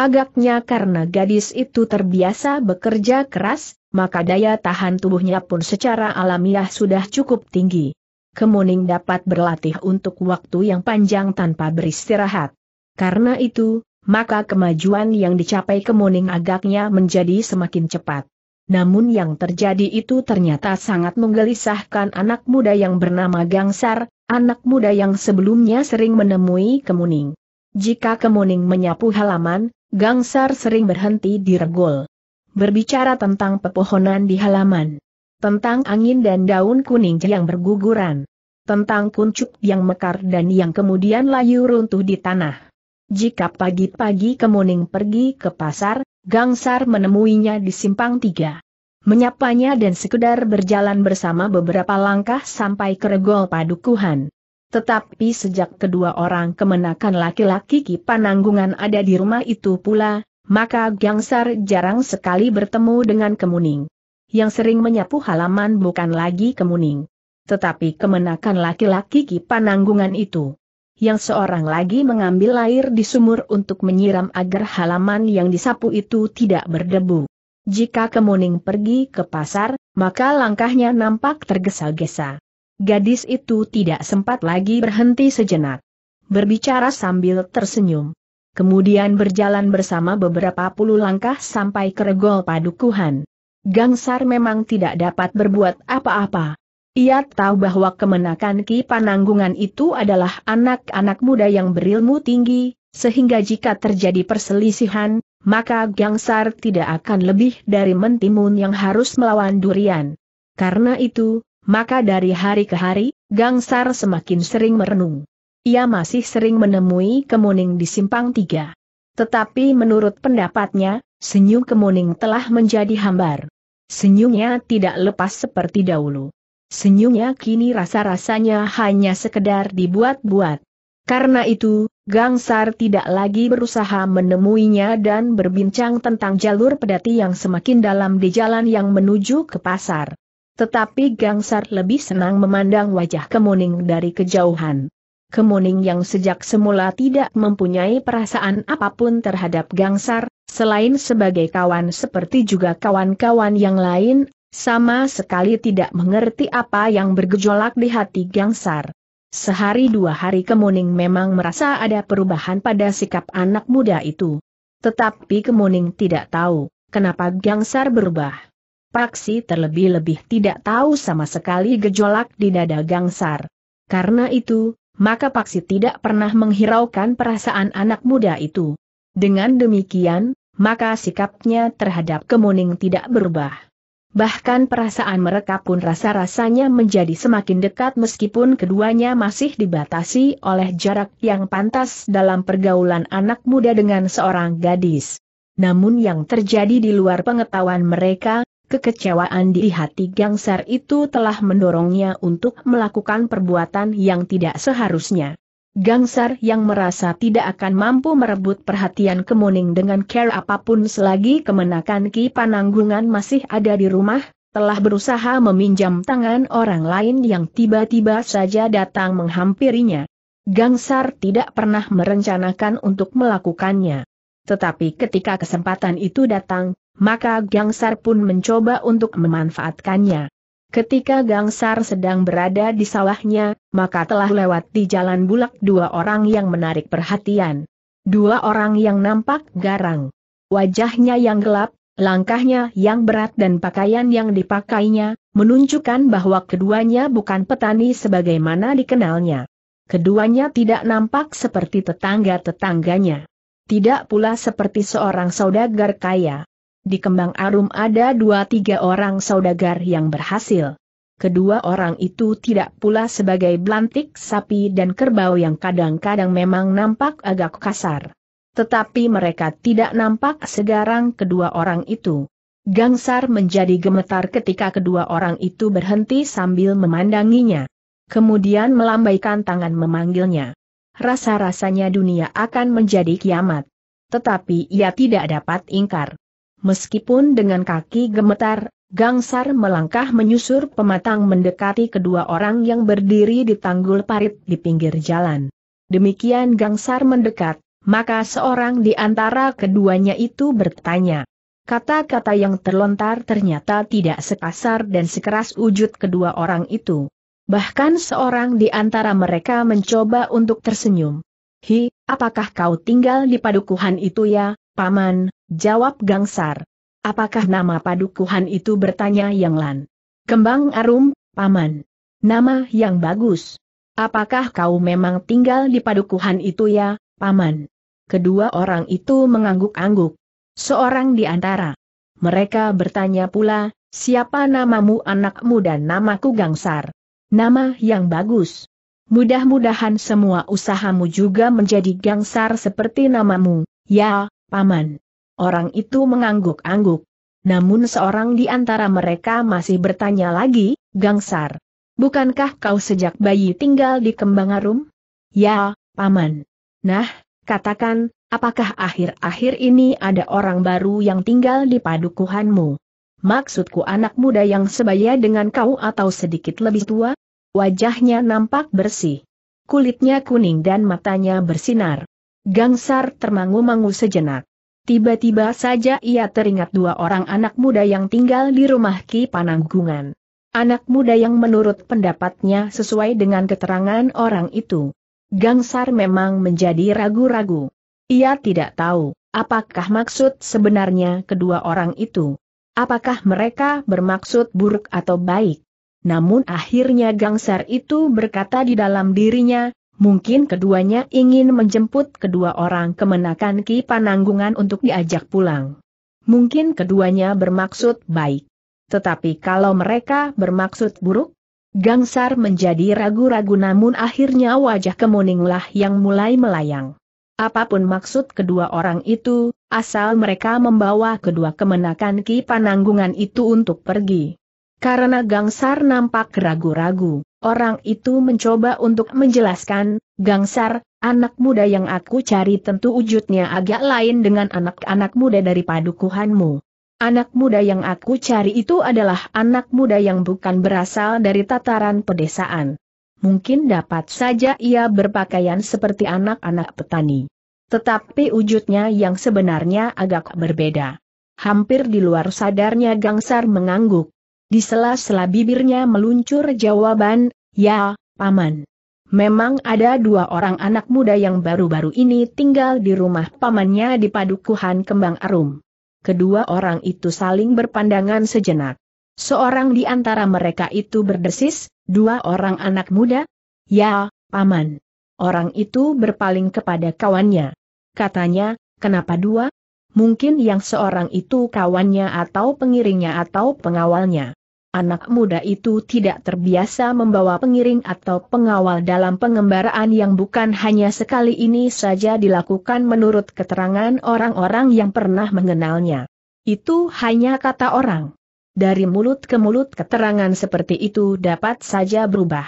Agaknya karena gadis itu terbiasa bekerja keras, maka daya tahan tubuhnya pun secara alamiah sudah cukup tinggi. Kemuning dapat berlatih untuk waktu yang panjang tanpa beristirahat. Karena itu, maka kemajuan yang dicapai Kemuning agaknya menjadi semakin cepat. Namun yang terjadi itu ternyata sangat menggelisahkan anak muda yang bernama Gangsar, anak muda yang sebelumnya sering menemui Kemuning. Jika Kemuning menyapu halaman, Gangsar sering berhenti di regol. Berbicara tentang pepohonan di halaman. Tentang angin dan daun kuning yang berguguran. Tentang kuncup yang mekar dan yang kemudian layu runtuh di tanah. Jika pagi-pagi Kemuning pergi ke pasar, Gangsar menemuinya di simpang tiga. Menyapanya dan sekedar berjalan bersama beberapa langkah sampai ke regol padukuhan. Tetapi sejak kedua orang kemenakan laki-laki Kipananggungan ada di rumah itu pula, maka Gangsar jarang sekali bertemu dengan Kemuning. Yang sering menyapu halaman bukan lagi Kemuning. Tetapi kemenakan laki-laki Kipananggungan itu yang seorang lagi mengambil air di sumur untuk menyiram agar halaman yang disapu itu tidak berdebu. Jika Kemuning pergi ke pasar, maka langkahnya nampak tergesa-gesa. Gadis itu tidak sempat lagi berhenti sejenak. Berbicara sambil tersenyum. Kemudian berjalan bersama beberapa puluh langkah sampai ke regol padukuhan. Gangsar memang tidak dapat berbuat apa-apa. Ia tahu bahwa kemenakan Ki Pananggungan itu adalah anak-anak muda yang berilmu tinggi, sehingga jika terjadi perselisihan, maka Gangsar tidak akan lebih dari mentimun yang harus melawan durian. Karena itu, maka dari hari ke hari, Gangsar semakin sering merenung. Ia masih sering menemui Kemuning di simpang tiga. Tetapi menurut pendapatnya, senyum Kemuning telah menjadi hambar. Senyumnya tidak lepas seperti dahulu. Senyumnya kini rasa-rasanya hanya sekedar dibuat-buat. Karena itu, Gangsar tidak lagi berusaha menemuinya dan berbincang tentang jalur pedati yang semakin dalam di jalan yang menuju ke pasar. Tetapi Gangsar lebih senang memandang wajah Kemuning dari kejauhan. Kemuning yang sejak semula tidak mempunyai perasaan apapun terhadap Gangsar, selain sebagai kawan seperti juga kawan-kawan yang lain, sama sekali tidak mengerti apa yang bergejolak di hati Gangsar. Sehari dua hari Kemuning memang merasa ada perubahan pada sikap anak muda itu. Tetapi Kemuning tidak tahu, kenapa Gangsar berubah. Paksi terlebih-lebih tidak tahu sama sekali gejolak di dada Gangsar. Karena itu, maka Paksi tidak pernah menghiraukan perasaan anak muda itu. Dengan demikian, maka sikapnya terhadap Kemuning tidak berubah. Bahkan perasaan mereka pun rasa-rasanya menjadi semakin dekat meskipun keduanya masih dibatasi oleh jarak yang pantas dalam pergaulan anak muda dengan seorang gadis. Namun yang terjadi di luar pengetahuan mereka, kekecewaan di hati Gangsar itu telah mendorongnya untuk melakukan perbuatan yang tidak seharusnya. Gangsar yang merasa tidak akan mampu merebut perhatian Kemuning dengan care apapun selagi kemenakan Ki Pananggungan masih ada di rumah, telah berusaha meminjam tangan orang lain yang tiba-tiba saja datang menghampirinya. Gangsar tidak pernah merencanakan untuk melakukannya. Tetapi ketika kesempatan itu datang, maka Gangsar pun mencoba untuk memanfaatkannya. Ketika Gangsar sedang berada di sawahnya, maka telah lewat di jalan bulak dua orang yang menarik perhatian. Dua orang yang nampak garang. Wajahnya yang gelap, langkahnya yang berat dan pakaian yang dipakainya, menunjukkan bahwa keduanya bukan petani sebagaimana dikenalnya. Keduanya tidak nampak seperti tetangga-tetangganya. Tidak pula seperti seorang saudagar kaya. Di Kembang Arum ada dua tiga orang saudagar yang berhasil. Kedua orang itu tidak pula sebagai belantik sapi dan kerbau yang kadang-kadang memang nampak agak kasar. Tetapi mereka tidak nampak segarang kedua orang itu. Gangsar menjadi gemetar ketika kedua orang itu berhenti sambil memandanginya. Kemudian melambaikan tangan memanggilnya. Rasa-rasanya dunia akan menjadi kiamat. Tetapi ia tidak dapat ingkar. Meskipun dengan kaki gemetar, Gangsar melangkah menyusur pematang mendekati kedua orang yang berdiri di tanggul parit di pinggir jalan. Demikian Gangsar mendekat, maka seorang di antara keduanya itu bertanya. Kata-kata yang terlontar ternyata tidak sekasar dan sekeras wujud kedua orang itu. Bahkan seorang di antara mereka mencoba untuk tersenyum. Hi, apakah kau tinggal di padukuhan itu ya, paman? Jawab Gangsar. Apakah nama padukuhan itu bertanya Yang Lan? Kembang Arum, Paman. Nama yang bagus. Apakah kau memang tinggal di padukuhan itu ya, Paman? Kedua orang itu mengangguk-angguk. Seorang di antara. Mereka bertanya pula, siapa namamu anakmu dan namaku Gangsar? Nama yang bagus. Mudah-mudahan semua usahamu juga menjadi Gangsar seperti namamu, ya, Paman. Orang itu mengangguk-angguk. Namun seorang di antara mereka masih bertanya lagi, Gangsar. Bukankah kau sejak bayi tinggal di Kembangarum? Ya, Paman. Nah, katakan, apakah akhir-akhir ini ada orang baru yang tinggal di padukuhanmu? Maksudku anak muda yang sebaya dengan kau atau sedikit lebih tua? Wajahnya nampak bersih. Kulitnya kuning dan matanya bersinar. Gangsar termangu-mangu sejenak. Tiba-tiba saja ia teringat dua orang anak muda yang tinggal di rumah Ki Pananggungan. Anak muda yang menurut pendapatnya sesuai dengan keterangan orang itu. Gangsar memang menjadi ragu-ragu. Ia tidak tahu, apakah maksud sebenarnya kedua orang itu. Apakah mereka bermaksud buruk atau baik. Namun akhirnya Gangsar itu berkata di dalam dirinya, Mungkin keduanya ingin menjemput kedua orang kemenakan Ki Pananggungan untuk diajak pulang. Mungkin keduanya bermaksud baik. Tetapi kalau mereka bermaksud buruk, Gangsar menjadi ragu-ragu namun akhirnya wajah kemuninglah yang mulai melayang. Apapun maksud kedua orang itu, asal mereka membawa kedua kemenakan Ki Pananggungan itu untuk pergi. Karena Gangsar nampak ragu-ragu. Orang itu mencoba untuk menjelaskan, Gangsar, anak muda yang aku cari tentu wujudnya agak lain dengan anak-anak muda dari padukuhanmu. Anak muda yang aku cari itu adalah anak muda yang bukan berasal dari tataran pedesaan. Mungkin dapat saja ia berpakaian seperti anak-anak petani. Tetapi wujudnya yang sebenarnya agak berbeda. Hampir di luar sadarnya Gangsar mengangguk. Di sela-sela bibirnya meluncur jawaban, ya, paman. Memang ada dua orang anak muda yang baru-baru ini tinggal di rumah pamannya di Padukuhan Kembang Arum. Kedua orang itu saling berpandangan sejenak. Seorang di antara mereka itu berdesis, dua orang anak muda? Ya, paman. Orang itu berpaling kepada kawannya. Katanya, kenapa dua? Mungkin yang seorang itu kawannya atau pengiringnya atau pengawalnya. Anak muda itu tidak terbiasa membawa pengiring atau pengawal dalam pengembaraan yang bukan hanya sekali ini saja dilakukan menurut keterangan orang-orang yang pernah mengenalnya. Itu hanya kata orang. Dari mulut ke mulut keterangan seperti itu dapat saja berubah.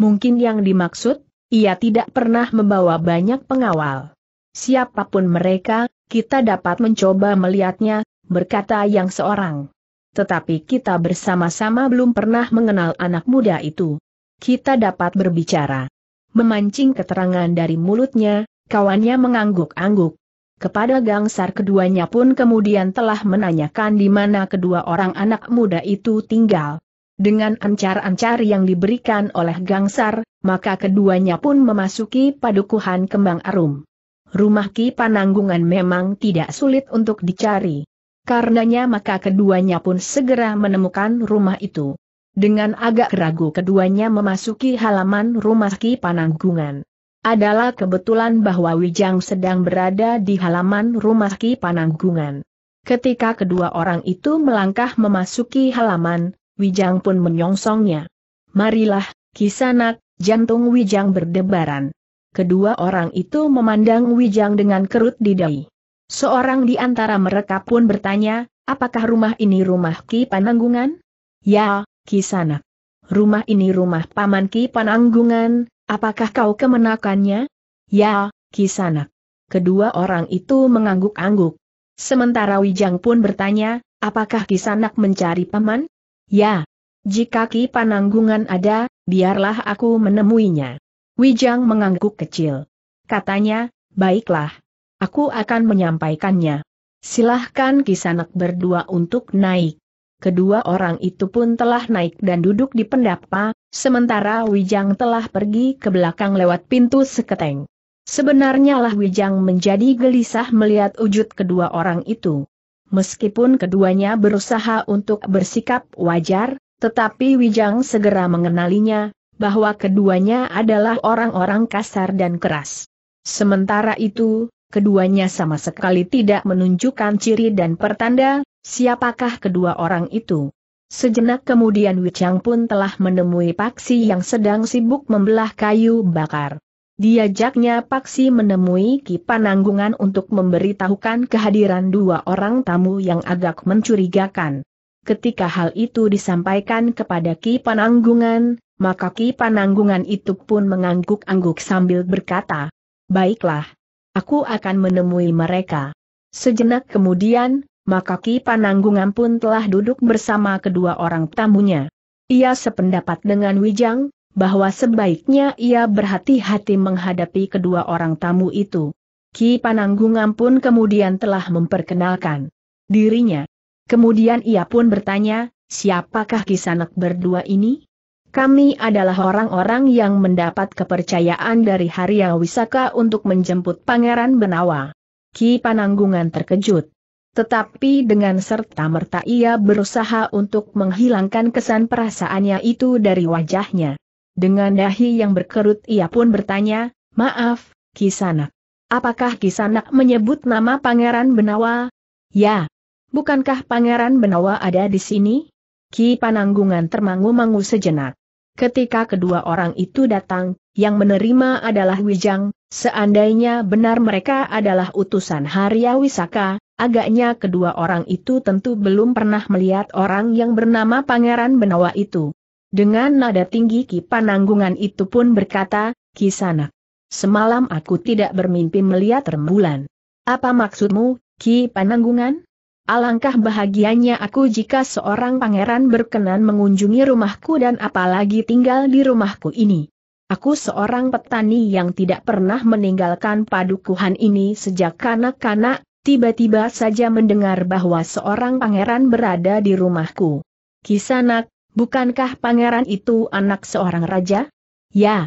Mungkin yang dimaksud, ia tidak pernah membawa banyak pengawal. Siapapun mereka, kita dapat mencoba melihatnya, berkata yang seorang tetapi kita bersama-sama belum pernah mengenal anak muda itu. Kita dapat berbicara. Memancing keterangan dari mulutnya, kawannya mengangguk-angguk. Kepada gangsar keduanya pun kemudian telah menanyakan di mana kedua orang anak muda itu tinggal. Dengan ancar-ancar yang diberikan oleh gangsar, maka keduanya pun memasuki padukuhan kembang arum. Rumah Ki Pananggungan memang tidak sulit untuk dicari. Karenanya maka keduanya pun segera menemukan rumah itu. Dengan agak ragu keduanya memasuki halaman rumah Ki Pananggungan. Adalah kebetulan bahwa Wijang sedang berada di halaman rumah Ki Pananggungan. Ketika kedua orang itu melangkah memasuki halaman, Wijang pun menyongsongnya. Marilah, Kisanak, jantung Wijang berdebaran. Kedua orang itu memandang Wijang dengan kerut di dahi. Seorang di antara mereka pun bertanya, apakah rumah ini rumah Ki Pananggungan? Ya, Ki Sanak. Rumah ini rumah Paman Ki Pananggungan, apakah kau kemenakannya? Ya, Ki Sanak. Kedua orang itu mengangguk-angguk. Sementara Wijang pun bertanya, apakah Ki Sanak mencari Paman? Ya. Jika Ki Pananggungan ada, biarlah aku menemuinya. Wijang mengangguk kecil. Katanya, baiklah Aku akan menyampaikannya. Silahkan kisanak berdua untuk naik. Kedua orang itu pun telah naik dan duduk di pendapa, sementara Wijang telah pergi ke belakang lewat pintu seketeng. Sebenarnya lah Wijang menjadi gelisah melihat wujud kedua orang itu. Meskipun keduanya berusaha untuk bersikap wajar, tetapi Wijang segera mengenalinya, bahwa keduanya adalah orang-orang kasar dan keras. Sementara itu, keduanya sama sekali tidak menunjukkan ciri dan pertanda, siapakah kedua orang itu. Sejenak kemudian Wichang pun telah menemui Paksi yang sedang sibuk membelah kayu bakar. Diajaknya Paksi menemui Ki Pananggungan untuk memberitahukan kehadiran dua orang tamu yang agak mencurigakan. Ketika hal itu disampaikan kepada Ki Pananggungan, maka Ki Pananggungan itu pun mengangguk-angguk sambil berkata, Baiklah, Aku akan menemui mereka. Sejenak kemudian, maka Ki Pananggungan pun telah duduk bersama kedua orang tamunya. Ia sependapat dengan Wijang, bahwa sebaiknya ia berhati-hati menghadapi kedua orang tamu itu. Ki Pananggungan pun kemudian telah memperkenalkan dirinya. Kemudian ia pun bertanya, siapakah kisanak berdua ini? Kami adalah orang-orang yang mendapat kepercayaan dari Haria Wisaka untuk menjemput Pangeran Benawa. Ki Pananggungan terkejut. Tetapi dengan serta-merta ia berusaha untuk menghilangkan kesan perasaannya itu dari wajahnya. Dengan dahi yang berkerut ia pun bertanya, Maaf, Kisanak. Apakah Kisanak menyebut nama Pangeran Benawa? Ya. Bukankah Pangeran Benawa ada di sini? Ki Pananggungan termangu-mangu sejenak. Ketika kedua orang itu datang, yang menerima adalah Wijang, seandainya benar mereka adalah utusan Harya Wisaka, agaknya kedua orang itu tentu belum pernah melihat orang yang bernama Pangeran Benawa itu. Dengan nada tinggi Ki Pananggungan itu pun berkata, Ki Kisanak. Semalam aku tidak bermimpi melihat rembulan. Apa maksudmu, Ki Pananggungan? Alangkah bahagianya aku jika seorang pangeran berkenan mengunjungi rumahku dan apalagi tinggal di rumahku ini. Aku seorang petani yang tidak pernah meninggalkan padukuhan ini sejak kanak-kanak, tiba-tiba saja mendengar bahwa seorang pangeran berada di rumahku. Kisanak, bukankah pangeran itu anak seorang raja? Ya,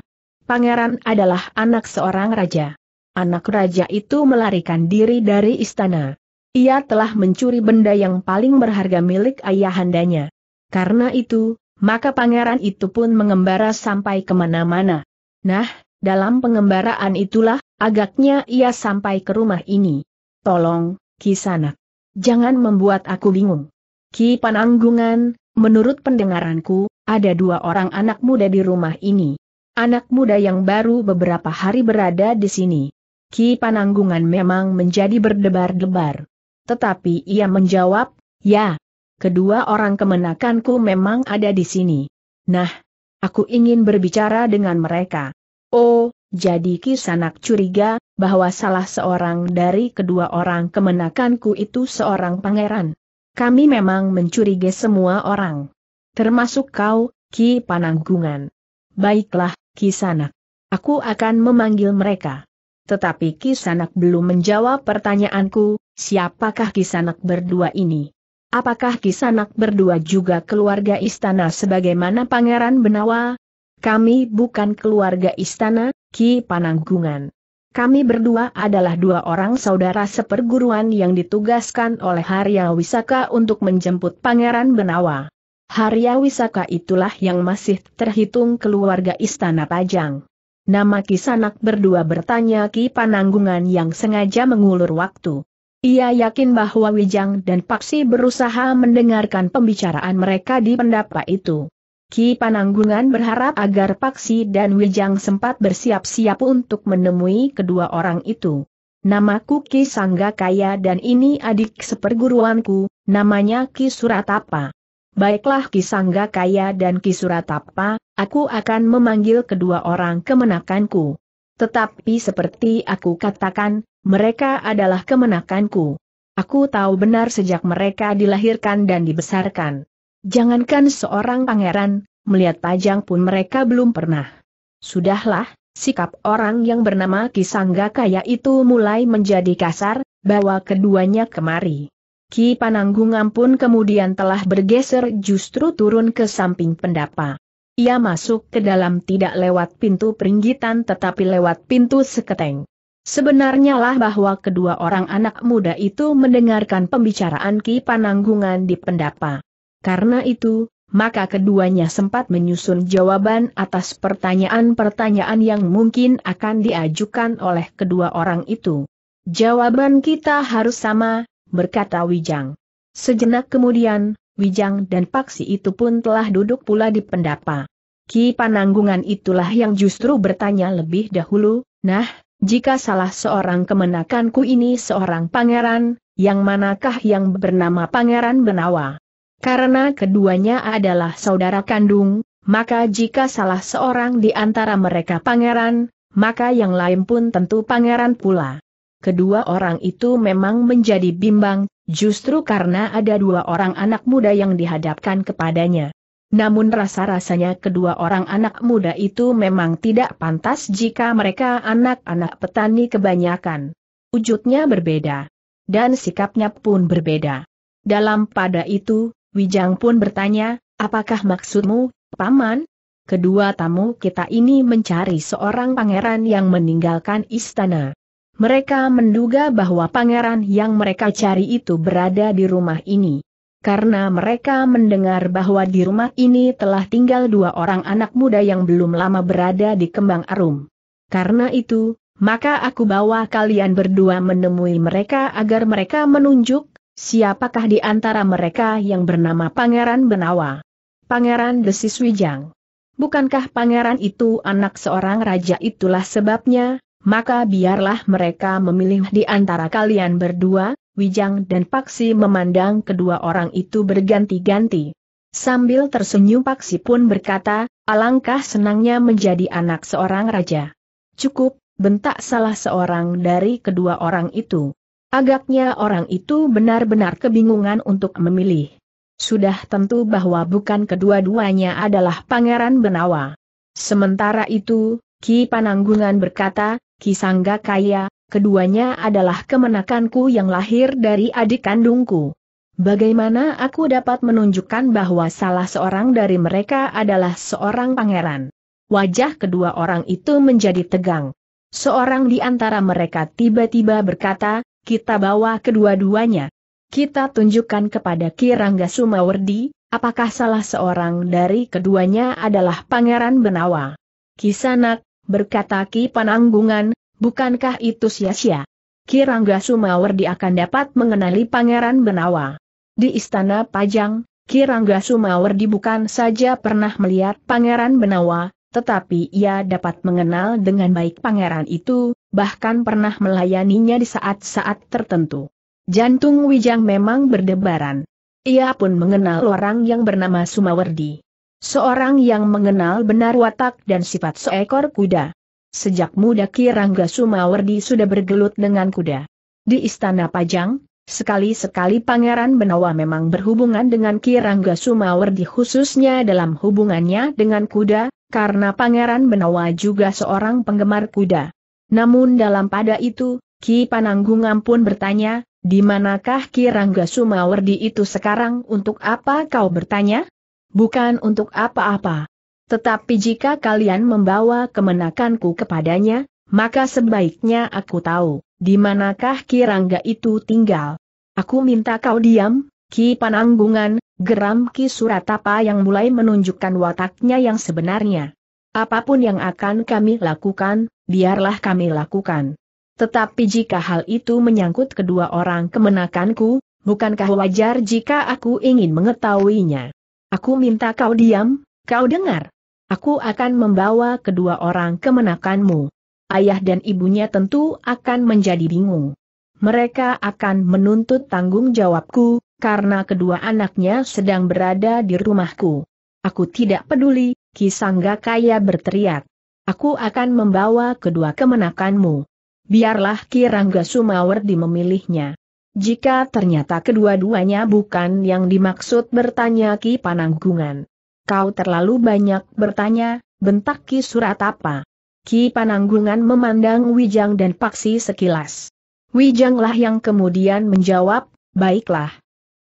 pangeran adalah anak seorang raja. Anak raja itu melarikan diri dari istana. Ia telah mencuri benda yang paling berharga milik ayahandanya. Karena itu, maka pangeran itu pun mengembara sampai kemana-mana. Nah, dalam pengembaraan itulah, agaknya ia sampai ke rumah ini. Tolong, Kisanak. Jangan membuat aku bingung. Ki Pananggungan, menurut pendengaranku, ada dua orang anak muda di rumah ini. Anak muda yang baru beberapa hari berada di sini. Ki Pananggungan memang menjadi berdebar-debar. Tetapi ia menjawab, ya, kedua orang kemenakanku memang ada di sini. Nah, aku ingin berbicara dengan mereka. Oh, jadi kisanak curiga, bahwa salah seorang dari kedua orang kemenakanku itu seorang pangeran. Kami memang mencurigai semua orang. Termasuk kau, Ki Pananggungan. Baiklah, Kisanak. Aku akan memanggil mereka. Tetapi Kisanak belum menjawab pertanyaanku, siapakah kisanak berdua ini? Apakah kisanak berdua juga keluarga istana sebagaimana Pangeran Benawa? Kami bukan keluarga istana, Ki Pananggungan. Kami berdua adalah dua orang saudara seperguruan yang ditugaskan oleh Harya Wisaka untuk menjemput Pangeran Benawa. Harya Wisaka itulah yang masih terhitung keluarga istana Pajang. Nama kisanak berdua bertanya Ki Pananggungan yang sengaja mengulur waktu. Ia yakin bahwa Wijang dan Paksi berusaha mendengarkan pembicaraan mereka di pendapa itu. Ki Pananggungan berharap agar Paksi dan Wijang sempat bersiap-siap untuk menemui kedua orang itu. Namaku Ki Sangga Kaya dan ini adik seperguruanku, namanya Ki Suratapa. Baiklah Ki Sangga Kaya dan Ki Suratapa, aku akan memanggil kedua orang kemenakanku. Tetapi seperti aku katakan, mereka adalah kemenakanku. Aku tahu benar sejak mereka dilahirkan dan dibesarkan. Jangankan seorang pangeran, melihat pajang pun mereka belum pernah. Sudahlah, sikap orang yang bernama Kisangga Kaya itu mulai menjadi kasar, bawa keduanya kemari. Ki Pananggungan pun kemudian telah bergeser justru turun ke samping pendapa. Ia masuk ke dalam tidak lewat pintu peringgitan tetapi lewat pintu seketeng. Sebenarnya lah bahwa kedua orang anak muda itu mendengarkan pembicaraan Ki Pananggungan di pendapa. Karena itu, maka keduanya sempat menyusun jawaban atas pertanyaan-pertanyaan yang mungkin akan diajukan oleh kedua orang itu. Jawaban kita harus sama, berkata Wijang. Sejenak kemudian, Wijang dan Paksi itu pun telah duduk pula di pendapa. Ki Pananggungan itulah yang justru bertanya lebih dahulu, nah, jika salah seorang kemenakanku ini seorang pangeran, yang manakah yang bernama Pangeran Benawa? Karena keduanya adalah saudara kandung, maka jika salah seorang di antara mereka pangeran, maka yang lain pun tentu pangeran pula. Kedua orang itu memang menjadi bimbang, justru karena ada dua orang anak muda yang dihadapkan kepadanya. Namun rasa-rasanya kedua orang anak muda itu memang tidak pantas jika mereka anak-anak petani kebanyakan. Wujudnya berbeda. Dan sikapnya pun berbeda. Dalam pada itu, Wijang pun bertanya, apakah maksudmu, Paman? Kedua tamu kita ini mencari seorang pangeran yang meninggalkan istana. Mereka menduga bahwa pangeran yang mereka cari itu berada di rumah ini karena mereka mendengar bahwa di rumah ini telah tinggal dua orang anak muda yang belum lama berada di Kembang Arum. Karena itu, maka aku bawa kalian berdua menemui mereka agar mereka menunjuk siapakah di antara mereka yang bernama Pangeran Benawa. Pangeran Desis Wijang. Bukankah pangeran itu anak seorang raja itulah sebabnya, maka biarlah mereka memilih di antara kalian berdua, Wijang dan Paksi memandang kedua orang itu berganti-ganti. Sambil tersenyum Paksi pun berkata, alangkah senangnya menjadi anak seorang raja. Cukup, bentak salah seorang dari kedua orang itu. Agaknya orang itu benar-benar kebingungan untuk memilih. Sudah tentu bahwa bukan kedua-duanya adalah Pangeran Benawa. Sementara itu, Ki Pananggungan berkata, Ki Sangga Kaya, keduanya adalah kemenakanku yang lahir dari adik kandungku. Bagaimana aku dapat menunjukkan bahwa salah seorang dari mereka adalah seorang pangeran? Wajah kedua orang itu menjadi tegang. Seorang di antara mereka tiba-tiba berkata, kita bawa kedua-duanya. Kita tunjukkan kepada Kirangga Sumawardi, apakah salah seorang dari keduanya adalah Pangeran Benawa. Kisanak, berkata Ki Pananggungan, Bukankah itu sia-sia? Kirangga Sumawardi akan dapat mengenali Pangeran Benawa. Di Istana Pajang, Kirangga Sumawardi bukan saja pernah melihat Pangeran Benawa, tetapi ia dapat mengenal dengan baik pangeran itu, bahkan pernah melayaninya di saat-saat tertentu. Jantung Wijang memang berdebaran. Ia pun mengenal orang yang bernama Sumawardi. Seorang yang mengenal benar watak dan sifat seekor kuda. Sejak muda Kirangga Sumawardi sudah bergelut dengan kuda. Di Istana Pajang, sekali-sekali Pangeran Benawa memang berhubungan dengan Kirangga Sumawardi khususnya dalam hubungannya dengan kuda, karena Pangeran Benawa juga seorang penggemar kuda. Namun dalam pada itu, Ki Pananggungan pun bertanya, di manakah Ki Rangga Sumawardi itu sekarang untuk apa kau bertanya? Bukan untuk apa-apa. Tetapi jika kalian membawa kemenakanku kepadanya, maka sebaiknya aku tahu, di manakah Kirangga itu tinggal. Aku minta kau diam, Ki Pananggungan, geram Ki Suratapa yang mulai menunjukkan wataknya yang sebenarnya. Apapun yang akan kami lakukan, biarlah kami lakukan. Tetapi jika hal itu menyangkut kedua orang kemenakanku, bukankah wajar jika aku ingin mengetahuinya? Aku minta kau diam, kau dengar. Aku akan membawa kedua orang kemenakanmu. Ayah dan ibunya tentu akan menjadi bingung. Mereka akan menuntut tanggung jawabku, karena kedua anaknya sedang berada di rumahku. Aku tidak peduli, Kisangga Kaya berteriak. Aku akan membawa kedua kemenakanmu. Biarlah Kirangga Sumawardi memilihnya. Jika ternyata kedua-duanya bukan yang dimaksud bertanya Ki Pananggungan. Kau terlalu banyak bertanya, bentak Ki Suratapa. Ki Pananggungan memandang Wijang dan Paksi sekilas. Wijanglah yang kemudian menjawab, baiklah.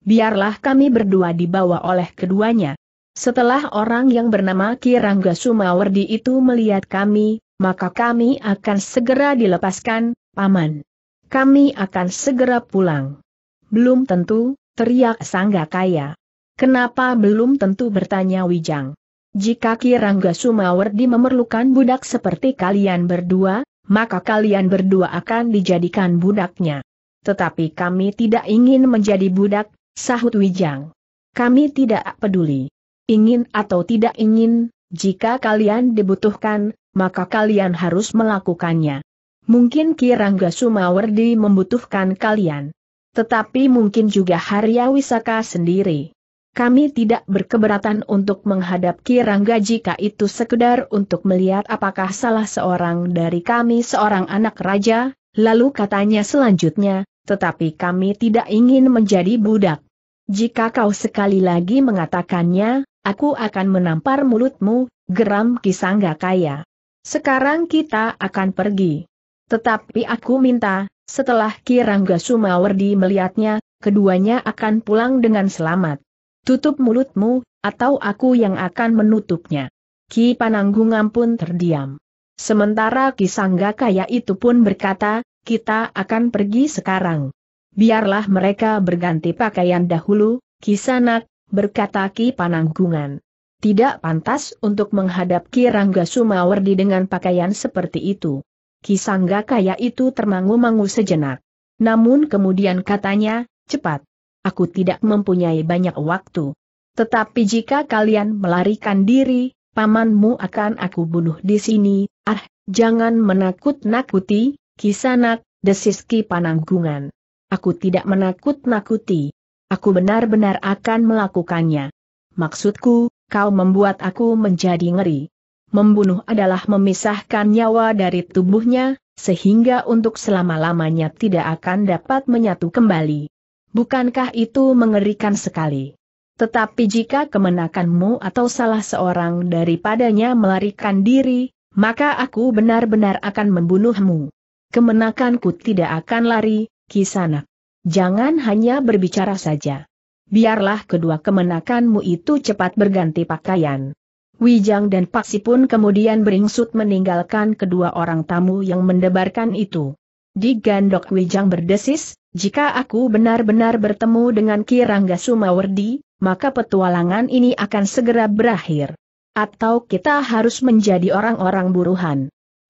Biarlah kami berdua dibawa oleh keduanya. Setelah orang yang bernama Ki Rangga Sumawardi itu melihat kami, maka kami akan segera dilepaskan, Paman. Kami akan segera pulang. Belum tentu, teriak Sangga Kaya. Kenapa belum tentu bertanya Wijang. Jika Kirangga Sumawardi memerlukan budak seperti kalian berdua, maka kalian berdua akan dijadikan budaknya. Tetapi kami tidak ingin menjadi budak, sahut Wijang. Kami tidak peduli. Ingin atau tidak ingin, jika kalian dibutuhkan, maka kalian harus melakukannya. Mungkin Kirangga Sumawardi membutuhkan kalian. Tetapi mungkin juga Haryawisaka sendiri kami tidak berkeberatan untuk menghadap rangga jika itu sekedar untuk melihat apakah salah seorang dari kami seorang anak raja, lalu katanya selanjutnya, tetapi kami tidak ingin menjadi budak. Jika kau sekali lagi mengatakannya, aku akan menampar mulutmu, geram Kisangga Kaya. Sekarang kita akan pergi. Tetapi aku minta, setelah Kirangga Sumawardi melihatnya, keduanya akan pulang dengan selamat. Tutup mulutmu, atau aku yang akan menutupnya. Ki Pananggungan pun terdiam. Sementara Ki Sangga Kaya itu pun berkata, kita akan pergi sekarang. Biarlah mereka berganti pakaian dahulu, Ki Sanak berkata Ki Pananggungan. Tidak pantas untuk menghadap Ki Rangga Sumawardi dengan pakaian seperti itu. Ki Sangga Kaya itu termangu-mangu sejenak. Namun kemudian katanya, cepat aku tidak mempunyai banyak waktu. Tetapi jika kalian melarikan diri, pamanmu akan aku bunuh di sini, ah, jangan menakut-nakuti, kisanak, desiski Pananggungan. Aku tidak menakut-nakuti. Aku benar-benar akan melakukannya. Maksudku, kau membuat aku menjadi ngeri. Membunuh adalah memisahkan nyawa dari tubuhnya, sehingga untuk selama-lamanya tidak akan dapat menyatu kembali. Bukankah itu mengerikan sekali? Tetapi jika kemenakanmu atau salah seorang daripadanya melarikan diri, maka aku benar-benar akan membunuhmu. Kemenakanku tidak akan lari, Kisana. Jangan hanya berbicara saja. Biarlah kedua kemenakanmu itu cepat berganti pakaian. Wijang dan Paksi pun kemudian beringsut meninggalkan kedua orang tamu yang mendebarkan itu. Di Gandok Wijang berdesis, jika aku benar-benar bertemu dengan Ki Rangga Sumawardi, maka petualangan ini akan segera berakhir. Atau kita harus menjadi orang-orang buruhan.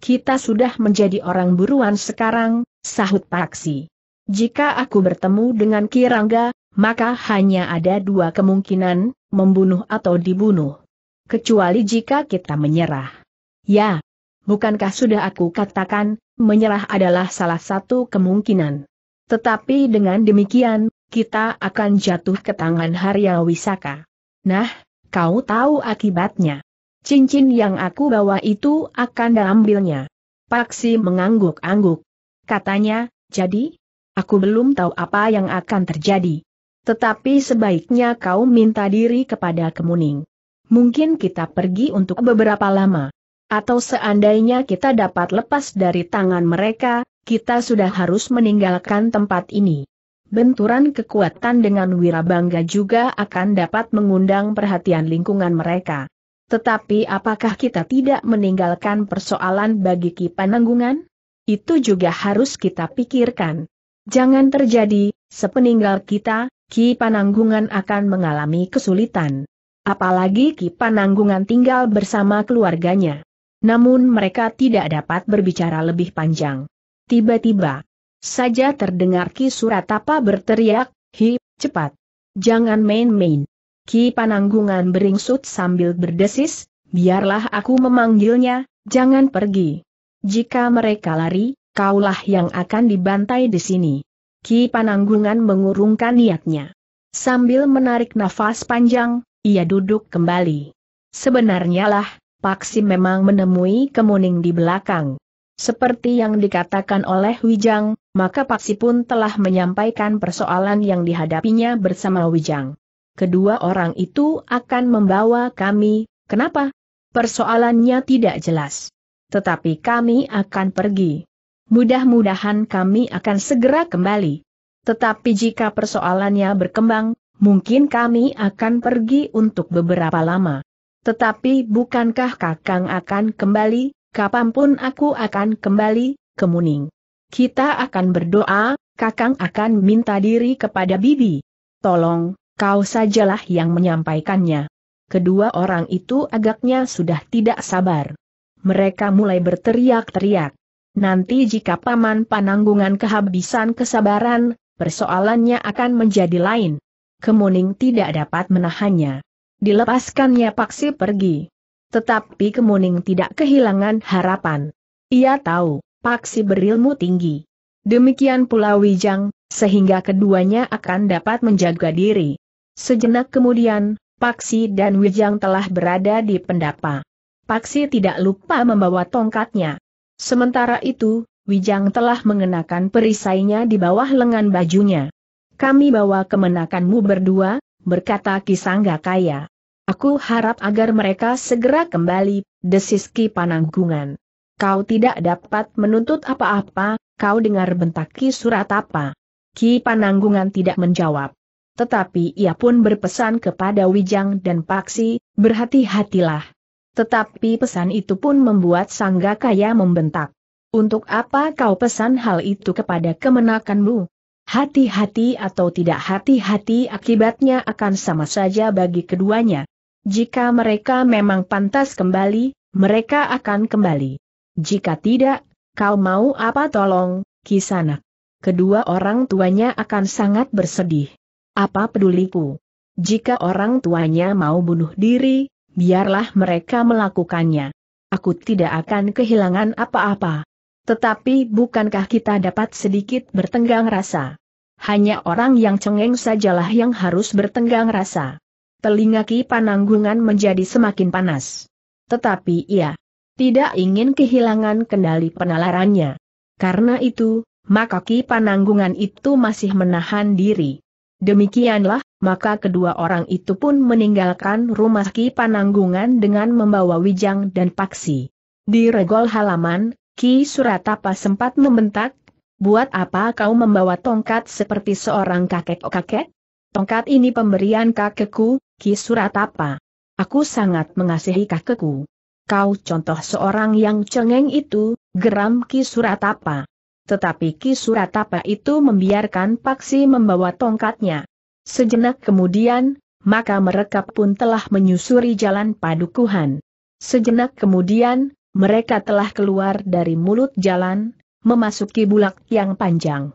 Kita sudah menjadi orang buruan sekarang, sahut Paksi. Jika aku bertemu dengan Ki Rangga, maka hanya ada dua kemungkinan, membunuh atau dibunuh. Kecuali jika kita menyerah. Ya, bukankah sudah aku katakan, menyerah adalah salah satu kemungkinan. Tetapi dengan demikian, kita akan jatuh ke tangan Harya Wisaka. Nah, kau tahu akibatnya. Cincin yang aku bawa itu akan diambilnya. Paksi mengangguk-angguk. Katanya, jadi? Aku belum tahu apa yang akan terjadi. Tetapi sebaiknya kau minta diri kepada Kemuning. Mungkin kita pergi untuk beberapa lama atau seandainya kita dapat lepas dari tangan mereka, kita sudah harus meninggalkan tempat ini. Benturan kekuatan dengan wirabangga juga akan dapat mengundang perhatian lingkungan mereka. Tetapi apakah kita tidak meninggalkan persoalan bagi Ki Pananggungan? Itu juga harus kita pikirkan. Jangan terjadi, sepeninggal kita, Ki Pananggungan akan mengalami kesulitan. Apalagi Ki Pananggungan tinggal bersama keluarganya. Namun mereka tidak dapat berbicara lebih panjang. Tiba-tiba saja terdengar Ki Suratapa berteriak, Hi, cepat. Jangan main-main. Ki Pananggungan beringsut sambil berdesis, biarlah aku memanggilnya, jangan pergi. Jika mereka lari, kaulah yang akan dibantai di sini. Ki Pananggungan mengurungkan niatnya. Sambil menarik nafas panjang, ia duduk kembali. Sebenarnya lah, Paksi memang menemui Kemuning di belakang. Seperti yang dikatakan oleh Wijang, maka Paksi pun telah menyampaikan persoalan yang dihadapinya bersama Wijang. Kedua orang itu akan membawa kami, kenapa? Persoalannya tidak jelas. Tetapi kami akan pergi. Mudah-mudahan kami akan segera kembali. Tetapi jika persoalannya berkembang, mungkin kami akan pergi untuk beberapa lama. Tetapi bukankah Kakang akan kembali, kapanpun aku akan kembali, kemuning. Kita akan berdoa, Kakang akan minta diri kepada Bibi. Tolong, kau sajalah yang menyampaikannya. Kedua orang itu agaknya sudah tidak sabar. Mereka mulai berteriak-teriak. Nanti jika Paman Pananggungan kehabisan kesabaran, persoalannya akan menjadi lain. Kemuning tidak dapat menahannya. Dilepaskannya Paksi pergi. Tetapi Kemuning tidak kehilangan harapan. Ia tahu, Paksi berilmu tinggi. Demikian pula Wijang, sehingga keduanya akan dapat menjaga diri. Sejenak kemudian, Paksi dan Wijang telah berada di pendapa. Paksi tidak lupa membawa tongkatnya. Sementara itu, Wijang telah mengenakan perisainya di bawah lengan bajunya. Kami bawa kemenakanmu berdua, berkata Kisangga Kaya. Aku harap agar mereka segera kembali, Desiski Pananggungan. Kau tidak dapat menuntut apa-apa, kau dengar bentak Ki Surat apa? Ki Pananggungan tidak menjawab. Tetapi ia pun berpesan kepada Wijang dan Paksi, berhati-hatilah. Tetapi pesan itu pun membuat Sangga Kaya membentak. Untuk apa kau pesan hal itu kepada kemenakanmu? Hati-hati atau tidak hati-hati akibatnya akan sama saja bagi keduanya. Jika mereka memang pantas kembali, mereka akan kembali. Jika tidak, kau mau apa tolong, kisanak. Kedua orang tuanya akan sangat bersedih. Apa peduliku? Jika orang tuanya mau bunuh diri, biarlah mereka melakukannya. Aku tidak akan kehilangan apa-apa. Tetapi bukankah kita dapat sedikit bertenggang rasa? Hanya orang yang cengeng sajalah yang harus bertenggang rasa telinga Ki Pananggungan menjadi semakin panas. Tetapi ia tidak ingin kehilangan kendali penalarannya. Karena itu, maka Ki Pananggungan itu masih menahan diri. Demikianlah, maka kedua orang itu pun meninggalkan rumah Ki Pananggungan dengan membawa Wijang dan Paksi. Di regol halaman, Ki Suratapa sempat membentak, Buat apa kau membawa tongkat seperti seorang kakek-kakek? Tongkat ini pemberian kakekku, Ki apa? Aku sangat mengasihi kakekku. Kau contoh seorang yang cengeng itu, geram Ki apa? Tetapi Ki apa itu membiarkan Paksi membawa tongkatnya. Sejenak kemudian, maka mereka pun telah menyusuri jalan padukuhan. Sejenak kemudian, mereka telah keluar dari mulut jalan, memasuki bulak yang panjang.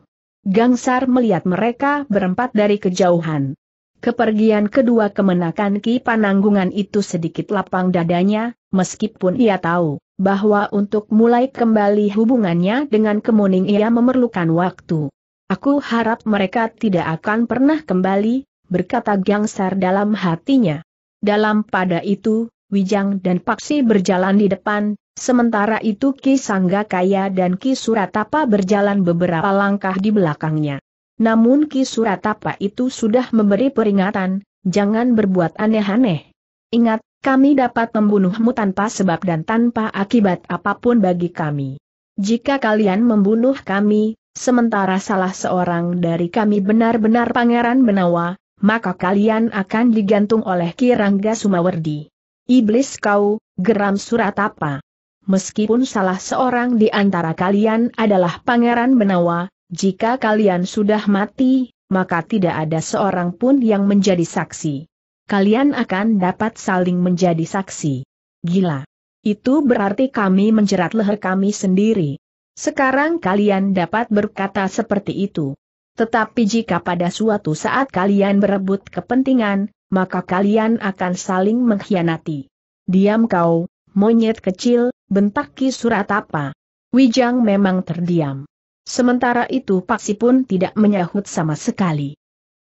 Gangsar melihat mereka berempat dari kejauhan. Kepergian kedua kemenakan Ki Pananggungan itu sedikit lapang dadanya, meskipun ia tahu bahwa untuk mulai kembali hubungannya dengan Kemuning ia memerlukan waktu. Aku harap mereka tidak akan pernah kembali, berkata Gangsar dalam hatinya. Dalam pada itu, Wijang dan Paksi berjalan di depan, sementara itu Ki Sangga Kaya dan Ki Suratapa berjalan beberapa langkah di belakangnya. Namun Ki Suratapa itu sudah memberi peringatan, jangan berbuat aneh-aneh. Ingat, kami dapat membunuhmu tanpa sebab dan tanpa akibat apapun bagi kami. Jika kalian membunuh kami, sementara salah seorang dari kami benar-benar Pangeran Benawa, maka kalian akan digantung oleh Ki Rangga Sumawardi. Iblis kau, geram surat apa? Meskipun salah seorang di antara kalian adalah Pangeran Benawa, jika kalian sudah mati, maka tidak ada seorang pun yang menjadi saksi. Kalian akan dapat saling menjadi saksi. Gila. Itu berarti kami menjerat leher kami sendiri. Sekarang kalian dapat berkata seperti itu. Tetapi jika pada suatu saat kalian berebut kepentingan, maka kalian akan saling mengkhianati. Diam kau, monyet kecil, bentak Ki Suratapa. Wijang memang terdiam. Sementara itu Paksi pun tidak menyahut sama sekali.